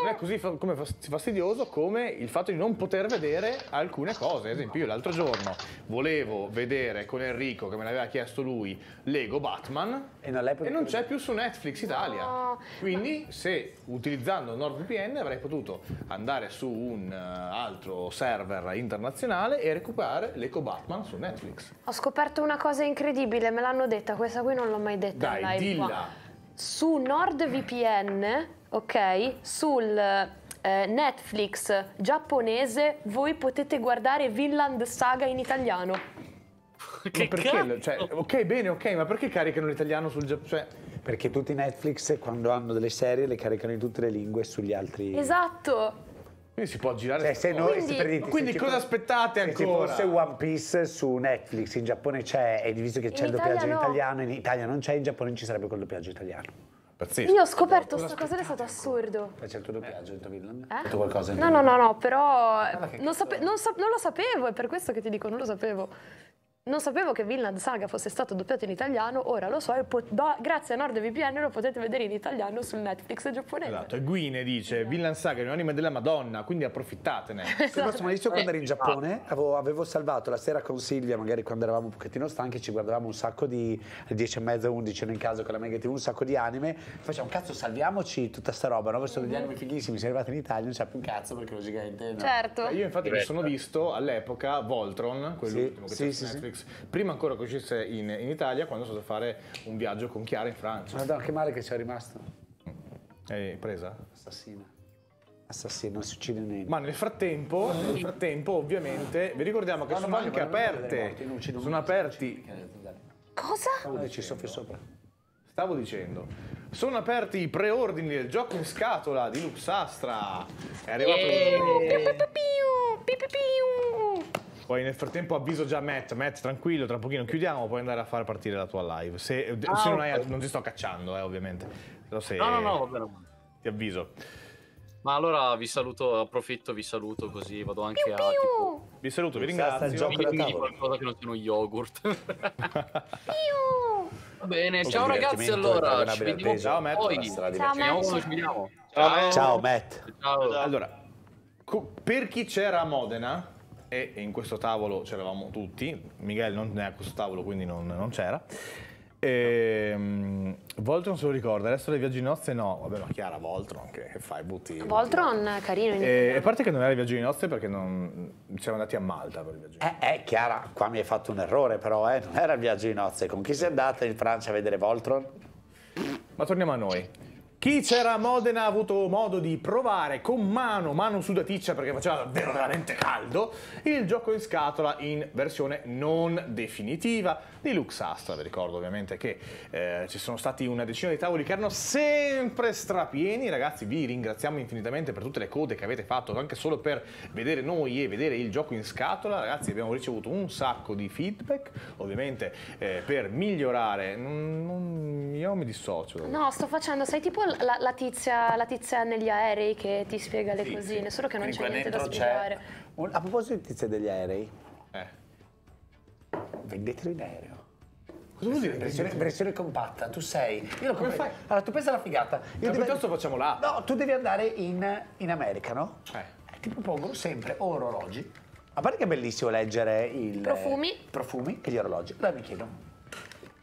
Non è così fa come fastidioso come il fatto di non poter vedere alcune cose. Ad esempio, io l'altro giorno volevo vedere con Enrico, che me l'aveva chiesto lui, Lego Batman. E non, c'è più su Netflix Italia. Quindi, se utilizzando NordVPN avrei potuto andare su un eh, altro server internazionale e recuperare Lego Batman su Netflix. Ho scoperto una cosa incredibile, me l'hanno detta, questa qui non l'ho mai detta detta Dai, live dilla. Qua. Su NordVPN, ok, sul eh, Netflix giapponese voi potete guardare Vinland Saga in italiano. Che perché? Cioè, ok, bene, ok, ma perché caricano l'italiano sul giapponese? Cioè... Perché tutti Netflix quando hanno delle serie le caricano in tutte le lingue sugli altri. Esatto. Quindi si può girare. Cioè, se noi, quindi, per dirti, quindi cosa aspettate ancora? Se ci fosse One Piece su Netflix, in Giappone c'è, e visto che c'è il doppiaggio in italiano, in Italia non c'è, in Giappone ci sarebbe quel doppiaggio italiano. Pazzesco. Io ho scoperto questa cosa, è stato assurdo. c'è il tuo doppiaggio in Tavilland? Eh? qualcosa in No, no, no, no, però non, non, non, lo sapevo, è per questo che ti dico, non lo sapevo. Non sapevo che Vinland Saga fosse stato doppiato in italiano, ora lo so e do, grazie a NordVPN lo potete vedere in italiano sul Netflix giapponese. Esatto, e Guine dice yeah. Vinland Saga è un'anima della Madonna, quindi approfittatene. esatto. Il prossimo inizio quando ero in eh, Giappone avevo, avevo, salvato la sera con Silvia, magari quando eravamo un pochettino stanchi, ci guardavamo un sacco di 10 e mezza, 11 in caso con la Mega TV, un sacco di anime. Facciamo cazzo, salviamoci tutta sta roba, no? Sono mm -hmm. degli mm-hmm. anime fighissimi, siamo arrivati in Italia, non c'è più un cazzo perché logicamente... gigante. No? Certo. Io infatti mi sono visto all'epoca Voltron, quello sì, che sì, c'è sì, Netflix Netflix, prima ancora che uscisse in, in Italia, quando sono stato a fare un viaggio con Chiara in Francia. Guarda che male che ci è rimasto. Mm. È presa? Assassina Assassina, non succede niente. Ma nel frattempo, nel frattempo ovviamente, vi ricordiamo che no, sono anche aperte. Morti, sono aperti. Cosa? Stavo ci soffio sopra. Stavo dicendo, sono aperti i preordini del gioco in scatola di Luxastra. È arrivato. Piu, piu, piu, piu, piu, piu, piu. Poi nel frattempo avviso già Matt, Matt tranquillo, tra un pochino chiudiamo, puoi andare a far partire la tua live. Se, ah, se non, hai, non ti sto cacciando, eh, ovviamente. Però se, no, no, no, va bene. Ti avviso. Ma allora vi saluto, approfitto, vi saluto così vado anche piu, a... Tipo... Vi saluto, vi ringrazio. Sta gioco mi, mi qualcosa che non sia uno yogurt. Va bene, ciao un ragazzi allora, ci vediamo ciao, Matt. poi. Ciao, ciao, Matt. Ciao. ciao Matt. Ciao. Allora, per chi c'era a Modena e in questo tavolo c'eravamo tutti, Miguel non è a questo tavolo quindi non, non c'era. Ehm, Voltron se lo ricorda, adesso le viaggi di nozze no, vabbè ma Chiara Voltron che, che fai, butti... Voltron butti. carino. Eh, e, a parte che non era il viaggio di nozze perché non, ci siamo andati a Malta per il viaggio di nozze. Eh, eh, Chiara, qua mi hai fatto un errore però, eh, non era il viaggio di nozze, con chi sei andata in Francia a vedere Voltron? Ma torniamo a noi. Chi c'era a Modena ha avuto modo di provare con mano, mano sudaticcia perché faceva davvero veramente caldo, il gioco in scatola in versione non definitiva di Luxastra. Vi ricordo ovviamente che eh, ci sono stati una decina di tavoli che erano sempre strapieni. Ragazzi, vi ringraziamo infinitamente per tutte le code che avete fatto, anche solo per vedere noi e vedere il gioco in scatola. Ragazzi, abbiamo ricevuto un sacco di feedback, ovviamente eh, per migliorare. Non, non, io mi dissocio. No, sto facendo, sei tipo la, la, tizia, la tizia negli aerei che ti spiega le sì, cosine, sì. solo che non c'è niente da spiegare. A proposito di tizia degli aerei, eh. vendetelo in aereo. Cosa vuol dire versione, versione, compatta? Tu sei. Io lo Come fai? Allora, tu pensa alla figata. Io no, piuttosto facciamo là. No, tu devi andare in, in America, no? Eh. eh ti propongo sempre orologi. A parte che è bellissimo leggere il. Profumi. profumi e gli orologi. Dai, mi chiedo.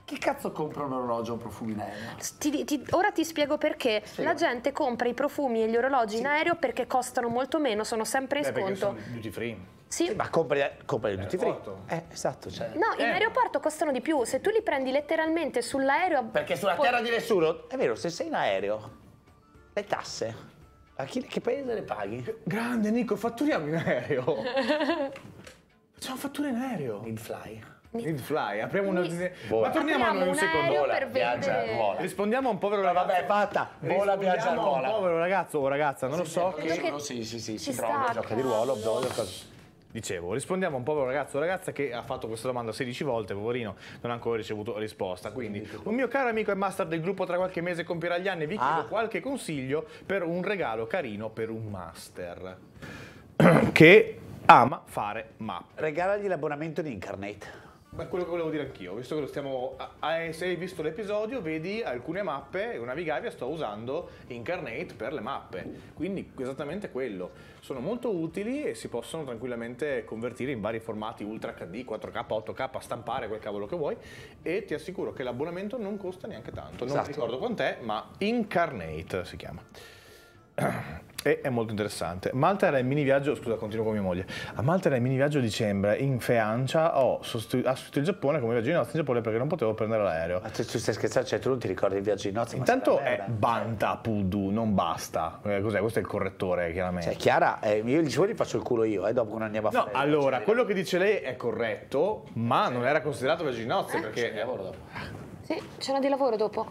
Chi cazzo compra un orologio o un profumo in aereo? Ti, ti, ora ti spiego perché. Sì. La gente compra i profumi e gli orologi sì. in aereo perché costano molto meno, sono sempre in Beh, sconto. Sono duty free. Sì. Ma compri, compri tutti free. Eh, esatto. Cioè. No, in eh. aeroporto costano di più. Se tu li prendi letteralmente sull'aereo... Perché sulla terra di nessuno... È vero, se sei in aereo, le tasse, a chi, che paese le paghi? Grande, Nico, fatturiamo in aereo. Facciamo fattura in aereo. In fly. In fly, apriamo una. Ma torniamo a noi un secondo. Vola, viaggia, vola. Rispondiamo a un povero ragazzo. vabbè, fatta. Vola, viaggia, vola. Un povero ragazzo o ragazza, non lo so. Che... Sì, sì, sì, si si trova, gioca di ruolo, vola, cosa. Dicevo, rispondiamo a un povero ragazzo o ragazza che ha fatto questa domanda 16 volte, poverino, non ha ancora ricevuto risposta. Quindi, un mio caro amico e master del gruppo tra qualche mese compierà gli anni, vi chiedo ah. qualche consiglio per un regalo carino per un master che ama fare map. Regalagli l'abbonamento di Incarnate. Ma quello che volevo dire anch'io, visto che lo stiamo. A, se hai visto l'episodio, vedi alcune mappe, una Vigavia sto usando Incarnate per le mappe. Quindi esattamente quello. Sono molto utili e si possono tranquillamente convertire in vari formati Ultra HD, 4K, 8K, stampare quel cavolo che vuoi. E ti assicuro che l'abbonamento non costa neanche tanto. Non esatto. ricordo quant'è, ma Incarnate si chiama. E è molto interessante. Malta era in mini viaggio, scusa, continuo con mia moglie. A Malta era in mini viaggio a dicembre, in Feancia, ho sostitu- sostituito il Giappone come viaggio di nozze in Giappone perché non potevo prendere l'aereo. Ma tu, tu stai scherzando, cioè tu non ti ricordi il viaggio di nozze? Intanto è Banta Pudu, non basta. Eh, cos'è? Questo è il correttore, chiaramente. Cioè, Chiara, eh, io gli ci faccio il culo io, eh, dopo non andiamo a fare. No, allora, quello che dice lei è corretto, ma non era considerato viaggio di nozze eh? perché... C'è lavoro dopo. Sì, c'era di lavoro dopo.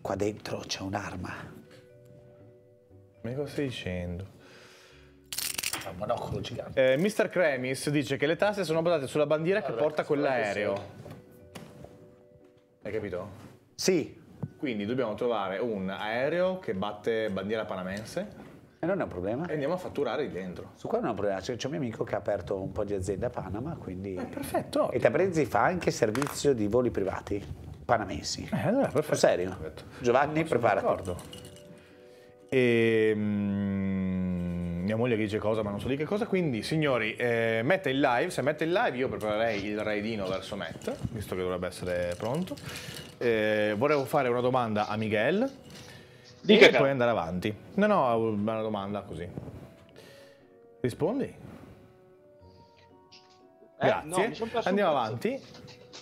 Qua dentro c'è un'arma. Ma cosa stai dicendo? Un ah, monocolo gigante. Eh, Mr. Kremis dice che le tasse sono basate sulla bandiera allora, che porta quell'aereo. Hai capito? Sì. Quindi dobbiamo trovare un aereo che batte bandiera panamense. E non è un problema. E andiamo a fatturare lì dentro. Su qua non è un problema. C'è, un mio amico che ha aperto un po' di azienda a Panama, quindi... Eh, perfetto. E Tabrezzi fa anche servizio di voli privati panamensi. Eh, allora, perfetto. O serio. Perfetto. Giovanni, preparati. D'accordo. E mm, mia moglie che dice cosa, ma non so di che cosa. Quindi, signori, eh, Matt è in live. Se mette è in live, io preparerei il raidino verso Matt, visto che dovrebbe essere pronto. Eh, volevo fare una domanda a Miguel. di che e puoi andare avanti. No, no, una domanda così. Rispondi. Eh, Grazie. No, Andiamo avanti.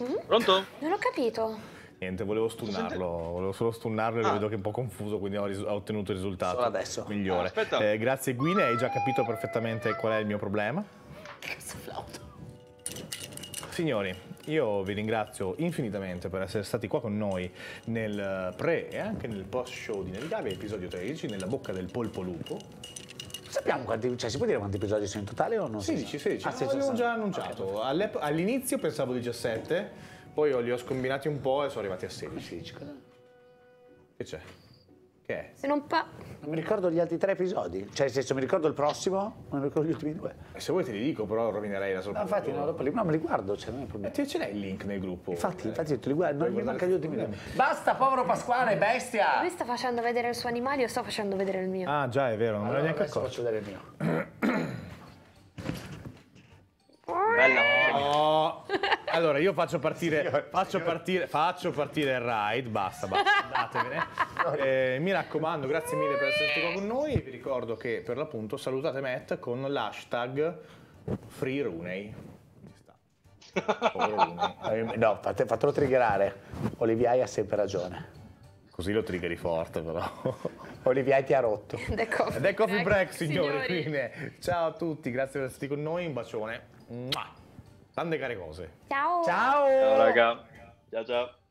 mm Pronto? Non ho capito. Niente, volevo stunnarlo, volevo solo stunnarlo e ah. vedo che è un po' confuso, quindi ho, ho ottenuto il risultato solo adesso. migliore. Ah, eh, grazie Guine, hai già capito perfettamente qual è il mio problema. Cazzo flauto. Signori, io vi ringrazio infinitamente per essere stati qua con noi nel eh, pre e anche nel post show di Navigabile, episodio 13, nella bocca del polpo lupo. Sappiamo quanti, cioè si può dire quanti episodi sono in totale o ah, no? 16, 16, ah, 16 l'avevo già annunciato. All'inizio pensavo 17 poi li ho scombinati un po' e sono arrivati a 16. Che c'è? Che è? Se non pa... Non mi ricordo gli altri tre episodi. Cioè, nel senso, mi ricordo il prossimo, ma non mi ricordo gli ultimi due. Se vuoi te li dico, però rovinerei la sorpresa. No, infatti, no, dopo li... no, me li guardo, cioè, non è problema. E ce l'hai il link nel gruppo? Infatti, eh. infatti, te li guardo, non mi manca gli ultimi due. Basta, povero Pasquale, bestia! Lui sta facendo vedere il suo animale, io sto facendo vedere il mio. Ah, già, è vero, non allora, me l'ho neanche accorto. faccio vedere il mio. Bella. Oh. Allora, io faccio partire, signor, faccio, signor. partire, faccio partire il ride, basta, basta, andatevene. Eh, mi raccomando, grazie mille per essere stato qua con noi. Vi ricordo che per l'appunto salutate Matt con l'hashtag FreeRunei. Eh, no, fate, fatelo triggerare. Oliviai ha sempre ragione. Così lo triggeri forte, però. Oliviai ti ha rotto. The Coffee, The coffee break, break, signori. signori. Ciao a tutti, grazie per essere stati con noi. Un bacione. Tante care cose. Ciao. Ciao. Ciao raga. Ciao ciao.